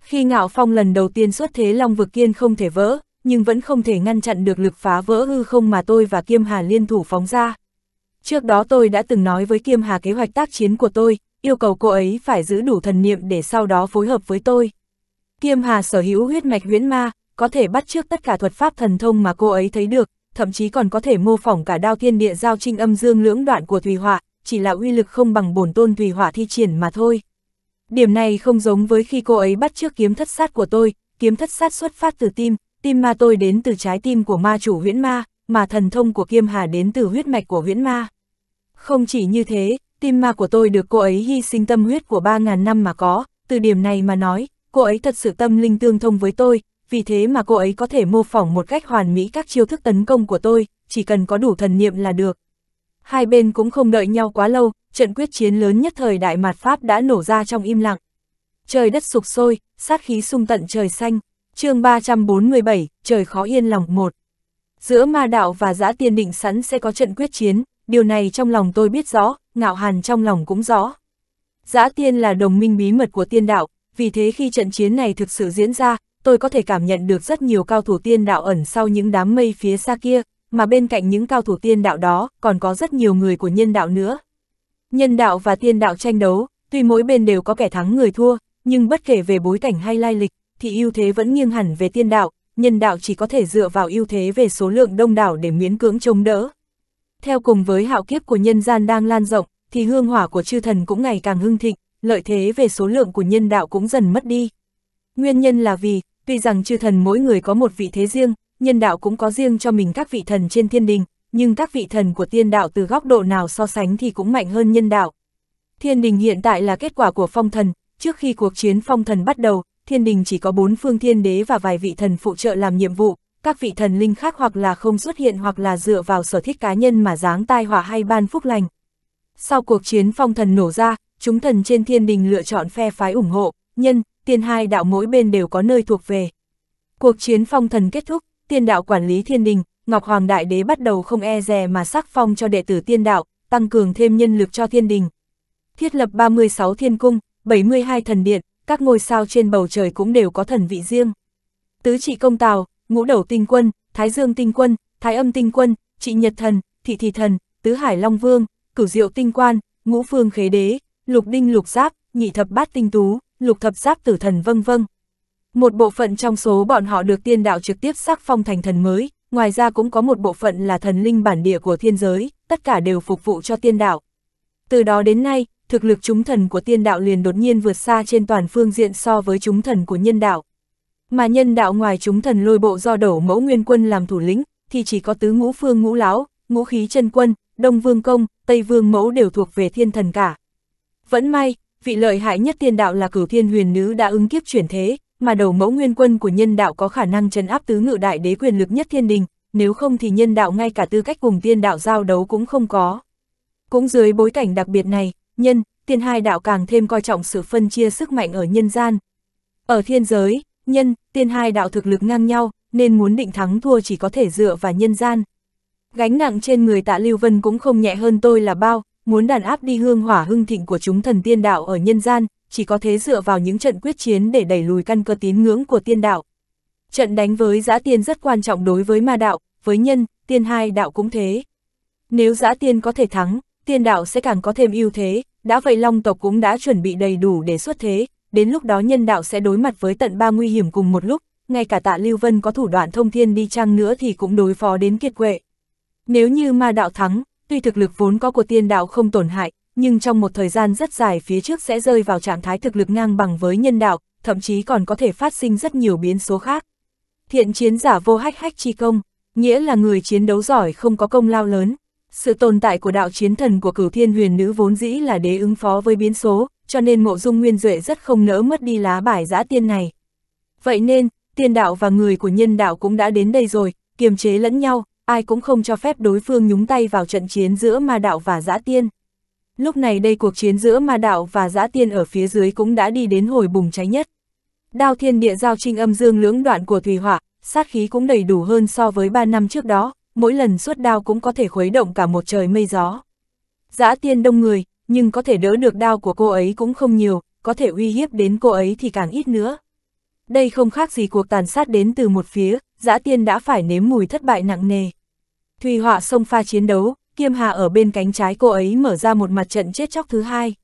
Khi Ngạo Phong lần đầu tiên xuất thế long vực kiên không thể vỡ, nhưng vẫn không thể ngăn chặn được lực phá vỡ hư không mà tôi và Kiêm Hà liên thủ phóng ra. Trước đó tôi đã từng nói với Kiêm Hà kế hoạch tác chiến của tôi, yêu cầu cô ấy phải giữ đủ thần niệm để sau đó phối hợp với tôi. Kiêm Hà sở hữu huyết mạch huyễn ma, có thể bắt trước tất cả thuật pháp thần thông mà cô ấy thấy được, thậm chí còn có thể mô phỏng cả đao thiên địa giao trinh âm dương lưỡng đoạn của Thùy Hỏa, chỉ là uy lực không bằng bổn tôn Thùy Hỏa thi triển mà thôi. Điểm này không giống với khi cô ấy bắt trước kiếm thất sát của tôi, kiếm thất sát xuất phát từ tim, tim ma tôi đến từ trái tim của ma chủ huyễn ma, mà thần thông của Kiêm Hà đến từ huyết mạch của huyễn ma. Không chỉ như thế, tim ma của tôi được cô ấy hy sinh tâm huyết của 3.000 năm mà có, từ điểm này mà nói, cô ấy thật sự tâm linh tương thông với tôi, vì thế mà cô ấy có thể mô phỏng một cách hoàn mỹ các chiêu thức tấn công của tôi, chỉ cần có đủ thần niệm là được. Hai bên cũng không đợi nhau quá lâu, trận quyết chiến lớn nhất thời đại mạt Pháp đã nổ ra trong im lặng. Trời đất sụp sôi, sát khí sung tận trời xanh, chương 347, trời khó yên lòng một. Giữa ma đạo và giã tiên định sẵn sẽ có trận quyết chiến, điều này trong lòng tôi biết rõ, ngạo hàn trong lòng cũng rõ. Giã tiên là đồng minh bí mật của tiên đạo, vì thế khi trận chiến này thực sự diễn ra, tôi có thể cảm nhận được rất nhiều cao thủ tiên đạo ẩn sau những đám mây phía xa kia, mà bên cạnh những cao thủ tiên đạo đó còn có rất nhiều người của nhân đạo nữa. Nhân đạo và tiên đạo tranh đấu, tuy mỗi bên đều có kẻ thắng người thua, nhưng bất kể về bối cảnh hay lai lịch, thì ưu thế vẫn nghiêng hẳn về tiên đạo, nhân đạo chỉ có thể dựa vào ưu thế về số lượng đông đảo để miễn cưỡng chống đỡ. Theo cùng với hạo kiếp của nhân gian đang lan rộng, thì hương hỏa của chư thần cũng ngày càng hưng thịnh, lợi thế về số lượng của nhân đạo cũng dần mất đi. Nguyên nhân là vì, tuy rằng chư thần mỗi người có một vị thế riêng, nhân đạo cũng có riêng cho mình các vị thần trên thiên đình, nhưng các vị thần của tiên đạo từ góc độ nào so sánh thì cũng mạnh hơn nhân đạo. Thiên đình hiện tại là kết quả của phong thần, trước khi cuộc chiến phong thần bắt đầu, thiên đình chỉ có bốn phương thiên đế và vài vị thần phụ trợ làm nhiệm vụ, các vị thần linh khác hoặc là không xuất hiện hoặc là dựa vào sở thích cá nhân mà giáng tai họa hay ban phúc lành. Sau cuộc chiến phong thần nổ ra, chúng thần trên thiên đình lựa chọn phe phái ủng hộ, nhân, tiên hai đạo mỗi bên đều có nơi thuộc về. Cuộc chiến phong thần kết thúc, tiên đạo quản lý thiên đình, Ngọc Hoàng Đại Đế bắt đầu không e dè mà sắc phong cho đệ tử tiên đạo, tăng cường thêm nhân lực cho thiên đình. Thiết lập 36 thiên cung, 72 thần điện, các ngôi sao trên bầu trời cũng đều có thần vị riêng. Tứ trị công tào, ngũ đầu tinh quân, thái dương tinh quân, thái âm tinh quân, trị nhật thần, thị thị thần, tứ hải long vương, cửu diệu tinh quan, ngũ phương khế đế, lục đinh lục giáp, nhị thập bát tinh tú, lục thập giáp tử thần vân vân. Một bộ phận trong số bọn họ được tiên đạo trực tiếp sắc phong thành thần mới, ngoài ra cũng có một bộ phận là thần linh bản địa của thiên giới, tất cả đều phục vụ cho tiên đạo. Từ đó đến nay, thực lực chúng thần của tiên đạo liền đột nhiên vượt xa trên toàn phương diện so với chúng thần của nhân đạo. Mà nhân đạo ngoài chúng thần lôi bộ do đầu mẫu nguyên quân làm thủ lĩnh, thì chỉ có tứ ngũ phương ngũ lão, ngũ khí chân quân, đông vương công, tây vương mẫu đều thuộc về thiên thần cả. Vẫn may, vị lợi hại nhất thiên đạo là cửu thiên huyền nữ đã ứng kiếp chuyển thế, mà đầu mẫu nguyên quân của nhân đạo có khả năng trấn áp tứ ngự đại đế quyền lực nhất thiên đình, nếu không thì nhân đạo ngay cả tư cách cùng tiên đạo giao đấu cũng không có. Cũng dưới bối cảnh đặc biệt này, nhân, tiên hai đạo càng thêm coi trọng sự phân chia sức mạnh ở nhân gian. Ở thiên giới, nhân, tiên hai đạo thực lực ngang nhau, nên muốn định thắng thua chỉ có thể dựa vào nhân gian. Gánh nặng trên người tạ Lưu Vân cũng không nhẹ hơn tôi là bao, muốn đàn áp đi hương hỏa hưng thịnh của chúng thần tiên đạo ở nhân gian, chỉ có thế dựa vào những trận quyết chiến để đẩy lùi căn cơ tín ngưỡng của tiên đạo. Trận đánh với giã tiên rất quan trọng đối với ma đạo, với nhân, tiên hai đạo cũng thế. Nếu giã tiên có thể thắng, tiên đạo sẽ càng có thêm ưu thế, đã vậy long tộc cũng đã chuẩn bị đầy đủ để xuất thế, đến lúc đó nhân đạo sẽ đối mặt với tận ba nguy hiểm cùng một lúc, ngay cả tạ Lưu Vân có thủ đoạn thông thiên đi chăng nữa thì cũng đối phó đến kiệt quệ. Nếu như ma đạo thắng, tuy thực lực vốn có của tiên đạo không tổn hại, nhưng trong một thời gian rất dài phía trước sẽ rơi vào trạng thái thực lực ngang bằng với nhân đạo, thậm chí còn có thể phát sinh rất nhiều biến số khác. Thiện chiến giả vô hách hách chi công, nghĩa là người chiến đấu giỏi không có công lao lớn. Sự tồn tại của đạo chiến thần của cửu thiên huyền nữ vốn dĩ là để ứng phó với biến số, cho nên mộ dung nguyên duệ rất không nỡ mất đi lá bài giã tiên này. Vậy nên, tiên đạo và người của nhân đạo cũng đã đến đây rồi, kiềm chế lẫn nhau, ai cũng không cho phép đối phương nhúng tay vào trận chiến giữa ma đạo và giã tiên. Lúc này đây cuộc chiến giữa ma đạo và giã tiên ở phía dưới cũng đã đi đến hồi bùng cháy nhất. Đao thiên địa giao trinh âm dương lưỡng đoạn của Thủy Hỏa, sát khí cũng đầy đủ hơn so với 3 năm trước đó, mỗi lần xuất đao cũng có thể khuấy động cả một trời mây gió. Giã tiên đông người, nhưng có thể đỡ được đao của cô ấy cũng không nhiều, có thể uy hiếp đến cô ấy thì càng ít nữa. Đây không khác gì cuộc tàn sát đến từ một phía, dã tiên đã phải nếm mùi thất bại nặng nề. Thùy họa xông pha chiến đấu, Kiêm Hà ở bên cánh trái cô ấy mở ra một mặt trận chết chóc thứ hai.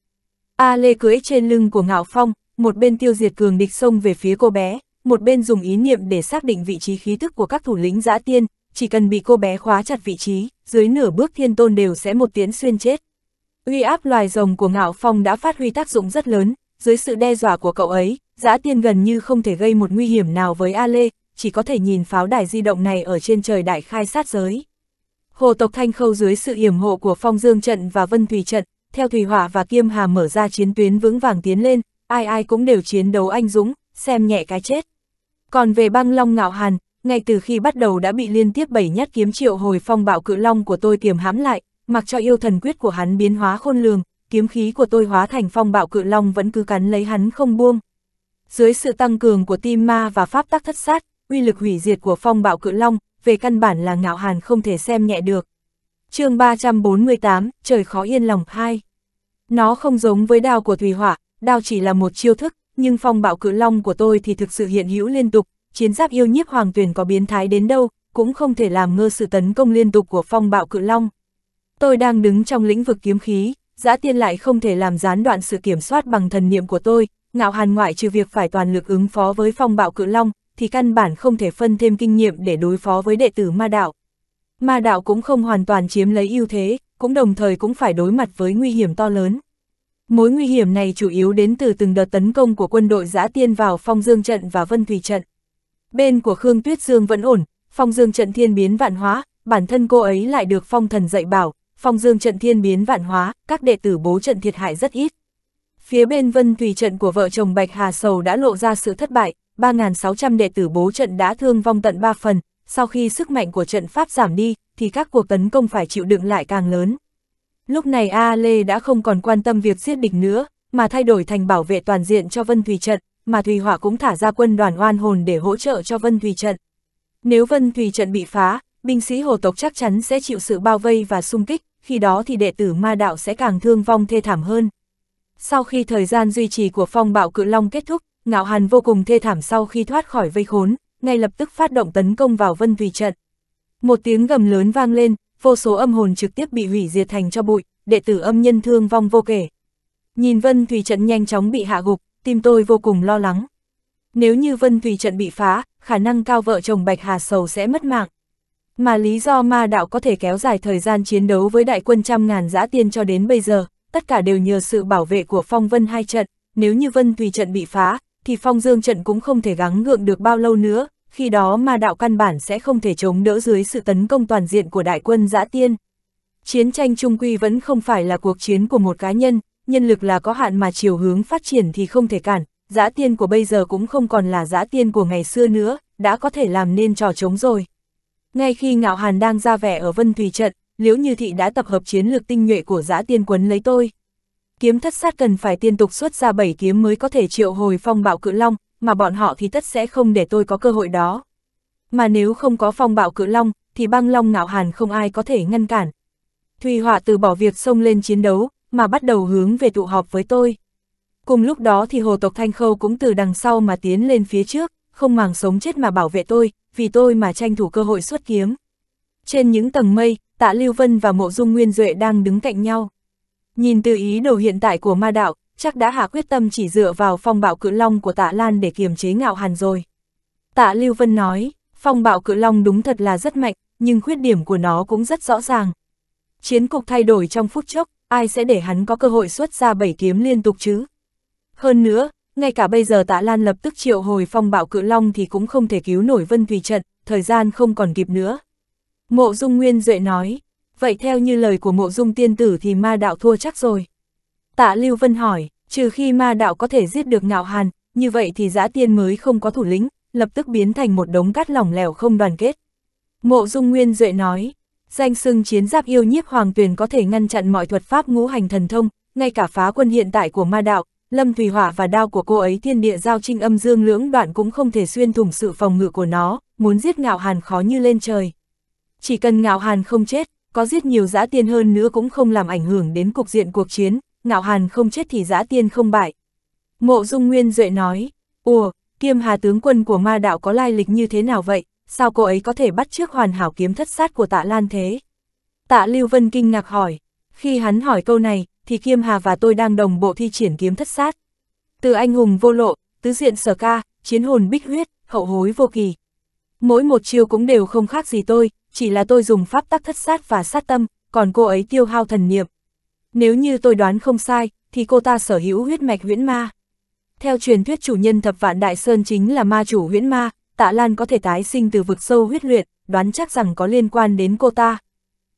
A Lê cưỡi trên lưng của Ngạo Phong, một bên tiêu diệt cường địch xông về phía cô bé, một bên dùng ý niệm để xác định vị trí khí tức của các thủ lĩnh dã tiên, chỉ cần bị cô bé khóa chặt vị trí, dưới nửa bước thiên tôn đều sẽ một tiếng xuyên chết. Uy áp loài rồng của Ngạo Phong đã phát huy tác dụng rất lớn, dưới sự đe dọa của cậu ấy, giã tiên gần như không thể gây một nguy hiểm nào với A Lê, chỉ có thể nhìn pháo đài di động này ở trên trời đại khai sát giới. Hồ tộc Thanh Khâu dưới sự yểm hộ của Phong Dương Trận và Vân Thủy Trận, theo Thủy Hỏa và Kiêm Hà mở ra chiến tuyến vững vàng tiến lên, ai ai cũng đều chiến đấu anh dũng, xem nhẹ cái chết. Còn về băng long ngạo hàn, ngay từ khi bắt đầu đã bị liên tiếp bảy nhát kiếm triệu hồi phong bạo cự long của tôi kiềm hãm lại, mặc cho yêu thần quyết của hắn biến hóa khôn lường, kiếm khí của tôi hóa thành phong bạo cự long vẫn cứ cắn lấy hắn không buông. Dưới sự tăng cường của tim ma và pháp tắc thất sát, uy lực hủy diệt của phong bạo cự long, về căn bản là ngạo hàn không thể xem nhẹ được. chương 348, trời khó yên lòng 2. Nó không giống với đao của Thủy Hỏa, đao chỉ là một chiêu thức, nhưng phong bạo cự long của tôi thì thực sự hiện hữu liên tục, chiến giáp yêu nhiếp hoàng tuyển có biến thái đến đâu, cũng không thể làm ngơ sự tấn công liên tục của phong bạo cự long. Tôi đang đứng trong lĩnh vực kiếm khí, giã tiên lại không thể làm gián đoạn sự kiểm soát bằng thần niệm của tôi, ngạo hàn ngoại trừ việc phải toàn lực ứng phó với phong bạo cự long, thì căn bản không thể phân thêm kinh nghiệm để đối phó với đệ tử ma đạo. Ma đạo cũng không hoàn toàn chiếm lấy ưu thế, cũng đồng thời cũng phải đối mặt với nguy hiểm to lớn. Mối nguy hiểm này chủ yếu đến từ từng đợt tấn công của quân đội giã tiên vào phong dương trận và vân thủy trận. Bên của Khương Tuyết Dương vẫn ổn, phong dương trận thiên biến vạn hóa, bản thân cô ấy lại được phong thần dạy bảo, Phong dương trận thiên biến vạn hóa, các đệ tử bố trận thiệt hại rất ít. Phía bên vân thủy trận của vợ chồng Bạch Hà Sầu đã lộ ra sự thất bại, 3.600 đệ tử bố trận đã thương vong tận 3 phần, sau khi sức mạnh của trận pháp giảm đi, thì các cuộc tấn công phải chịu đựng lại càng lớn. Lúc này A Lê đã không còn quan tâm việc giết địch nữa, mà thay đổi thành bảo vệ toàn diện cho Vân Thủy Trận, mà Thủy Hỏa cũng thả ra quân đoàn oan hồn để hỗ trợ cho Vân Thủy Trận. Nếu Vân Thủy Trận bị phá, binh sĩ hồ tộc chắc chắn sẽ chịu sự bao vây và xung kích, khi đó thì đệ tử ma đạo sẽ càng thương vong thê thảm hơn. Sau khi thời gian duy trì của phong bạo cự long kết thúc, ngạo hàn vô cùng thê thảm sau khi thoát khỏi vây khốn, ngay lập tức phát động tấn công vào vân thủy trận. Một tiếng gầm lớn vang lên, vô số âm hồn trực tiếp bị hủy diệt thành cho bụi, đệ tử âm nhân thương vong vô kể. Nhìn vân thủy trận nhanh chóng bị hạ gục, tim tôi vô cùng lo lắng. Nếu như vân thủy trận bị phá, khả năng cao vợ chồng Bạch Hà Sầu sẽ mất mạng. Mà lý do ma đạo có thể kéo dài thời gian chiến đấu với đại quân trăm ngàn giã tiên cho đến bây giờ, tất cả đều nhờ sự bảo vệ của phong vân hai trận, nếu như vân tùy trận bị phá, thì phong dương trận cũng không thể gắng gượng được bao lâu nữa, khi đó ma đạo căn bản sẽ không thể chống đỡ dưới sự tấn công toàn diện của đại quân giã tiên. Chiến tranh trung quy vẫn không phải là cuộc chiến của một cá nhân, nhân lực là có hạn mà chiều hướng phát triển thì không thể cản, giã tiên của bây giờ cũng không còn là giã tiên của ngày xưa nữa, đã có thể làm nên trò chống rồi. Ngay khi Ngạo Hàn đang ra vẻ ở Vân Thủy Trận, Liễu Như Thị đã tập hợp chiến lược tinh nhuệ của giã tiên quấn lấy tôi. Kiếm thất sát cần phải tiên tục xuất ra bảy kiếm mới có thể triệu hồi phong bạo cự long, mà bọn họ thì tất sẽ không để tôi có cơ hội đó. Mà nếu không có phong bạo cự long, thì băng long ngạo hàn không ai có thể ngăn cản. Thùy Họa từ bỏ việc xông lên chiến đấu, mà bắt đầu hướng về tụ họp với tôi. Cùng lúc đó thì hồ tộc Thanh Khâu cũng từ đằng sau mà tiến lên phía trước không màng sống chết mà bảo vệ tôi, vì tôi mà tranh thủ cơ hội xuất kiếm. Trên những tầng mây, tạ Lưu Vân và mộ dung nguyên duệ đang đứng cạnh nhau. Nhìn từ ý đồ hiện tại của ma đạo, chắc đã hạ quyết tâm chỉ dựa vào phong bạo cự long của tạ Lan để kiềm chế ngạo hàn rồi. Tạ Lưu Vân nói, phong bạo cự long đúng thật là rất mạnh, nhưng khuyết điểm của nó cũng rất rõ ràng. Chiến cục thay đổi trong phút chốc, ai sẽ để hắn có cơ hội xuất ra bảy kiếm liên tục chứ? Hơn nữa, ngay cả bây giờ tạ Lan lập tức triệu hồi phong bạo cự long thì cũng không thể cứu nổi Vân Thủy Trận, thời gian không còn kịp nữa. Mộ Dung Nguyên Duệ nói, vậy theo như lời của Mộ Dung Tiên Tử thì ma đạo thua chắc rồi. Tạ Lưu Vân hỏi, trừ khi ma đạo có thể giết được ngạo hàn, như vậy thì giã tiên mới không có thủ lĩnh, lập tức biến thành một đống cát lỏng lẻo không đoàn kết. Mộ Dung Nguyên Duệ nói, danh sưng chiến giáp yêu nhiếp hoàng tuyền có thể ngăn chặn mọi thuật pháp ngũ hành thần thông, ngay cả phá quân hiện tại của ma đạo, Lâm Thủy Hỏa và đao của cô ấy thiên địa giao trinh âm dương lưỡng đoạn cũng không thể xuyên thủng sự phòng ngự của nó, muốn giết ngạo hàn khó như lên trời. Chỉ cần ngạo hàn không chết, có giết nhiều dã tiên hơn nữa cũng không làm ảnh hưởng đến cục diện cuộc chiến, ngạo hàn không chết thì dã tiên không bại. Mộ Dung Nguyên Duệ nói, ùa, kiêm hà tướng quân của ma đạo có lai lịch như thế nào vậy, sao cô ấy có thể bắt trước hoàn hảo kiếm thất sát của tạ Lan thế? Tạ Lưu Vân kinh ngạc hỏi, khi hắn hỏi câu này, thì Kiêm Hà và tôi đang đồng bộ thi triển kiếm thất sát. Từ anh hùng vô lộ, tứ diện sở ca, chiến hồn bích huyết, hậu hối vô kỳ. Mỗi một chiêu cũng đều không khác gì tôi, chỉ là tôi dùng pháp tắc thất sát và sát tâm, còn cô ấy tiêu hao thần niệm. Nếu như tôi đoán không sai, thì cô ta sở hữu huyết mạch huyễn ma. Theo truyền thuyết chủ nhân thập vạn đại sơn chính là ma chủ huyễn ma, tạ Lan có thể tái sinh từ vực sâu huyết luyện, đoán chắc rằng có liên quan đến cô ta.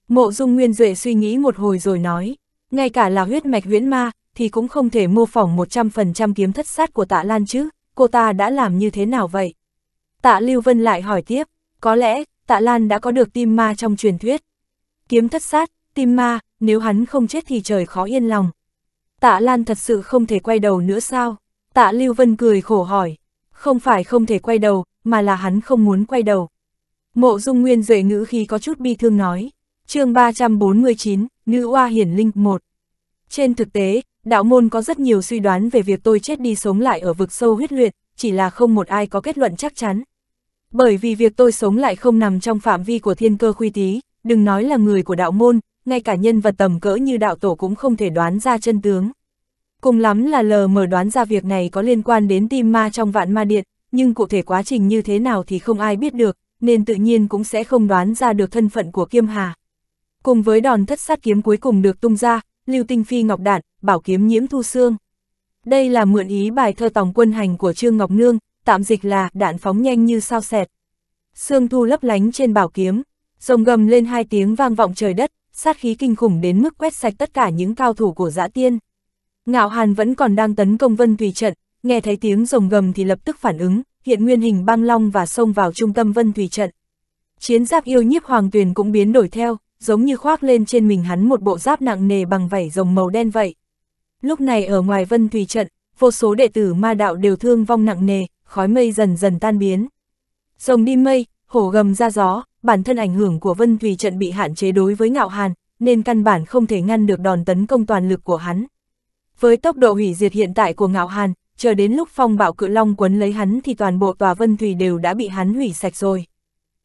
Mộ Dung Nguyên Duệ suy nghĩ một hồi rồi nói. Ngay cả là huyết mạch huyễn ma, thì cũng không thể mô phỏng 100% kiếm thất sát của tạ Lan chứ, cô ta đã làm như thế nào vậy? Tạ Lưu Vân lại hỏi tiếp, có lẽ, tạ Lan đã có được tim ma trong truyền thuyết. Kiếm thất sát, tim ma, nếu hắn không chết thì trời khó yên lòng. Tạ Lan thật sự không thể quay đầu nữa sao? Tạ Lưu Vân cười khổ hỏi, không phải không thể quay đầu, mà là hắn không muốn quay đầu. Mộ Dung Nguyên Duệ ngữ khi có chút bi thương nói, chương 349, Nữ oa hiển linh một Trên thực tế, đạo môn có rất nhiều suy đoán về việc tôi chết đi sống lại ở vực sâu huyết luyện, chỉ là không một ai có kết luận chắc chắn. Bởi vì việc tôi sống lại không nằm trong phạm vi của thiên cơ khuy tí, đừng nói là người của đạo môn, ngay cả nhân vật tầm cỡ như đạo tổ cũng không thể đoán ra chân tướng. Cùng lắm là lờ mờ đoán ra việc này có liên quan đến tim ma trong vạn ma điện, nhưng cụ thể quá trình như thế nào thì không ai biết được, nên tự nhiên cũng sẽ không đoán ra được thân phận của Kiêm Hà. Cùng với đòn thất sát kiếm cuối cùng được tung ra, lưu tinh phi ngọc đạn, bảo kiếm nhiễm thu xương. Đây là mượn ý bài thơ tòng quân hành của Trương Ngọc Nương, tạm dịch là đạn phóng nhanh như sao xẹt. Sương thu lấp lánh trên bảo kiếm, rồng gầm lên hai tiếng vang vọng trời đất, sát khí kinh khủng đến mức quét sạch tất cả những cao thủ của dã tiên. Ngạo Hàn vẫn còn đang tấn công Vân Thủy Trận, nghe thấy tiếng rồng gầm thì lập tức phản ứng, hiện nguyên hình băng long và xông vào trung tâm Vân Thủy Trận. Chiến giáp yêu nhiếp hoàng tuyền cũng biến đổi theo, giống như khoác lên trên mình hắn một bộ giáp nặng nề bằng vảy rồng màu đen vậy. Lúc này ở ngoài vân thủy trận, vô số đệ tử ma đạo đều thương vong nặng nề, khói mây dần dần tan biến. Rồng đi mây, hổ gầm ra gió, bản thân ảnh hưởng của vân thủy trận bị hạn chế đối với ngạo hàn, nên căn bản không thể ngăn được đòn tấn công toàn lực của hắn. Với tốc độ hủy diệt hiện tại của ngạo hàn, chờ đến lúc phong bạo cự long quấn lấy hắn thì toàn bộ tòa vân thủy đều đã bị hắn hủy sạch rồi.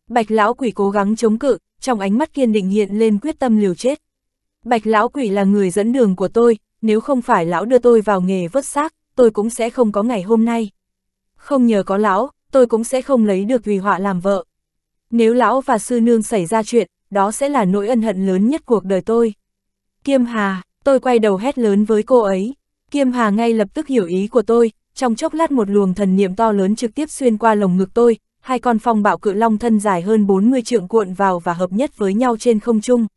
Bạch lão quỷ cố gắng chống cự, trong ánh mắt kiên định hiện lên quyết tâm liều chết. Bạch lão quỷ là người dẫn đường của tôi, nếu không phải lão đưa tôi vào nghề vớt xác, tôi cũng sẽ không có ngày hôm nay. Không nhờ có lão, tôi cũng sẽ không lấy được Thùy Họa làm vợ. Nếu lão và sư nương xảy ra chuyện, đó sẽ là nỗi ân hận lớn nhất cuộc đời tôi. Kiêm Hà, tôi quay đầu hét lớn với cô ấy. Kiêm Hà ngay lập tức hiểu ý của tôi, trong chốc lát một luồng thần niệm to lớn trực tiếp xuyên qua lồng ngực tôi, hai con phong bạo cự long thân dài hơn 40 trượng cuộn vào và hợp nhất với nhau trên không trung.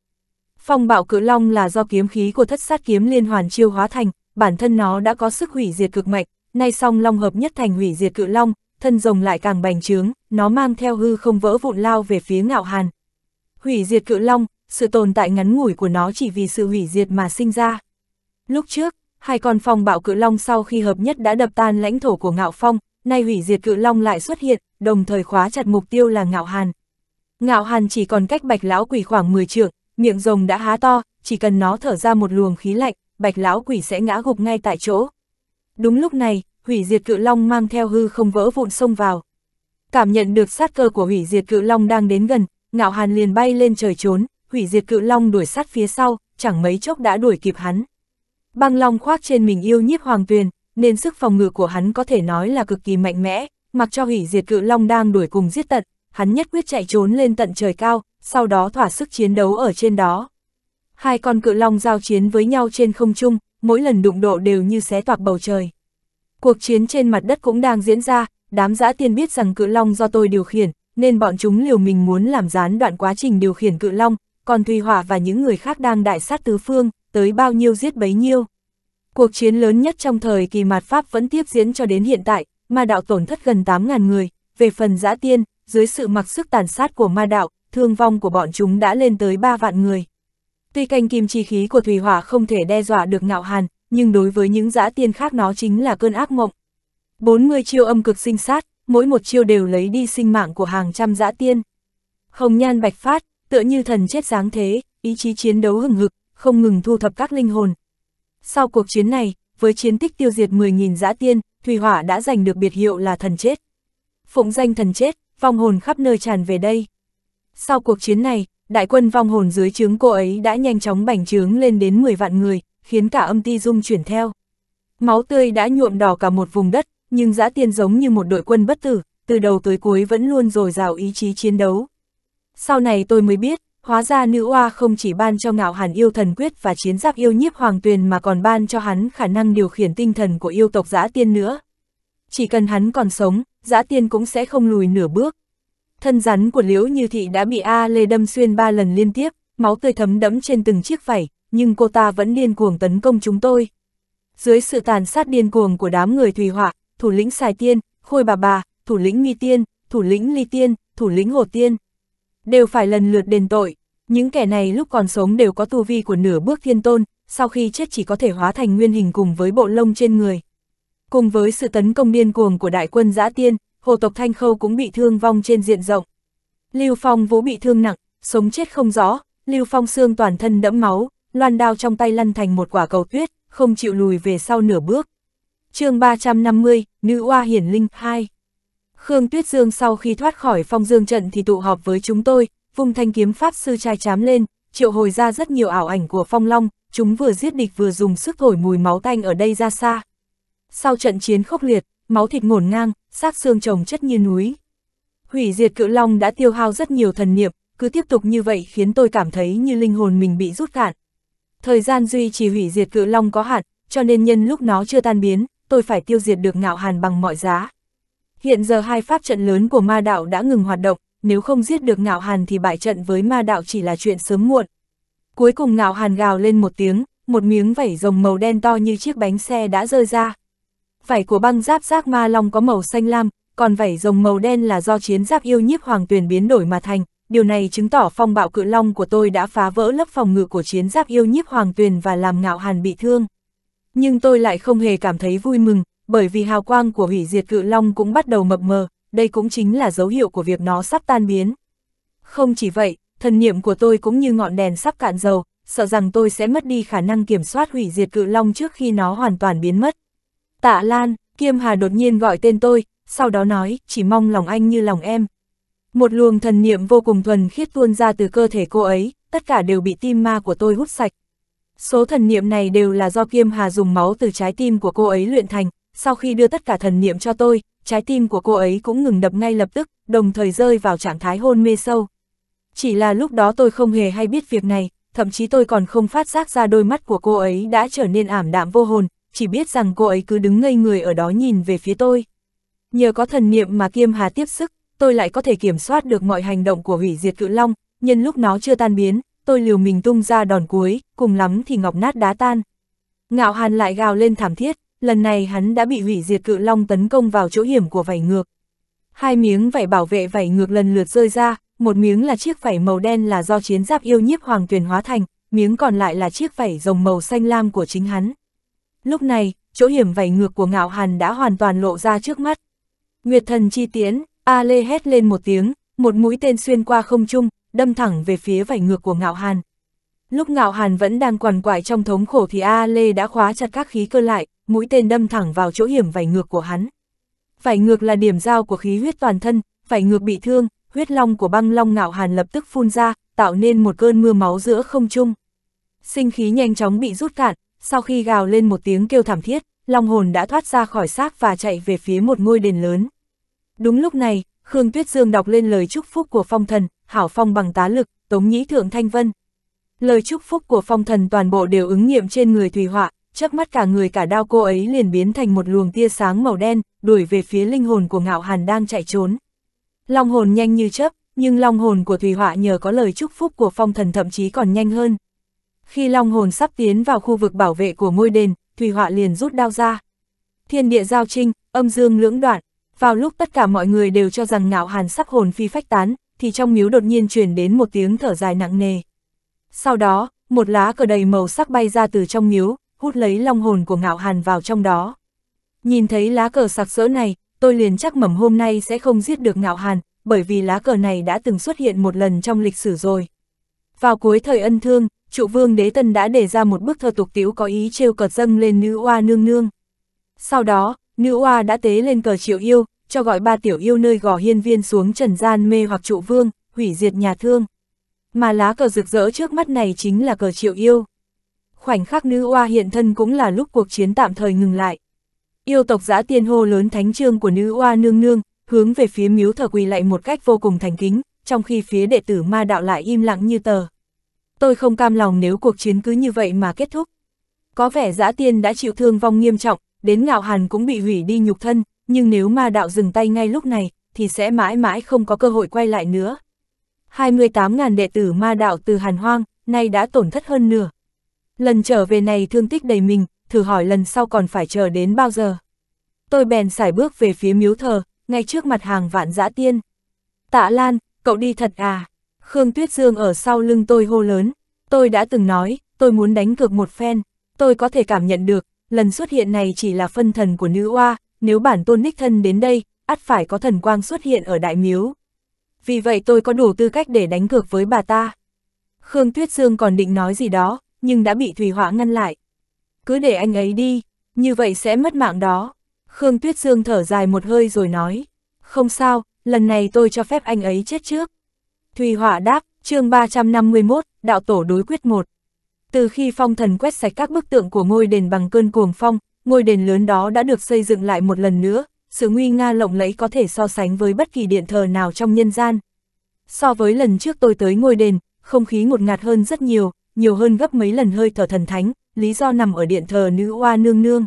Phong bạo cự long là do kiếm khí của thất sát kiếm liên hoàn chiêu hóa thành, bản thân nó đã có sức hủy diệt cực mạnh, nay song long hợp nhất thành hủy diệt cự long, thân rồng lại càng bành trướng, nó mang theo hư không vỡ vụn lao về phía ngạo hàn. Hủy diệt cự long, sự tồn tại ngắn ngủi của nó chỉ vì sự hủy diệt mà sinh ra. Lúc trước, hai con phong bạo cự long sau khi hợp nhất đã đập tan lãnh thổ của ngạo phong, nay hủy diệt cự long lại xuất hiện, đồng thời khóa chặt mục tiêu là Ngạo Hàn. Ngạo Hàn chỉ còn cách bạch lão quỷ khoảng 10 trượng, miệng rồng đã há to, chỉ cần nó thở ra một luồng khí lạnh, bạch lão quỷ sẽ ngã gục ngay tại chỗ. Đúng lúc này, hủy diệt cự long mang theo hư không vỡ vụn xông vào. Cảm nhận được sát cơ của hủy diệt cự long đang đến gần, Ngạo Hàn liền bay lên trời trốn, hủy diệt cự long đuổi sát phía sau, chẳng mấy chốc đã đuổi kịp hắn. Băng long khoác trên mình yêu nhiếp hoàng tuyền, nên sức phòng ngự của hắn có thể nói là cực kỳ mạnh mẽ, mặc cho hủy diệt cự long đang đuổi cùng giết tận, hắn nhất quyết chạy trốn lên tận trời cao, sau đó thỏa sức chiến đấu ở trên đó. Hai con cự long giao chiến với nhau trên không trung, mỗi lần đụng độ đều như xé toạc bầu trời. Cuộc chiến trên mặt đất cũng đang diễn ra, đám giã tiên biết rằng cự long do tôi điều khiển, nên bọn chúng liều mình muốn làm gián đoạn quá trình điều khiển cự long, còn Thùy Hỏa và những người khác đang đại sát tứ phương, tới bao nhiêu giết bấy nhiêu. Cuộc chiến lớn nhất trong thời kỳ mạt Pháp vẫn tiếp diễn cho đến hiện tại, ma đạo tổn thất gần 8.000 người, về phần giã tiên, dưới sự mặc sức tàn sát của ma đạo, thương vong của bọn chúng đã lên tới 3 vạn người. Tuy canh kim chi khí của thủy hỏa không thể đe dọa được ngạo hàn, nhưng đối với những giã tiên khác nó chính là cơn ác mộng. 40 chiêu âm cực sinh sát, mỗi một chiêu đều lấy đi sinh mạng của hàng trăm giã tiên. Hồng nhan bạch phát, tựa như thần chết dáng thế, ý chí chiến đấu hừng hực, không ngừng thu thập các linh hồn. Sau cuộc chiến này, với chiến tích tiêu diệt 10.000 dã tiên, Thủy Hỏa đã giành được biệt hiệu là thần chết. Phụng danh thần chết, vong hồn khắp nơi tràn về đây. Sau cuộc chiến này, đại quân vong hồn dưới trướng cô ấy đã nhanh chóng bành trướng lên đến 10 vạn người, khiến cả âm ti dung chuyển theo. Máu tươi đã nhuộm đỏ cả một vùng đất, nhưng dã tiên giống như một đội quân bất tử, từ đầu tới cuối vẫn luôn dồi dào ý chí chiến đấu. Sau này tôi mới biết, Hóa ra nữ oa không chỉ ban cho ngạo hàn yêu thần quyết và chiến giáp yêu nhiếp hoàng tuyền mà còn ban cho hắn khả năng điều khiển tinh thần của yêu tộc giã tiên nữa. Chỉ cần hắn còn sống, giã tiên cũng sẽ không lùi nửa bước. Thân rắn của liễu như thị đã bị A Lê đâm xuyên ba lần liên tiếp, máu tươi thấm đẫm trên từng chiếc vảy, nhưng cô ta vẫn điên cuồng tấn công chúng tôi. Dưới sự tàn sát điên cuồng của đám người Thùy Họa, thủ lĩnh xài Tiên, Khôi Bà Bà, thủ lĩnh Nghi Tiên, thủ lĩnh Ly Tiên, thủ lĩnh Hồ Tiên, đều phải lần lượt đền tội. Những kẻ này lúc còn sống đều có tu vi của nửa bước thiên tôn, sau khi chết chỉ có thể hóa thành nguyên hình cùng với bộ lông trên người. Cùng với sự tấn công điên cuồng của đại quân giã tiên, hồ tộc Thanh Khâu cũng bị thương vong trên diện rộng. Lưu Phong vốn bị thương nặng, sống chết không rõ, Lưu Phong xương toàn thân đẫm máu, loan đao trong tay lăn thành một quả cầu tuyết, không chịu lùi về sau nửa bước. chương 350, Nữ Oa Hiển Linh 2 Khương Tuyết Dương sau khi thoát khỏi phong dương trận thì tụ họp với chúng tôi, vùng thanh kiếm pháp sư trai chám lên, triệu hồi ra rất nhiều ảo ảnh của phong long, chúng vừa giết địch vừa dùng sức thổi mùi máu tanh ở đây ra xa. Sau trận chiến khốc liệt, máu thịt ngổn ngang, xác xương chồng chất như núi. Hủy diệt cự long đã tiêu hao rất nhiều thần niệm, cứ tiếp tục như vậy khiến tôi cảm thấy như linh hồn mình bị rút cạn. Thời gian duy trì hủy diệt cự long có hạn, cho nên nhân lúc nó chưa tan biến, tôi phải tiêu diệt được ngạo hàn bằng mọi giá. Hiện giờ hai pháp trận lớn của ma đạo đã ngừng hoạt động, nếu không giết được ngạo hàn thì bại trận với ma đạo chỉ là chuyện sớm muộn. Cuối cùng ngạo hàn gào lên một tiếng, một miếng vảy rồng màu đen to như chiếc bánh xe đã rơi ra. Vảy của băng giáp giác ma long có màu xanh lam, còn vảy rồng màu đen là do chiến giáp yêu nhiếp hoàng tuyển biến đổi mà thành. Điều này chứng tỏ phong bạo cự long của tôi đã phá vỡ lớp phòng ngự của chiến giáp yêu nhiếp hoàng tuyền và làm ngạo hàn bị thương. Nhưng tôi lại không hề cảm thấy vui mừng, bởi vì hào quang của hủy diệt cự long cũng bắt đầu mập mờ, đây cũng chính là dấu hiệu của việc nó sắp tan biến. Không chỉ vậy, thần niệm của tôi cũng như ngọn đèn sắp cạn dầu, sợ rằng tôi sẽ mất đi khả năng kiểm soát hủy diệt cự long trước khi nó hoàn toàn biến mất. Tạ Lan, Kiêm Hà đột nhiên gọi tên tôi, sau đó nói, chỉ mong lòng anh như lòng em. Một luồng thần niệm vô cùng thuần khiết tuôn ra từ cơ thể cô ấy, tất cả đều bị tim ma của tôi hút sạch. Số thần niệm này đều là do Kiêm Hà dùng máu từ trái tim của cô ấy luyện thành, sau khi đưa tất cả thần niệm cho tôi, trái tim của cô ấy cũng ngừng đập ngay lập tức, đồng thời rơi vào trạng thái hôn mê sâu. Chỉ là lúc đó tôi không hề hay biết việc này, thậm chí tôi còn không phát giác ra đôi mắt của cô ấy đã trở nên ảm đạm vô hồn, chỉ biết rằng cô ấy cứ đứng ngây người ở đó nhìn về phía tôi. Nhờ có thần niệm mà Kiêm Hà tiếp sức, tôi lại có thể kiểm soát được mọi hành động của hủy diệt cự long, nhân lúc nó chưa tan biến, tôi liều mình tung ra đòn cuối, cùng lắm thì ngọc nát đá tan. Ngạo Hàn lại gào lên thảm thiết, lần này hắn đã bị hủy diệt cự long tấn công vào chỗ hiểm của vảy ngược. Hai miếng vảy bảo vệ vảy ngược lần lượt rơi ra, một miếng là chiếc vảy màu đen là do chiến giáp yêu nhiếp hoàng tuyền hóa thành, miếng còn lại là chiếc vảy rồng màu xanh lam của chính hắn. Lúc này, chỗ hiểm vảy ngược của ngạo hàn đã hoàn toàn lộ ra trước mắt. Nguyệt thần chi tiến, A Lê hét lên một tiếng, một mũi tên xuyên qua không trung, đâm thẳng về phía vảy ngược của ngạo hàn. Lúc ngạo hàn vẫn đang quằn quại trong thống khổ thì A Lê đã khóa chặt các khí cơ lại, mũi tên đâm thẳng vào chỗ hiểm vảy ngược của hắn. Vảy ngược là điểm giao của khí huyết toàn thân, vảy ngược bị thương, huyết long của băng long ngạo hàn lập tức phun ra, tạo nên một cơn mưa máu giữa không trung. Sinh khí nhanh chóng bị rút cạn, sau khi gào lên một tiếng kêu thảm thiết, long hồn đã thoát ra khỏi xác và chạy về phía một ngôi đền lớn. Đúng lúc này, Khương Tuyết Dương đọc lên lời chúc phúc của phong thần, hảo phong bằng tá lực, tống nhĩ thượng thanh vân, Lời chúc phúc của phong thần toàn bộ đều ứng nghiệm trên người Thùy Họa, chớp mắt cả người cả đao cô ấy liền biến thành một luồng tia sáng màu đen, đuổi về phía linh hồn của ngạo hàn đang chạy trốn. Long hồn nhanh như chớp, nhưng long hồn của Thùy Họa nhờ có lời chúc phúc của phong thần thậm chí còn nhanh hơn. Khi long hồn sắp tiến vào khu vực bảo vệ của ngôi đền, Thùy Họa liền rút đao ra. Thiên địa giao trinh, âm dương lưỡng đoạn, vào lúc tất cả mọi người đều cho rằng ngạo hàn sắp hồn phi phách tán, thì trong miếu đột nhiên truyền đến một tiếng thở dài nặng nề. Sau đó, một lá cờ đầy màu sắc bay ra từ trong miếu, hút lấy long hồn của ngạo hàn vào trong đó. Nhìn thấy lá cờ sặc sỡ này, tôi liền chắc mầm hôm nay sẽ không giết được ngạo hàn, bởi vì lá cờ này đã từng xuất hiện một lần trong lịch sử rồi. Vào cuối thời ân thương, trụ vương đế tân đã để ra một bức thơ tục tiễu có ý trêu cờ dâng lên nữ oa nương nương. Sau đó, nữ oa đã tế lên cờ triệu yêu, cho gọi ba tiểu yêu nơi gò hiên viên xuống trần gian mê hoặc trụ vương, hủy diệt nhà thương. Mà lá cờ rực rỡ trước mắt này chính là cờ triệu yêu. Khoảnh khắc nữ oa hiện thân cũng là lúc cuộc chiến tạm thời ngừng lại. Yêu tộc giã tiên hô lớn thánh trương của nữ oa nương nương, hướng về phía miếu thờ quỳ lại một cách vô cùng thành kính, trong khi phía đệ tử ma đạo lại im lặng như tờ. Tôi không cam lòng nếu cuộc chiến cứ như vậy mà kết thúc. Có vẻ giã tiên đã chịu thương vong nghiêm trọng, đến ngạo hàn cũng bị hủy đi nhục thân, nhưng nếu ma đạo dừng tay ngay lúc này, thì sẽ mãi mãi không có cơ hội quay lại nữa. 28.000 đệ tử ma đạo từ Hàn Hoang, nay đã tổn thất hơn nửa. Lần trở về này thương tích đầy mình, thử hỏi lần sau còn phải chờ đến bao giờ. Tôi bèn xài bước về phía miếu thờ, ngay trước mặt hàng vạn dã tiên. Tạ Lan, cậu đi thật à? Khương Tuyết Dương ở sau lưng tôi hô lớn. Tôi đã từng nói, tôi muốn đánh cược một phen. Tôi có thể cảm nhận được, lần xuất hiện này chỉ là phân thần của nữ oa, nếu bản tôn ních thân đến đây, ắt phải có thần quang xuất hiện ở đại miếu vì vậy tôi có đủ tư cách để đánh cược với bà ta. Khương Tuyết Dương còn định nói gì đó, nhưng đã bị Thùy Hỏa ngăn lại. Cứ để anh ấy đi, như vậy sẽ mất mạng đó. Khương Tuyết Dương thở dài một hơi rồi nói, không sao, lần này tôi cho phép anh ấy chết trước. Thùy Hỏa đáp, chương 351, Đạo Tổ đối quyết một. Từ khi phong thần quét sạch các bức tượng của ngôi đền bằng cơn cuồng phong, ngôi đền lớn đó đã được xây dựng lại một lần nữa, sự nguy nga lộng lẫy có thể so sánh với bất kỳ điện thờ nào trong nhân gian. So với lần trước tôi tới ngôi đền, không khí ngột ngạt hơn rất nhiều, nhiều hơn gấp mấy lần hơi thở thần thánh, lý do nằm ở điện thờ nữ oa nương nương.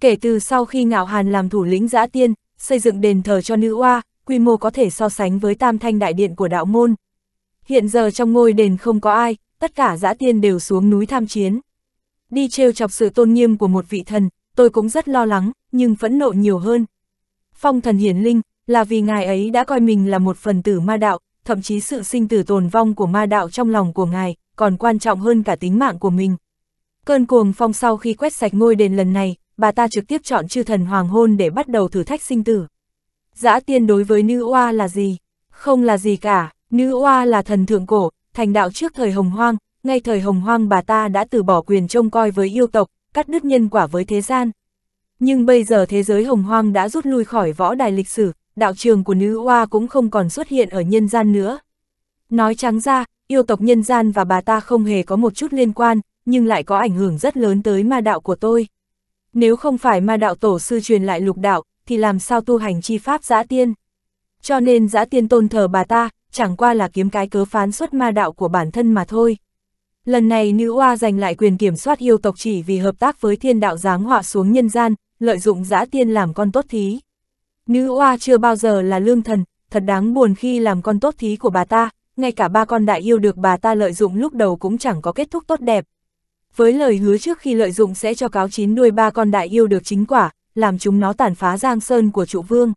Kể từ sau khi Ngạo Hàn làm thủ lĩnh giã tiên, xây dựng đền thờ cho nữ oa, quy mô có thể so sánh với tam thanh đại điện của đạo môn. Hiện giờ trong ngôi đền không có ai, tất cả giã tiên đều xuống núi tham chiến. Đi trêu chọc sự tôn nghiêm của một vị thần, tôi cũng rất lo lắng, nhưng phẫn nộ nhiều hơn, Phong thần hiển linh, là vì ngài ấy đã coi mình là một phần tử ma đạo, thậm chí sự sinh tử tồn vong của ma đạo trong lòng của ngài, còn quan trọng hơn cả tính mạng của mình. Cơn cuồng phong sau khi quét sạch ngôi đền lần này, bà ta trực tiếp chọn chư thần hoàng hôn để bắt đầu thử thách sinh tử. Giã tiên đối với nữ oa là gì? Không là gì cả, nữ oa là thần thượng cổ, thành đạo trước thời hồng hoang, ngay thời hồng hoang bà ta đã từ bỏ quyền trông coi với yêu tộc, cắt đứt nhân quả với thế gian. Nhưng bây giờ thế giới hồng hoang đã rút lui khỏi võ đài lịch sử, đạo trường của nữ hoa cũng không còn xuất hiện ở nhân gian nữa. Nói trắng ra, yêu tộc nhân gian và bà ta không hề có một chút liên quan, nhưng lại có ảnh hưởng rất lớn tới ma đạo của tôi. Nếu không phải ma đạo tổ sư truyền lại lục đạo, thì làm sao tu hành chi pháp giã tiên? Cho nên giã tiên tôn thờ bà ta, chẳng qua là kiếm cái cớ phán xuất ma đạo của bản thân mà thôi. Lần này nữ oa giành lại quyền kiểm soát yêu tộc chỉ vì hợp tác với thiên đạo giáng họa xuống nhân gian, lợi dụng giã tiên làm con tốt thí. Nữ oa chưa bao giờ là lương thần, thật đáng buồn khi làm con tốt thí của bà ta, ngay cả ba con đại yêu được bà ta lợi dụng lúc đầu cũng chẳng có kết thúc tốt đẹp. Với lời hứa trước khi lợi dụng sẽ cho cáo chín nuôi ba con đại yêu được chính quả, làm chúng nó tàn phá giang sơn của trụ vương.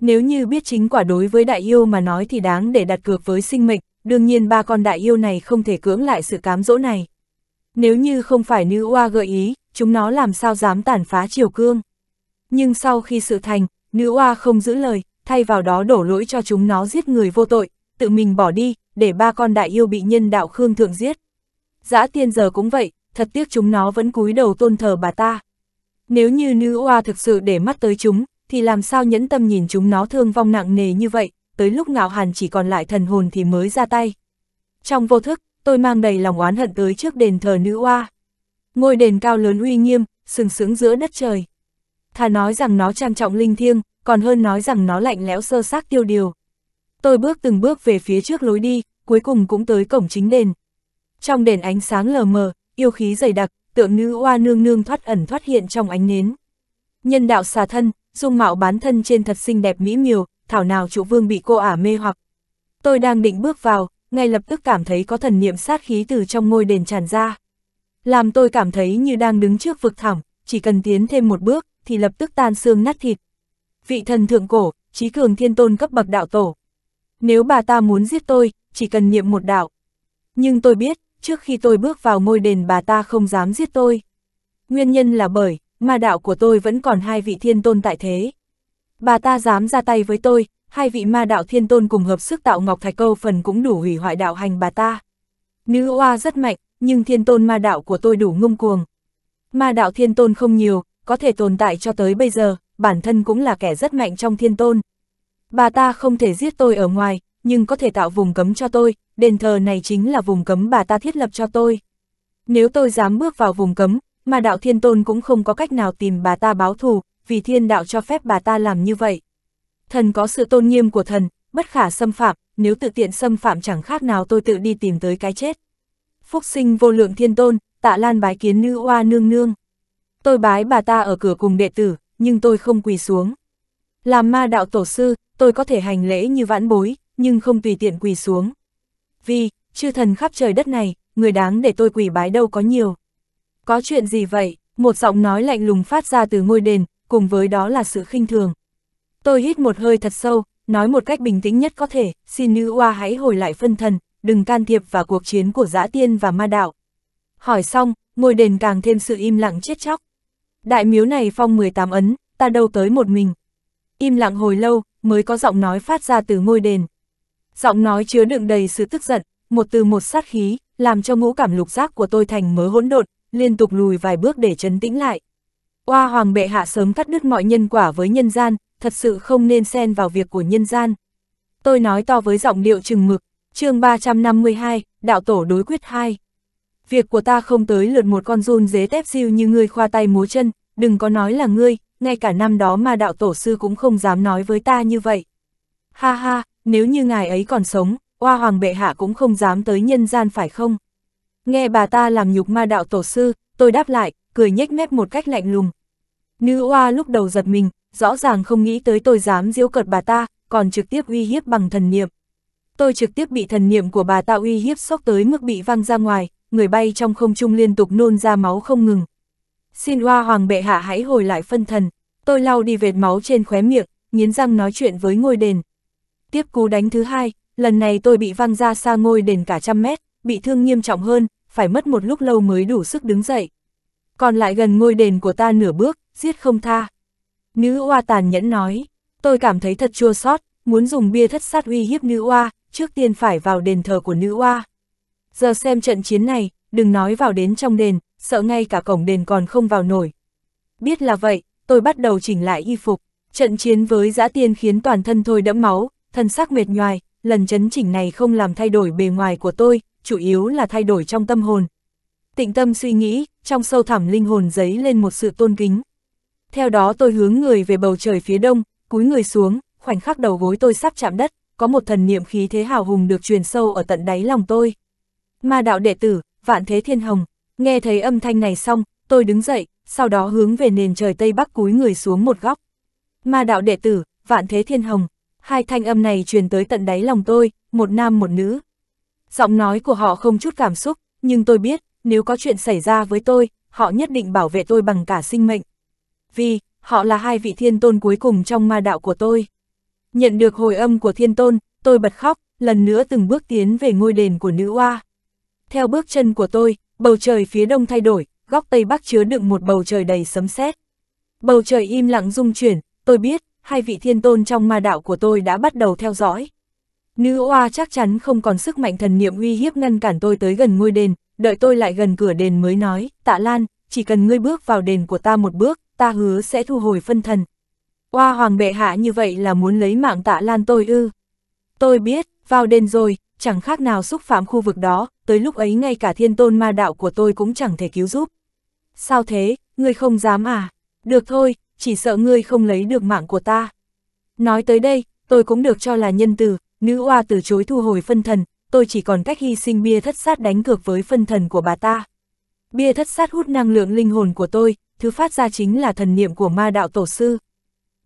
Nếu như biết chính quả đối với đại yêu mà nói thì đáng để đặt cược với sinh mệnh, đương nhiên ba con đại yêu này không thể cưỡng lại sự cám dỗ này. Nếu như không phải nữ oa gợi ý, chúng nó làm sao dám tàn phá triều cương. Nhưng sau khi sự thành, nữ oa không giữ lời, thay vào đó đổ lỗi cho chúng nó giết người vô tội, tự mình bỏ đi, để ba con đại yêu bị nhân đạo Khương Thượng giết. Giã tiên giờ cũng vậy, thật tiếc chúng nó vẫn cúi đầu tôn thờ bà ta. Nếu như nữ oa thực sự để mắt tới chúng, thì làm sao nhẫn tâm nhìn chúng nó thương vong nặng nề như vậy, tới lúc ngạo hàn chỉ còn lại thần hồn thì mới ra tay. Trong vô thức, tôi mang đầy lòng oán hận tới trước đền thờ nữ oa. Ngôi đền cao lớn uy nghiêm, sừng sướng giữa đất trời. Thà nói rằng nó trang trọng linh thiêng, còn hơn nói rằng nó lạnh lẽo sơ xác tiêu điều. Tôi bước từng bước về phía trước lối đi, cuối cùng cũng tới cổng chính đền. Trong đền ánh sáng lờ mờ, yêu khí dày đặc, tượng nữ oa nương nương thoát ẩn thoát hiện trong ánh nến. Nhân đạo xà thân, dung mạo bán thân trên thật xinh đẹp mỹ miều, thảo nào chủ vương bị cô ả mê hoặc. Tôi đang định bước vào, ngay lập tức cảm thấy có thần niệm sát khí từ trong ngôi đền tràn ra làm tôi cảm thấy như đang đứng trước vực thẳm, chỉ cần tiến thêm một bước, thì lập tức tan xương nát thịt. Vị thần thượng cổ, trí cường thiên tôn cấp bậc đạo tổ. Nếu bà ta muốn giết tôi, chỉ cần niệm một đạo. Nhưng tôi biết, trước khi tôi bước vào ngôi đền bà ta không dám giết tôi. Nguyên nhân là bởi, ma đạo của tôi vẫn còn hai vị thiên tôn tại thế. Bà ta dám ra tay với tôi, hai vị ma đạo thiên tôn cùng hợp sức tạo ngọc thạch câu phần cũng đủ hủy hoại đạo hành bà ta. Nữ oa rất mạnh, nhưng thiên tôn ma đạo của tôi đủ ngông cuồng. Ma đạo thiên tôn không nhiều, có thể tồn tại cho tới bây giờ, bản thân cũng là kẻ rất mạnh trong thiên tôn. Bà ta không thể giết tôi ở ngoài, nhưng có thể tạo vùng cấm cho tôi, đền thờ này chính là vùng cấm bà ta thiết lập cho tôi. Nếu tôi dám bước vào vùng cấm, ma đạo thiên tôn cũng không có cách nào tìm bà ta báo thù, vì thiên đạo cho phép bà ta làm như vậy. Thần có sự tôn nghiêm của thần, bất khả xâm phạm, nếu tự tiện xâm phạm chẳng khác nào tôi tự đi tìm tới cái chết phúc sinh vô lượng thiên tôn, tạ lan bái kiến nữ oa nương nương. Tôi bái bà ta ở cửa cùng đệ tử, nhưng tôi không quỳ xuống. Làm ma đạo tổ sư, tôi có thể hành lễ như vãn bối, nhưng không tùy tiện quỳ xuống. Vì, chư thần khắp trời đất này, người đáng để tôi quỳ bái đâu có nhiều. Có chuyện gì vậy? Một giọng nói lạnh lùng phát ra từ ngôi đền, cùng với đó là sự khinh thường. Tôi hít một hơi thật sâu, nói một cách bình tĩnh nhất có thể, xin nữ oa hãy hồi lại phân thần, đừng can thiệp vào cuộc chiến của giã tiên và ma đạo. Hỏi xong, ngôi đền càng thêm sự im lặng chết chóc. Đại miếu này phong 18 ấn, ta đâu tới một mình. Im lặng hồi lâu, mới có giọng nói phát ra từ ngôi đền. Giọng nói chứa đựng đầy sự tức giận, một từ một sát khí, làm cho ngũ cảm lục giác của tôi thành mớ hỗn độn, liên tục lùi vài bước để chấn tĩnh lại. Oa hoàng bệ hạ sớm cắt đứt mọi nhân quả với nhân gian, thật sự không nên xen vào việc của nhân gian. Tôi nói to với giọng điệu chừng mực, chương 352, Đạo Tổ đối quyết 2. Việc của ta không tới lượt một con run dế tép siêu như ngươi khoa tay múa chân, đừng có nói là ngươi, ngay cả năm đó mà đạo tổ sư cũng không dám nói với ta như vậy. Ha ha, nếu như ngài ấy còn sống, oa hoàng bệ hạ cũng không dám tới nhân gian phải không? Nghe bà ta làm nhục ma đạo tổ sư, tôi đáp lại, cười nhếch mép một cách lạnh lùng. Nữ oa lúc đầu giật mình, rõ ràng không nghĩ tới tôi dám diễu cợt bà ta, còn trực tiếp uy hiếp bằng thần niệm. Tôi trực tiếp bị thần niệm của bà ta uy hiếp sốc tới mức bị văng ra ngoài, người bay trong không trung liên tục nôn ra máu không ngừng. Xin hoa hoàng bệ hạ hãy hồi lại phân thần, tôi lau đi vệt máu trên khóe miệng, nghiến răng nói chuyện với ngôi đền. Tiếp cú đánh thứ hai, lần này tôi bị văng ra xa ngôi đền cả trăm mét, bị thương nghiêm trọng hơn, phải mất một lúc lâu mới đủ sức đứng dậy. Còn lại gần ngôi đền của ta nửa bước, giết không tha. Nữ oa tàn nhẫn nói, tôi cảm thấy thật chua xót, muốn dùng bia thất sát uy hiếp nữ oa, trước tiên phải vào đền thờ của nữ oa. Giờ xem trận chiến này, đừng nói vào đến trong đền, sợ ngay cả cổng đền còn không vào nổi. Biết là vậy, tôi bắt đầu chỉnh lại y phục, trận chiến với giã tiên khiến toàn thân thôi đẫm máu, thân xác mệt nhoài, lần chấn chỉnh này không làm thay đổi bề ngoài của tôi, chủ yếu là thay đổi trong tâm hồn. Tịnh tâm suy nghĩ, trong sâu thẳm linh hồn giấy lên một sự tôn kính. Theo đó tôi hướng người về bầu trời phía đông, cúi người xuống, khoảnh khắc đầu gối tôi sắp chạm đất có một thần niệm khí thế hào hùng được truyền sâu ở tận đáy lòng tôi. Ma đạo đệ tử, vạn thế thiên hồng, nghe thấy âm thanh này xong, tôi đứng dậy, sau đó hướng về nền trời Tây Bắc cúi người xuống một góc. Ma đạo đệ tử, vạn thế thiên hồng, hai thanh âm này truyền tới tận đáy lòng tôi, một nam một nữ. Giọng nói của họ không chút cảm xúc, nhưng tôi biết, nếu có chuyện xảy ra với tôi, họ nhất định bảo vệ tôi bằng cả sinh mệnh. Vì, họ là hai vị thiên tôn cuối cùng trong ma đạo của tôi. Nhận được hồi âm của thiên tôn, tôi bật khóc, lần nữa từng bước tiến về ngôi đền của nữ oa. Theo bước chân của tôi, bầu trời phía đông thay đổi, góc tây bắc chứa đựng một bầu trời đầy sấm sét. Bầu trời im lặng rung chuyển, tôi biết, hai vị thiên tôn trong ma đạo của tôi đã bắt đầu theo dõi. Nữ oa chắc chắn không còn sức mạnh thần niệm uy hiếp ngăn cản tôi tới gần ngôi đền, đợi tôi lại gần cửa đền mới nói, tạ lan, chỉ cần ngươi bước vào đền của ta một bước, ta hứa sẽ thu hồi phân thần, qua hoàng bệ hạ như vậy là muốn lấy mạng tạ lan tôi ư. Tôi biết, vào đền rồi, chẳng khác nào xúc phạm khu vực đó, tới lúc ấy ngay cả thiên tôn ma đạo của tôi cũng chẳng thể cứu giúp. Sao thế, ngươi không dám à? Được thôi, chỉ sợ ngươi không lấy được mạng của ta. Nói tới đây, tôi cũng được cho là nhân từ, nữ oa từ chối thu hồi phân thần, tôi chỉ còn cách hy sinh bia thất sát đánh cược với phân thần của bà ta. Bia thất sát hút năng lượng linh hồn của tôi, thứ phát ra chính là thần niệm của ma đạo tổ sư.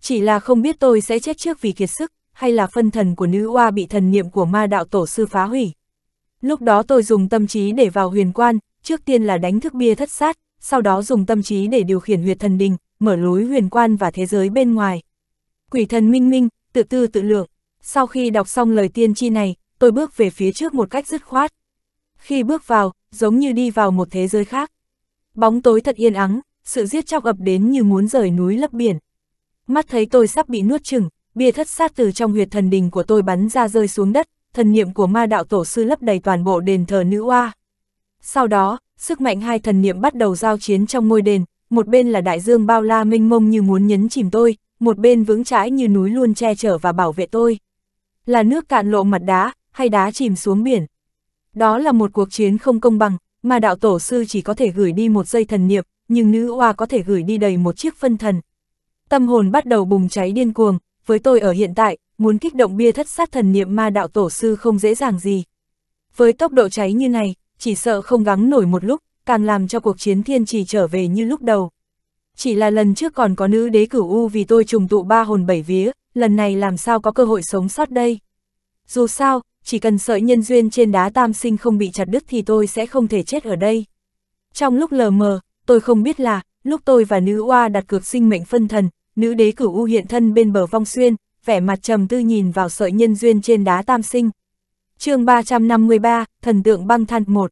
Chỉ là không biết tôi sẽ chết trước vì kiệt sức, hay là phân thần của nữ oa bị thần niệm của ma đạo tổ sư phá hủy. Lúc đó tôi dùng tâm trí để vào huyền quan, trước tiên là đánh thức bia thất sát, sau đó dùng tâm trí để điều khiển huyệt thần đình, mở lối huyền quan và thế giới bên ngoài. Quỷ thần minh minh, tự tư tự lượng. Sau khi đọc xong lời tiên tri này, tôi bước về phía trước một cách dứt khoát. Khi bước vào, giống như đi vào một thế giới khác. Bóng tối thật yên ắng, sự giết chóc ập đến như muốn rời núi lấp biển mắt thấy tôi sắp bị nuốt chừng, bia thất sát từ trong huyệt thần đình của tôi bắn ra rơi xuống đất, thần niệm của ma đạo tổ sư lấp đầy toàn bộ đền thờ nữ oa. Sau đó, sức mạnh hai thần niệm bắt đầu giao chiến trong ngôi đền, một bên là đại dương bao la mênh mông như muốn nhấn chìm tôi, một bên vững chãi như núi luôn che chở và bảo vệ tôi. Là nước cạn lộ mặt đá, hay đá chìm xuống biển. Đó là một cuộc chiến không công bằng, mà đạo tổ sư chỉ có thể gửi đi một dây thần niệm, nhưng nữ oa có thể gửi đi đầy một chiếc phân thần, Tâm hồn bắt đầu bùng cháy điên cuồng, với tôi ở hiện tại, muốn kích động bia thất sát thần niệm ma đạo tổ sư không dễ dàng gì. Với tốc độ cháy như này, chỉ sợ không gắng nổi một lúc, càng làm cho cuộc chiến thiên trì trở về như lúc đầu. Chỉ là lần trước còn có nữ đế cửu U vì tôi trùng tụ ba hồn bảy vía, lần này làm sao có cơ hội sống sót đây. Dù sao, chỉ cần sợi nhân duyên trên đá tam sinh không bị chặt đứt thì tôi sẽ không thể chết ở đây. Trong lúc lờ mờ, tôi không biết là, lúc tôi và nữ oa đặt cược sinh mệnh phân thần, nữ đế cửu u hiện thân bên bờ vong xuyên, vẻ mặt trầm tư nhìn vào sợi nhân duyên trên đá tam sinh. chương 353, thần tượng băng than 1.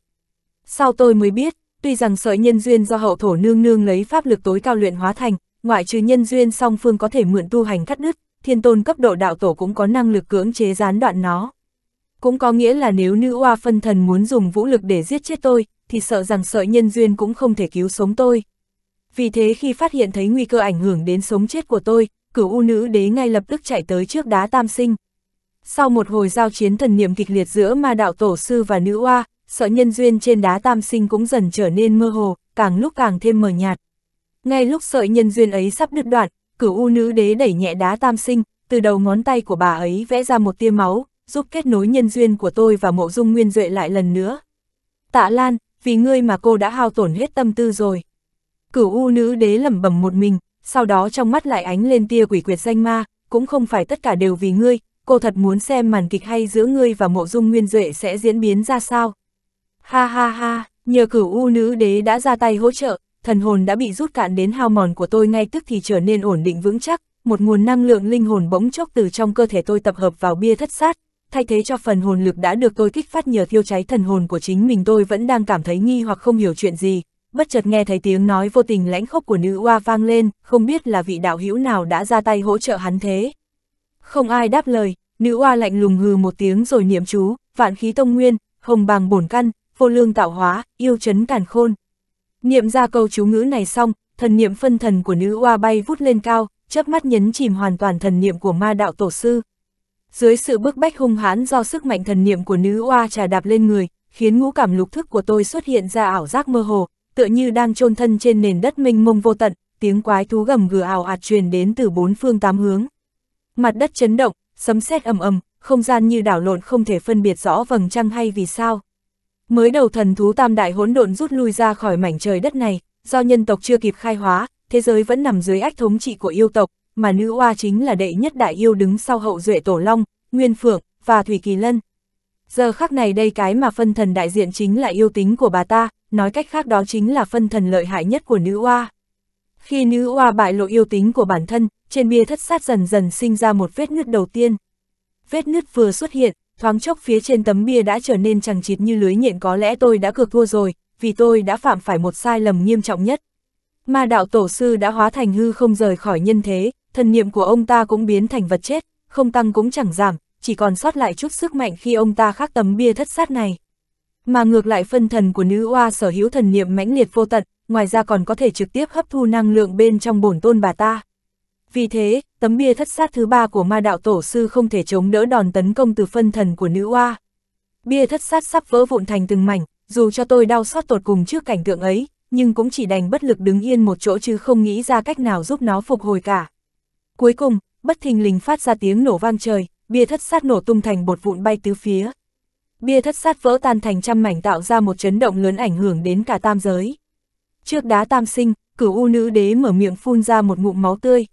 Sau tôi mới biết, tuy rằng sợi nhân duyên do hậu thổ nương nương lấy pháp lực tối cao luyện hóa thành, ngoại trừ nhân duyên song phương có thể mượn tu hành cắt đứt, thiên tôn cấp độ đạo tổ cũng có năng lực cưỡng chế gián đoạn nó. Cũng có nghĩa là nếu nữ hoa phân thần muốn dùng vũ lực để giết chết tôi, thì sợ rằng sợi nhân duyên cũng không thể cứu sống tôi vì thế khi phát hiện thấy nguy cơ ảnh hưởng đến sống chết của tôi, cửu u nữ đế ngay lập tức chạy tới trước đá tam sinh. Sau một hồi giao chiến thần niệm kịch liệt giữa ma đạo tổ sư và nữ oa, sợ nhân duyên trên đá tam sinh cũng dần trở nên mơ hồ, càng lúc càng thêm mờ nhạt. Ngay lúc sợi nhân duyên ấy sắp đứt đoạn, cửu u nữ đế đẩy nhẹ đá tam sinh, từ đầu ngón tay của bà ấy vẽ ra một tia máu, giúp kết nối nhân duyên của tôi và mộ dung nguyên duệ lại lần nữa. Tạ Lan, vì ngươi mà cô đã hao tổn hết tâm tư rồi. Cửu U nữ đế lẩm bẩm một mình, sau đó trong mắt lại ánh lên tia quỷ quyệt danh ma, cũng không phải tất cả đều vì ngươi, cô thật muốn xem màn kịch hay giữa ngươi và mộ dung nguyên duệ sẽ diễn biến ra sao. Ha ha ha, nhờ cửu U nữ đế đã ra tay hỗ trợ, thần hồn đã bị rút cạn đến hao mòn của tôi ngay tức thì trở nên ổn định vững chắc, một nguồn năng lượng linh hồn bỗng chốc từ trong cơ thể tôi tập hợp vào bia thất sát, thay thế cho phần hồn lực đã được tôi kích phát nhờ thiêu cháy thần hồn của chính mình tôi vẫn đang cảm thấy nghi hoặc không hiểu chuyện gì, bất chợt nghe thấy tiếng nói vô tình lãnh khốc của nữ oa vang lên, không biết là vị đạo hữu nào đã ra tay hỗ trợ hắn thế. Không ai đáp lời, nữ oa lạnh lùng hừ một tiếng rồi niệm chú, vạn khí tông nguyên, hồng bàng bổn căn, vô lương tạo hóa, yêu chấn càn khôn. Niệm ra câu chú ngữ này xong, thần niệm phân thần của nữ oa bay vút lên cao, chớp mắt nhấn chìm hoàn toàn thần niệm của ma đạo tổ sư. Dưới sự bức bách hung hãn do sức mạnh thần niệm của nữ oa trà đạp lên người, khiến ngũ cảm lục thức của tôi xuất hiện ra ảo giác mơ hồ, tựa như đang chôn thân trên nền đất mênh mông vô tận, tiếng quái thú gầm gừ ảo ạt truyền đến từ bốn phương tám hướng. Mặt đất chấn động, sấm sét ầm ầm, không gian như đảo lộn không thể phân biệt rõ vầng trăng hay vì sao. Mới đầu thần thú tam đại hỗn độn rút lui ra khỏi mảnh trời đất này, do nhân tộc chưa kịp khai hóa, thế giới vẫn nằm dưới ách thống trị của yêu tộc, mà nữ oa chính là đệ nhất đại yêu đứng sau hậu duệ tổ long, nguyên phượng và thủy kỳ lân. Giờ khắc này đây cái mà phân thần đại diện chính là yêu tính của bà ta, nói cách khác đó chính là phân thần lợi hại nhất của nữ oa. Khi nữ oa bại lộ yêu tính của bản thân, trên bia thất sát dần dần sinh ra một vết nứt đầu tiên. Vết nứt vừa xuất hiện, thoáng chốc phía trên tấm bia đã trở nên chẳng chịt như lưới nhện có lẽ tôi đã cược thua rồi, vì tôi đã phạm phải một sai lầm nghiêm trọng nhất. ma đạo tổ sư đã hóa thành hư không rời khỏi nhân thế, thần niệm của ông ta cũng biến thành vật chết, không tăng cũng chẳng giảm, chỉ còn sót lại chút sức mạnh khi ông ta khắc tấm bia thất sát này. Mà ngược lại phân thần của nữ oa sở hữu thần niệm mãnh liệt vô tận, ngoài ra còn có thể trực tiếp hấp thu năng lượng bên trong bổn tôn bà ta. Vì thế, tấm bia thất sát thứ ba của ma đạo tổ sư không thể chống đỡ đòn tấn công từ phân thần của nữ oa. Bia thất sát sắp vỡ vụn thành từng mảnh, dù cho tôi đau xót tột cùng trước cảnh tượng ấy, nhưng cũng chỉ đành bất lực đứng yên một chỗ chứ không nghĩ ra cách nào giúp nó phục hồi cả. Cuối cùng, bất thình lình phát ra tiếng nổ vang trời, bia thất sát nổ tung thành bột vụn bay tứ phía. Bia thất sát vỡ tan thành trăm mảnh tạo ra một chấn động lớn ảnh hưởng đến cả tam giới. Trước đá tam sinh, cửu u nữ đế mở miệng phun ra một ngụm máu tươi.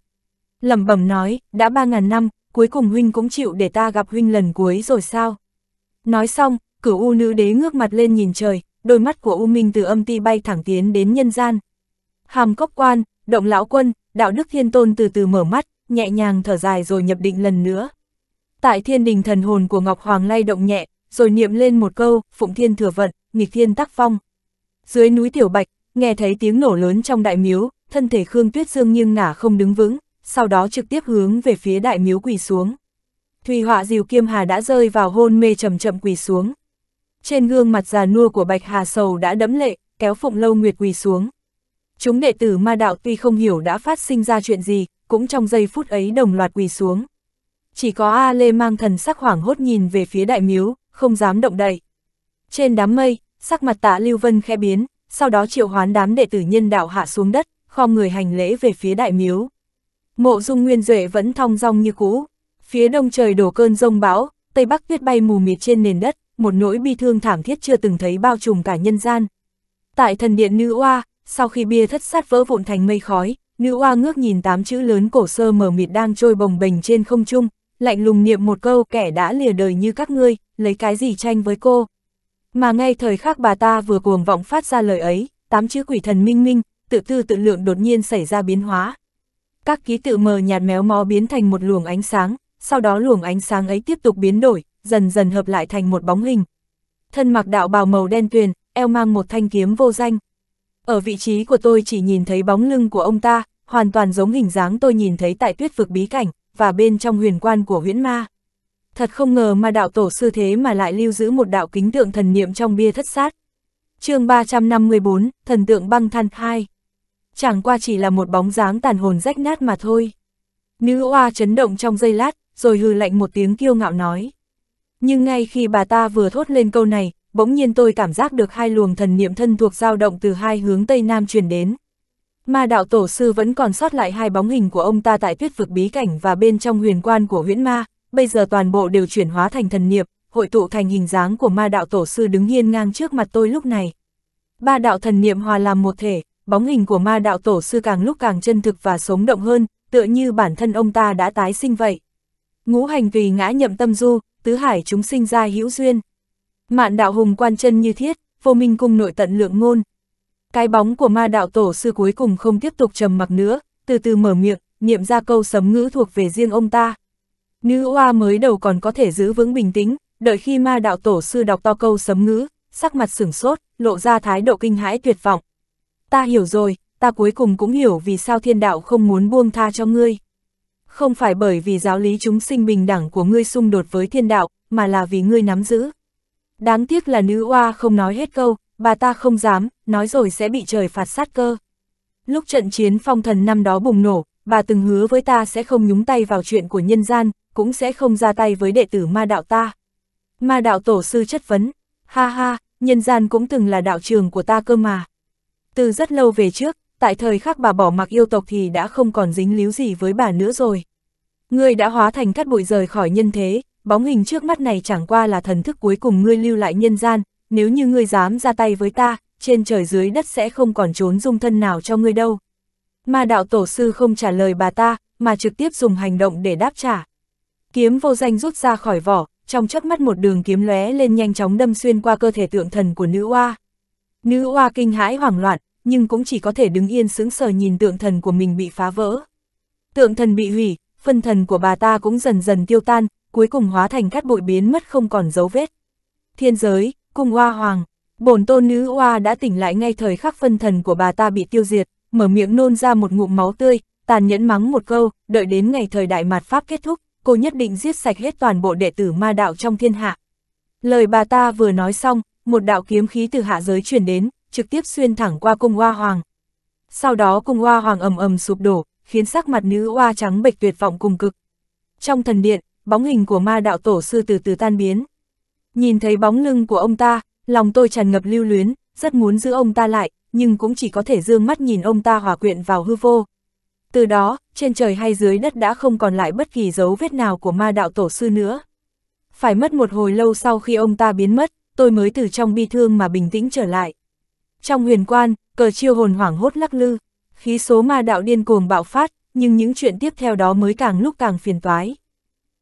lẩm bẩm nói, đã ba ngàn năm, cuối cùng huynh cũng chịu để ta gặp huynh lần cuối rồi sao? Nói xong, cửu u nữ đế ngước mặt lên nhìn trời, đôi mắt của U Minh từ âm ti bay thẳng tiến đến nhân gian. Hàm cốc quan, động lão quân, đạo đức thiên tôn từ từ mở mắt, nhẹ nhàng thở dài rồi nhập định lần nữa. Tại thiên đình thần hồn của Ngọc Hoàng lay động nhẹ, rồi niệm lên một câu, phụng thiên thừa vận, nghịch thiên tác phong. Dưới núi Tiểu Bạch, nghe thấy tiếng nổ lớn trong đại miếu, thân thể Khương Tuyết Dương nghiêng ngả không đứng vững, sau đó trực tiếp hướng về phía đại miếu quỳ xuống. Thùy họa diều kiêm hà đã rơi vào hôn mê chậm chậm quỳ xuống. Trên gương mặt già nua của Bạch Hà Sầu đã đẫm lệ, kéo Phụng Lâu Nguyệt quỳ xuống. Chúng đệ tử ma đạo tuy không hiểu đã phát sinh ra chuyện gì, cũng trong giây phút ấy đồng loạt quỳ xuống chỉ có A Lê mang thần sắc hoảng hốt nhìn về phía đại miếu, không dám động đậy. Trên đám mây, sắc mặt tạ Lưu Vân khe biến, sau đó triệu hoán đám đệ tử nhân đạo hạ xuống đất, khom người hành lễ về phía đại miếu. Mộ dung nguyên duệ vẫn thong dong như cũ, phía đông trời đổ cơn rông bão, tây bắc tuyết bay mù mịt trên nền đất, một nỗi bi thương thảm thiết chưa từng thấy bao trùm cả nhân gian. Tại thần điện nữ oa, sau khi bia thất sát vỡ vụn thành mây khói, nữ oa ngước nhìn tám chữ lớn cổ sơ mờ mịt đang trôi bồng bềnh trên không trung, lạnh lùng niệm một câu kẻ đã lìa đời như các ngươi, lấy cái gì tranh với cô. Mà ngay thời khắc bà ta vừa cuồng vọng phát ra lời ấy, tám chữ quỷ thần minh minh, tự tư tự lượng đột nhiên xảy ra biến hóa. Các ký tự mờ nhạt méo mó biến thành một luồng ánh sáng, sau đó luồng ánh sáng ấy tiếp tục biến đổi, dần dần hợp lại thành một bóng hình. Thân mặc đạo bào màu đen tuyền, eo mang một thanh kiếm vô danh. Ở vị trí của tôi chỉ nhìn thấy bóng lưng của ông ta, hoàn toàn giống hình dáng tôi nhìn thấy tại tuyết vực bí cảnh và bên trong huyền quan của huyễn ma. Thật không ngờ mà đạo tổ sư thế mà lại lưu giữ một đạo kính tượng thần niệm trong bia thất sát. chương 354, thần tượng băng than 2. Chẳng qua chỉ là một bóng dáng tàn hồn rách nát mà thôi. Nữ oa chấn động trong giây lát, rồi hừ lạnh một tiếng kiêu ngạo nói. Nhưng ngay khi bà ta vừa thốt lên câu này, bỗng nhiên tôi cảm giác được hai luồng thần niệm thân thuộc dao động từ hai hướng Tây Nam truyền đến, Ma đạo tổ sư vẫn còn sót lại hai bóng hình của ông ta tại tuyết vực bí cảnh và bên trong huyền quan của huyễn ma, bây giờ toàn bộ đều chuyển hóa thành thần niệm, hội tụ thành hình dáng của ma đạo tổ sư đứng hiên ngang trước mặt tôi lúc này. Ba đạo thần niệm hòa làm một thể, bóng hình của ma đạo tổ sư càng lúc càng chân thực và sống động hơn, tựa như bản thân ông ta đã tái sinh vậy. Ngũ hành vì ngã nhậm tâm du, tứ hải chúng sinh ra hữu duyên. Mạn đạo hùng quan chân như thiết, vô minh cung nội tận lượng ngôn, cái bóng của ma đạo tổ sư cuối cùng không tiếp tục trầm mặc nữa, từ từ mở miệng, niệm ra câu sấm ngữ thuộc về riêng ông ta. Nữ oa mới đầu còn có thể giữ vững bình tĩnh, đợi khi ma đạo tổ sư đọc to câu sấm ngữ, sắc mặt sửng sốt, lộ ra thái độ kinh hãi tuyệt vọng. Ta hiểu rồi, ta cuối cùng cũng hiểu vì sao thiên đạo không muốn buông tha cho ngươi. Không phải bởi vì giáo lý chúng sinh bình đẳng của ngươi xung đột với thiên đạo, mà là vì ngươi nắm giữ. Đáng tiếc là nữ oa không nói hết câu, bà ta không dám, nói rồi sẽ bị trời phạt sát cơ. Lúc trận chiến phong thần năm đó bùng nổ, bà từng hứa với ta sẽ không nhúng tay vào chuyện của nhân gian, cũng sẽ không ra tay với đệ tử ma đạo ta. Ma đạo tổ sư chất vấn, ha ha, nhân gian cũng từng là đạo trường của ta cơ mà. Từ rất lâu về trước, tại thời khắc bà bỏ mặc yêu tộc thì đã không còn dính líu gì với bà nữa rồi. Ngươi đã hóa thành cát bụi rời khỏi nhân thế, bóng hình trước mắt này chẳng qua là thần thức cuối cùng ngươi lưu lại nhân gian, nếu như ngươi dám ra tay với ta, trên trời dưới đất sẽ không còn trốn dung thân nào cho ngươi đâu. Mà đạo tổ sư không trả lời bà ta, mà trực tiếp dùng hành động để đáp trả. Kiếm vô danh rút ra khỏi vỏ, trong chớp mắt một đường kiếm lóe lên nhanh chóng đâm xuyên qua cơ thể tượng thần của nữ oa. Nữ oa kinh hãi hoảng loạn, nhưng cũng chỉ có thể đứng yên sững sờ nhìn tượng thần của mình bị phá vỡ. Tượng thần bị hủy, phân thần của bà ta cũng dần dần tiêu tan, cuối cùng hóa thành cát bụi biến mất không còn dấu vết. Thiên giới, cung hoa hoàng, bổn tôn nữ hoa đã tỉnh lại ngay thời khắc phân thần của bà ta bị tiêu diệt, mở miệng nôn ra một ngụm máu tươi, tàn nhẫn mắng một câu, đợi đến ngày thời đại mạt pháp kết thúc, cô nhất định giết sạch hết toàn bộ đệ tử ma đạo trong thiên hạ. Lời bà ta vừa nói xong, một đạo kiếm khí từ hạ giới chuyển đến, trực tiếp xuyên thẳng qua cung hoa hoàng. Sau đó cung hoa hoàng ầm ầm sụp đổ, khiến sắc mặt nữ hoa trắng bệch tuyệt vọng cùng cực. Trong thần điện, bóng hình của ma đạo tổ sư từ từ tan biến, Nhìn thấy bóng lưng của ông ta, lòng tôi tràn ngập lưu luyến, rất muốn giữ ông ta lại, nhưng cũng chỉ có thể dương mắt nhìn ông ta hòa quyện vào hư vô. Từ đó, trên trời hay dưới đất đã không còn lại bất kỳ dấu vết nào của ma đạo tổ sư nữa. Phải mất một hồi lâu sau khi ông ta biến mất, tôi mới từ trong bi thương mà bình tĩnh trở lại. Trong huyền quan, cờ chiêu hồn hoảng hốt lắc lư, khí số ma đạo điên cuồng bạo phát, nhưng những chuyện tiếp theo đó mới càng lúc càng phiền toái.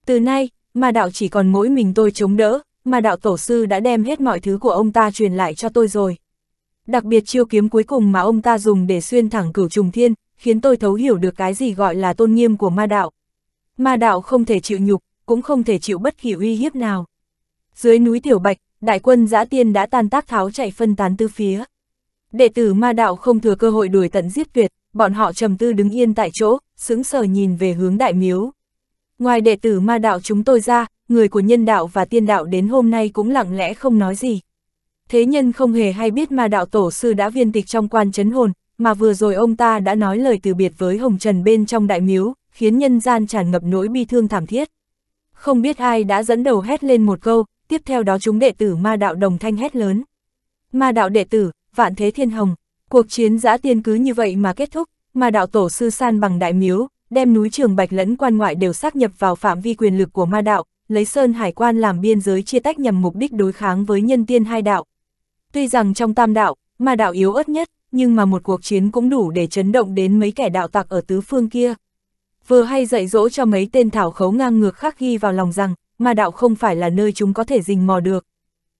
Từ nay, ma đạo chỉ còn mỗi mình tôi chống đỡ, mà đạo tổ sư đã đem hết mọi thứ của ông ta truyền lại cho tôi rồi. Đặc biệt chiêu kiếm cuối cùng mà ông ta dùng để xuyên thẳng cửu trùng thiên, khiến tôi thấu hiểu được cái gì gọi là tôn nghiêm của ma đạo. Ma đạo không thể chịu nhục, cũng không thể chịu bất kỳ uy hiếp nào. Dưới núi Tiểu Bạch, đại quân giã tiên đã tan tác tháo chạy phân tán tư phía. Đệ tử ma đạo không thừa cơ hội đuổi tận giết tuyệt, bọn họ trầm tư đứng yên tại chỗ, sững sờ nhìn về hướng đại miếu. Ngoài đệ tử ma đạo chúng tôi ra, người của nhân đạo và tiên đạo đến hôm nay cũng lặng lẽ không nói gì. Thế nhân không hề hay biết ma đạo tổ sư đã viên tịch trong quan chấn hồn, mà vừa rồi ông ta đã nói lời từ biệt với Hồng Trần bên trong đại miếu, khiến nhân gian tràn ngập nỗi bi thương thảm thiết. Không biết ai đã dẫn đầu hét lên một câu, tiếp theo đó chúng đệ tử ma đạo đồng thanh hét lớn. Ma đạo đệ tử, vạn thế thiên hồng, cuộc chiến giã tiên cứ như vậy mà kết thúc, ma đạo tổ sư san bằng đại miếu, đem núi Trường Bạch lẫn quan ngoại đều xác nhập vào phạm vi quyền lực của ma đạo, lấy Sơn Hải quan làm biên giới chia tách nhằm mục đích đối kháng với nhân tiên hai đạo. Tuy rằng trong tam đạo, ma đạo yếu ớt nhất, nhưng mà một cuộc chiến cũng đủ để chấn động đến mấy kẻ đạo tặc ở tứ phương kia. Vừa hay dạy dỗ cho mấy tên thảo khấu ngang ngược khác ghi vào lòng rằng, ma đạo không phải là nơi chúng có thể rình mò được.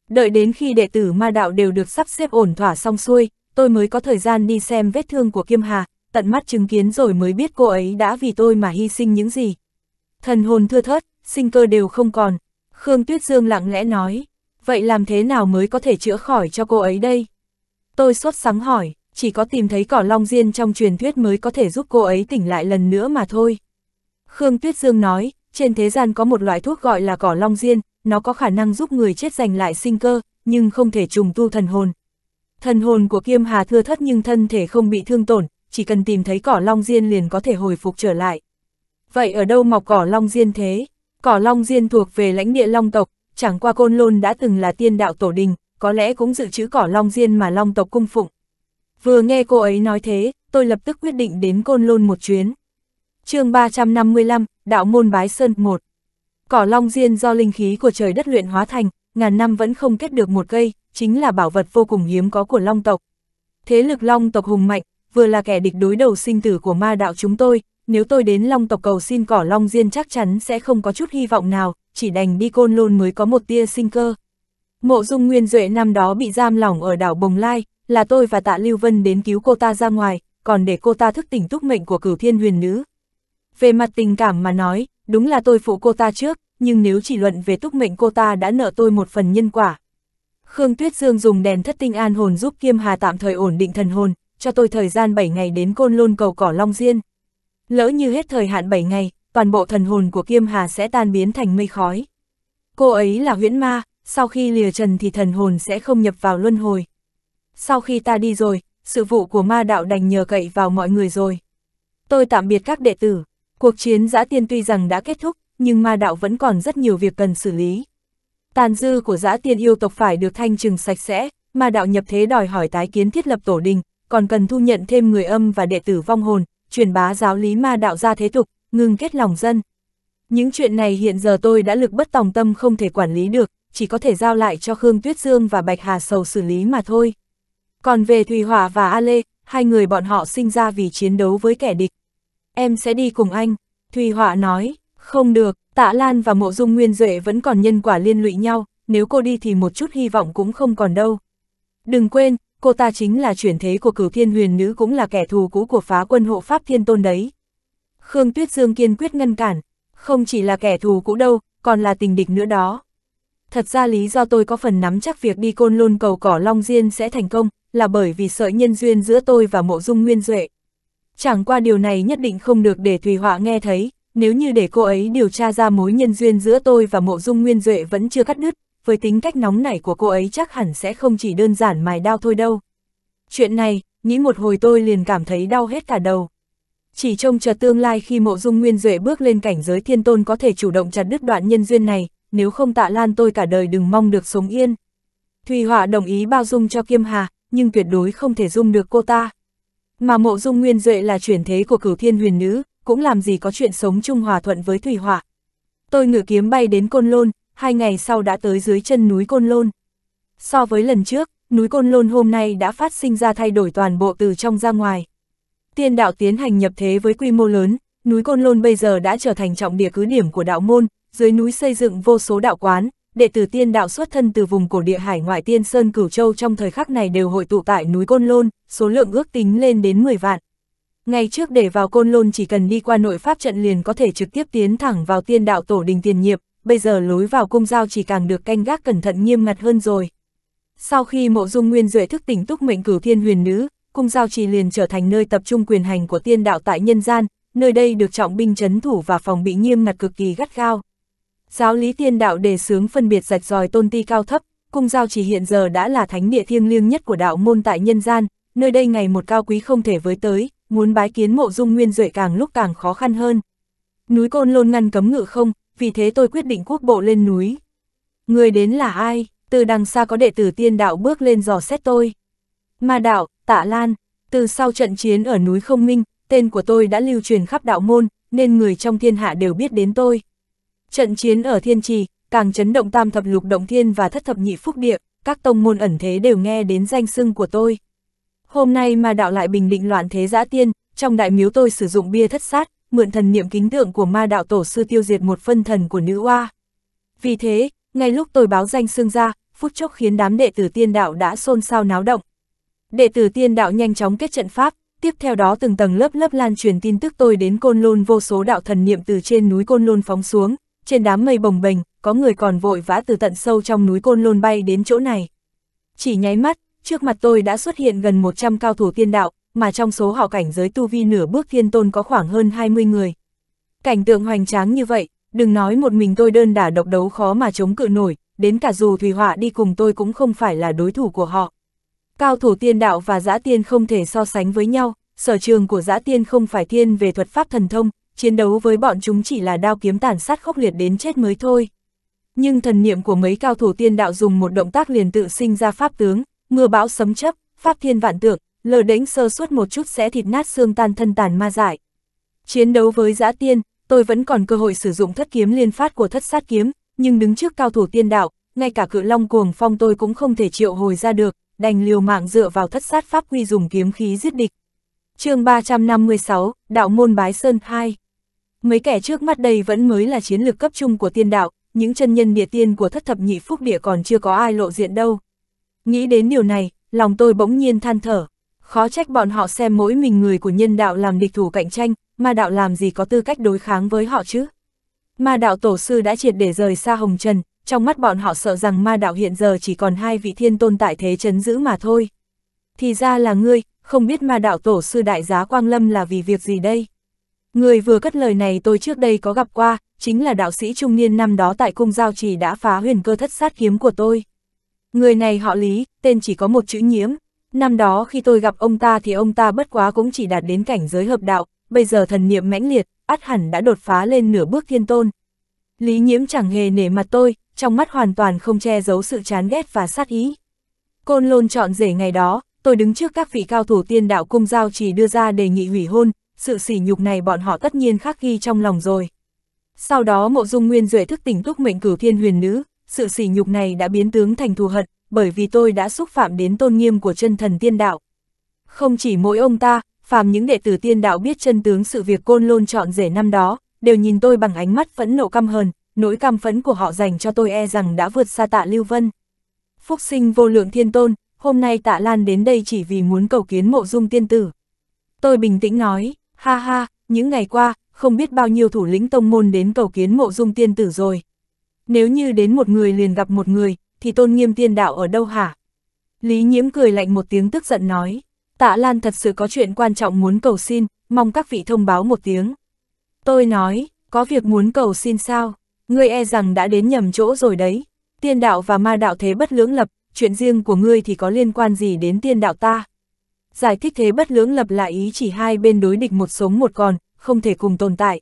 Đợi đến khi đệ tử ma đạo đều được sắp xếp ổn thỏa xong xuôi, tôi mới có thời gian đi xem vết thương của Kiêm Hà, tận mắt chứng kiến rồi mới biết cô ấy đã vì tôi mà hy sinh những gì. Thần hồn thưa thớt, sinh cơ đều không còn. Khương Tuyết Dương lặng lẽ nói, vậy làm thế nào mới có thể chữa khỏi cho cô ấy đây? Tôi sốt sắng hỏi, chỉ có tìm thấy cỏ long diên trong truyền thuyết mới có thể giúp cô ấy tỉnh lại lần nữa mà thôi. Khương Tuyết Dương nói, trên thế gian có một loại thuốc gọi là cỏ long diên, nó có khả năng giúp người chết giành lại sinh cơ, nhưng không thể trùng tu thần hồn. Thần hồn của Kiêm Hà thưa thất nhưng thân thể không bị thương tổn, chỉ cần tìm thấy cỏ long diên liền có thể hồi phục trở lại. Vậy ở đâu mọc cỏ long diên thế? Cỏ long diên thuộc về lãnh địa long tộc, chẳng qua côn lôn đã từng là tiên đạo tổ đình, có lẽ cũng dự trữ cỏ long diên mà long tộc cung phụng. Vừa nghe cô ấy nói thế, tôi lập tức quyết định đến côn lôn một chuyến. chương 355, Đạo Môn Bái Sơn 1 Cỏ long diên do linh khí của trời đất luyện hóa thành, ngàn năm vẫn không kết được một cây, chính là bảo vật vô cùng hiếm có của long tộc. Thế lực long tộc hùng mạnh, vừa là kẻ địch đối đầu sinh tử của ma đạo chúng tôi, nếu tôi đến long tộc cầu xin cỏ long diên chắc chắn sẽ không có chút hy vọng nào, chỉ đành đi côn lôn mới có một tia sinh cơ. Mộ dung nguyên duệ năm đó bị giam lỏng ở đảo Bồng Lai, là tôi và tạ Lưu Vân đến cứu cô ta ra ngoài, còn để cô ta thức tỉnh túc mệnh của cửu thiên huyền nữ. Về mặt tình cảm mà nói, đúng là tôi phụ cô ta trước, nhưng nếu chỉ luận về túc mệnh cô ta đã nợ tôi một phần nhân quả. Khương Tuyết Dương dùng đèn thất tinh an hồn giúp Kiêm Hà tạm thời ổn định thần hồn, cho tôi thời gian 7 ngày đến côn lôn cầu cỏ Long Diên. Lỡ như hết thời hạn 7 ngày, toàn bộ thần hồn của Kiêm Hà sẽ tan biến thành mây khói. Cô ấy là huyễn ma, sau khi lìa trần thì thần hồn sẽ không nhập vào luân hồi. Sau khi ta đi rồi, sự vụ của ma đạo đành nhờ cậy vào mọi người rồi. Tôi tạm biệt các đệ tử, cuộc chiến giã tiên tuy rằng đã kết thúc, nhưng ma đạo vẫn còn rất nhiều việc cần xử lý. Tàn dư của giã tiên yêu tộc phải được thanh trừng sạch sẽ, ma đạo nhập thế đòi hỏi tái kiến thiết lập tổ đình, còn cần thu nhận thêm người âm và đệ tử vong hồn, truyền bá giáo lý ma đạo ra thế tục, ngưng kết lòng dân. Những chuyện này hiện giờ tôi đã lực bất tòng tâm không thể quản lý được, chỉ có thể giao lại cho Khương Tuyết Dương và Bạch Hà Sầu xử lý mà thôi. Còn về Thùy Hỏa và A Lê, hai người bọn họ sinh ra vì chiến đấu với kẻ địch. Em sẽ đi cùng anh, Thùy Hỏa nói, không được, Tạ Lan và Mộ Dung Nguyên Duệ vẫn còn nhân quả liên lụy nhau, nếu cô đi thì một chút hy vọng cũng không còn đâu. Đừng quên, cô ta chính là chuyển thế của cửu thiên huyền nữ cũng là kẻ thù cũ của phá quân hộ pháp thiên tôn đấy. Khương Tuyết Dương kiên quyết ngăn cản, không chỉ là kẻ thù cũ đâu, còn là tình địch nữa đó. Thật ra lý do tôi có phần nắm chắc việc đi côn lôn cầu cỏ Long Diên sẽ thành công, là bởi vì sợi nhân duyên giữa tôi và mộ dung nguyên duệ. Chẳng qua điều này nhất định không được để Thùy Họa nghe thấy, nếu như để cô ấy điều tra ra mối nhân duyên giữa tôi và mộ dung nguyên duệ vẫn chưa cắt đứt, với tính cách nóng nảy của cô ấy chắc hẳn sẽ không chỉ đơn giản mài đau thôi đâu. Chuyện này, nghĩ một hồi tôi liền cảm thấy đau hết cả đầu. Chỉ trông chờ tương lai khi mộ dung nguyên duệ bước lên cảnh giới thiên tôn có thể chủ động chặt đứt đoạn nhân duyên này, nếu không tạ lan tôi cả đời đừng mong được sống yên. Thùy Họa đồng ý bao dung cho Kiêm Hà, nhưng tuyệt đối không thể dung được cô ta. Mà mộ dung nguyên duệ là chuyển thế của cửu thiên huyền nữ, cũng làm gì có chuyện sống chung hòa thuận với Thùy Họa. Tôi ngự kiếm bay đến Côn Lôn, hai ngày sau đã tới dưới chân núi Côn Lôn. So với lần trước, núi Côn Lôn hôm nay đã phát sinh ra thay đổi toàn bộ từ trong ra ngoài. Tiên đạo tiến hành nhập thế với quy mô lớn, núi Côn Lôn bây giờ đã trở thành trọng địa cứ điểm của đạo môn, dưới núi xây dựng vô số đạo quán, đệ tử tiên đạo xuất thân từ vùng cổ địa hải ngoại tiên Sơn Cửu Châu trong thời khắc này đều hội tụ tại núi Côn Lôn, số lượng ước tính lên đến 10 vạn. Ngày trước để vào Côn Lôn chỉ cần đi qua nội pháp trận liền có thể trực tiếp tiến thẳng vào tiên đạo tổ đình tiền nhiệm, bây giờ lối vào cung giao chỉ càng được canh gác cẩn thận nghiêm ngặt hơn rồi. Sau khi mộ dung nguyên duệ thức tỉnh túc mệnh cửu thiên huyền nữ, cung giao trì liền trở thành nơi tập trung quyền hành của tiên đạo tại nhân gian, nơi đây được trọng binh chấn thủ và phòng bị nghiêm ngặt cực kỳ gắt gao. Giáo lý tiên đạo đề xướng phân biệt rạch ròi tôn ti cao thấp, cung giao trì hiện giờ đã là thánh địa thiêng liêng nhất của đạo môn tại nhân gian, nơi đây ngày một cao quý không thể với tới, muốn bái kiến mộ dung nguyên duệ càng lúc càng khó khăn hơn. Núi côn lôn ngăn cấm ngự không, vì thế tôi quyết định quốc bộ lên núi. Người đến là ai? Từ đằng xa có đệ tử tiên đạo bước lên dò xét tôi. Ma đạo, tạ lan, từ sau trận chiến ở núi Không Minh, tên của tôi đã lưu truyền khắp đạo môn, nên người trong thiên hạ đều biết đến tôi. Trận chiến ở thiên trì, càng chấn động tam thập lục động thiên và thất thập nhị phúc địa, các tông môn ẩn thế đều nghe đến danh xưng của tôi. Hôm nay ma đạo lại bình định loạn thế giã tiên, trong đại miếu tôi sử dụng bia thất sát, mượn thần niệm kính tượng của ma đạo tổ sư tiêu diệt một phân thần của nữ oa. Vì thế, ngay lúc tôi báo danh xương ra, phút chốc khiến đám đệ tử tiên đạo đã xôn xao náo động. Đệ tử tiên đạo nhanh chóng kết trận pháp, tiếp theo đó từng tầng lớp lớp lan truyền tin tức tôi đến Côn Lôn vô số đạo thần niệm từ trên núi Côn Lôn phóng xuống, trên đám mây bồng bềnh, có người còn vội vã từ tận sâu trong núi Côn Lôn bay đến chỗ này. Chỉ nháy mắt, trước mặt tôi đã xuất hiện gần 100 cao thủ tiên đạo, mà trong số họ cảnh giới tu vi nửa bước thiên tôn có khoảng hơn 20 người. Cảnh tượng hoành tráng như vậy, đừng nói một mình tôi đơn đả độc đấu khó mà chống cự nổi, đến cả dù Thùy Họa đi cùng tôi cũng không phải là đối thủ của họ. Cao thủ tiên đạo và giã tiên không thể so sánh với nhau, sở trường của giã tiên không phải thiên về thuật pháp thần thông, chiến đấu với bọn chúng chỉ là đao kiếm tàn sát khốc liệt đến chết mới thôi. Nhưng thần niệm của mấy cao thủ tiên đạo dùng một động tác liền tự sinh ra pháp tướng, mưa bão sấm chấp, pháp thiên vạn tượng, lờ đánh sơ suốt một chút sẽ thịt nát xương tan thân tàn ma dại. Chiến đấu với giã tiên, tôi vẫn còn cơ hội sử dụng thất kiếm liên phát của thất sát kiếm, nhưng đứng trước cao thủ tiên đạo, ngay cả cự long cuồng phong tôi cũng không thể triệu hồi ra được, đành liều mạng dựa vào thất sát pháp quy dùng kiếm khí giết địch. chương 356, Đạo Môn Bái Sơn 2 Mấy kẻ trước mắt đây vẫn mới là chiến lược cấp trung của tiên đạo, những chân nhân địa tiên của thất thập nhị phúc địa còn chưa có ai lộ diện đâu. Nghĩ đến điều này, lòng tôi bỗng nhiên than thở, khó trách bọn họ xem mỗi mình người của nhân đạo làm địch thủ cạnh tranh, ma đạo làm gì có tư cách đối kháng với họ chứ. Ma đạo tổ sư đã triệt để rời xa hồng trần, trong mắt bọn họ sợ rằng ma đạo hiện giờ chỉ còn hai vị thiên tôn tại thế chấn giữ mà thôi. Thì ra là ngươi, không biết ma đạo tổ sư đại giá Quang Lâm là vì việc gì đây? Người vừa cất lời này tôi trước đây có gặp qua, chính là đạo sĩ trung niên năm đó tại cung giao trì đã phá huyền cơ thất sát kiếm của tôi. Người này họ Lý, tên chỉ có một chữ nhiễm, Năm đó khi tôi gặp ông ta thì ông ta bất quá cũng chỉ đạt đến cảnh giới hợp đạo, bây giờ thần niệm mãnh liệt, át hẳn đã đột phá lên nửa bước thiên tôn. Lý nhiễm chẳng hề nể mặt tôi, trong mắt hoàn toàn không che giấu sự chán ghét và sát ý. Côn lôn chọn rể ngày đó, tôi đứng trước các vị cao thủ tiên đạo cung giao chỉ đưa ra đề nghị hủy hôn, sự sỉ nhục này bọn họ tất nhiên khắc ghi trong lòng rồi. Sau đó mộ dung nguyên duệ thức tỉnh túc mệnh cửu thiên huyền nữ, sự sỉ nhục này đã biến tướng thành thù hận, bởi vì tôi đã xúc phạm đến tôn nghiêm của chân thần tiên đạo. Không chỉ mỗi ông ta, phàm những đệ tử tiên đạo biết chân tướng sự việc côn lôn chọn rể năm đó, đều nhìn tôi bằng ánh mắt phẫn nộ căm hờn, nỗi căm phẫn của họ dành cho tôi e rằng đã vượt xa tạ Lưu Vân. Phúc sinh vô lượng thiên tôn, hôm nay tạ Lan đến đây chỉ vì muốn cầu kiến mộ dung tiên tử. Tôi bình tĩnh nói, ha ha, những ngày qua, không biết bao nhiêu thủ lĩnh tông môn đến cầu kiến mộ dung tiên tử rồi. Nếu như đến một người liền gặp một người, thì tôn nghiêm tiên đạo ở đâu hả? Lý nhiễm cười lạnh một tiếng tức giận nói, tạ Lan thật sự có chuyện quan trọng muốn cầu xin, mong các vị thông báo một tiếng. Tôi nói, có việc muốn cầu xin sao, ngươi e rằng đã đến nhầm chỗ rồi đấy, tiên đạo và ma đạo thế bất lưỡng lập, chuyện riêng của ngươi thì có liên quan gì đến tiên đạo ta? Giải thích thế bất lưỡng lập là ý chỉ hai bên đối địch một sống một còn, không thể cùng tồn tại.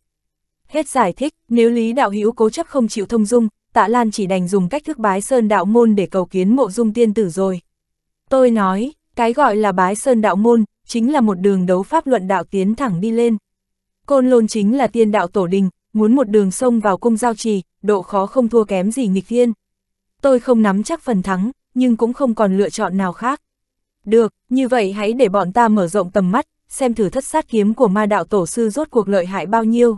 Hết giải thích, nếu Lý Đạo Hữu cố chấp không chịu thông dung, Tạ Lan chỉ đành dùng cách thức bái sơn đạo môn để cầu kiến mộ dung tiên tử rồi. Tôi nói, cái gọi là bái sơn đạo môn, chính là một đường đấu pháp luận đạo tiến thẳng đi lên. Côn lôn chính là tiên đạo tổ đình, muốn một đường sông vào cung giao trì, độ khó không thua kém gì nghịch thiên. Tôi không nắm chắc phần thắng, nhưng cũng không còn lựa chọn nào khác. Được, như vậy hãy để bọn ta mở rộng tầm mắt, xem thử thất sát kiếm của ma đạo tổ sư rốt cuộc lợi hại bao nhiêu.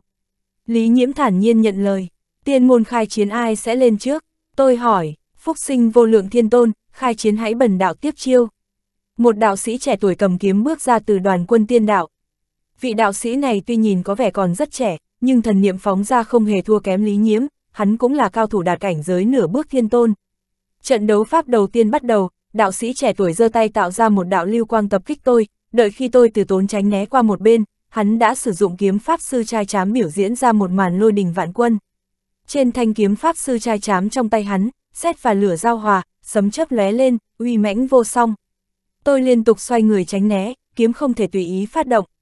Lý nhiễm thản nhiên nhận lời. Tiên môn khai chiến ai sẽ lên trước? Tôi hỏi, phúc sinh vô lượng thiên tôn, khai chiến hãy bần đạo tiếp chiêu. Một đạo sĩ trẻ tuổi cầm kiếm bước ra từ đoàn quân tiên đạo. Vị đạo sĩ này tuy nhìn có vẻ còn rất trẻ, nhưng thần niệm phóng ra không hề thua kém lý nhiễm, hắn cũng là cao thủ đạt cảnh giới nửa bước thiên tôn. Trận đấu pháp đầu tiên bắt đầu, đạo sĩ trẻ tuổi giơ tay tạo ra một đạo lưu quang tập kích tôi, đợi khi tôi từ tốn tránh né qua một bên, hắn đã sử dụng kiếm pháp sư trai chám biểu diễn ra một màn lôi đình vạn quân. Trên thanh kiếm pháp sư trai chám trong tay hắn, xét và lửa giao hòa, sấm chớp lóe lên, uy mãnh vô song. Tôi liên tục xoay người tránh né, kiếm không thể tùy ý phát động,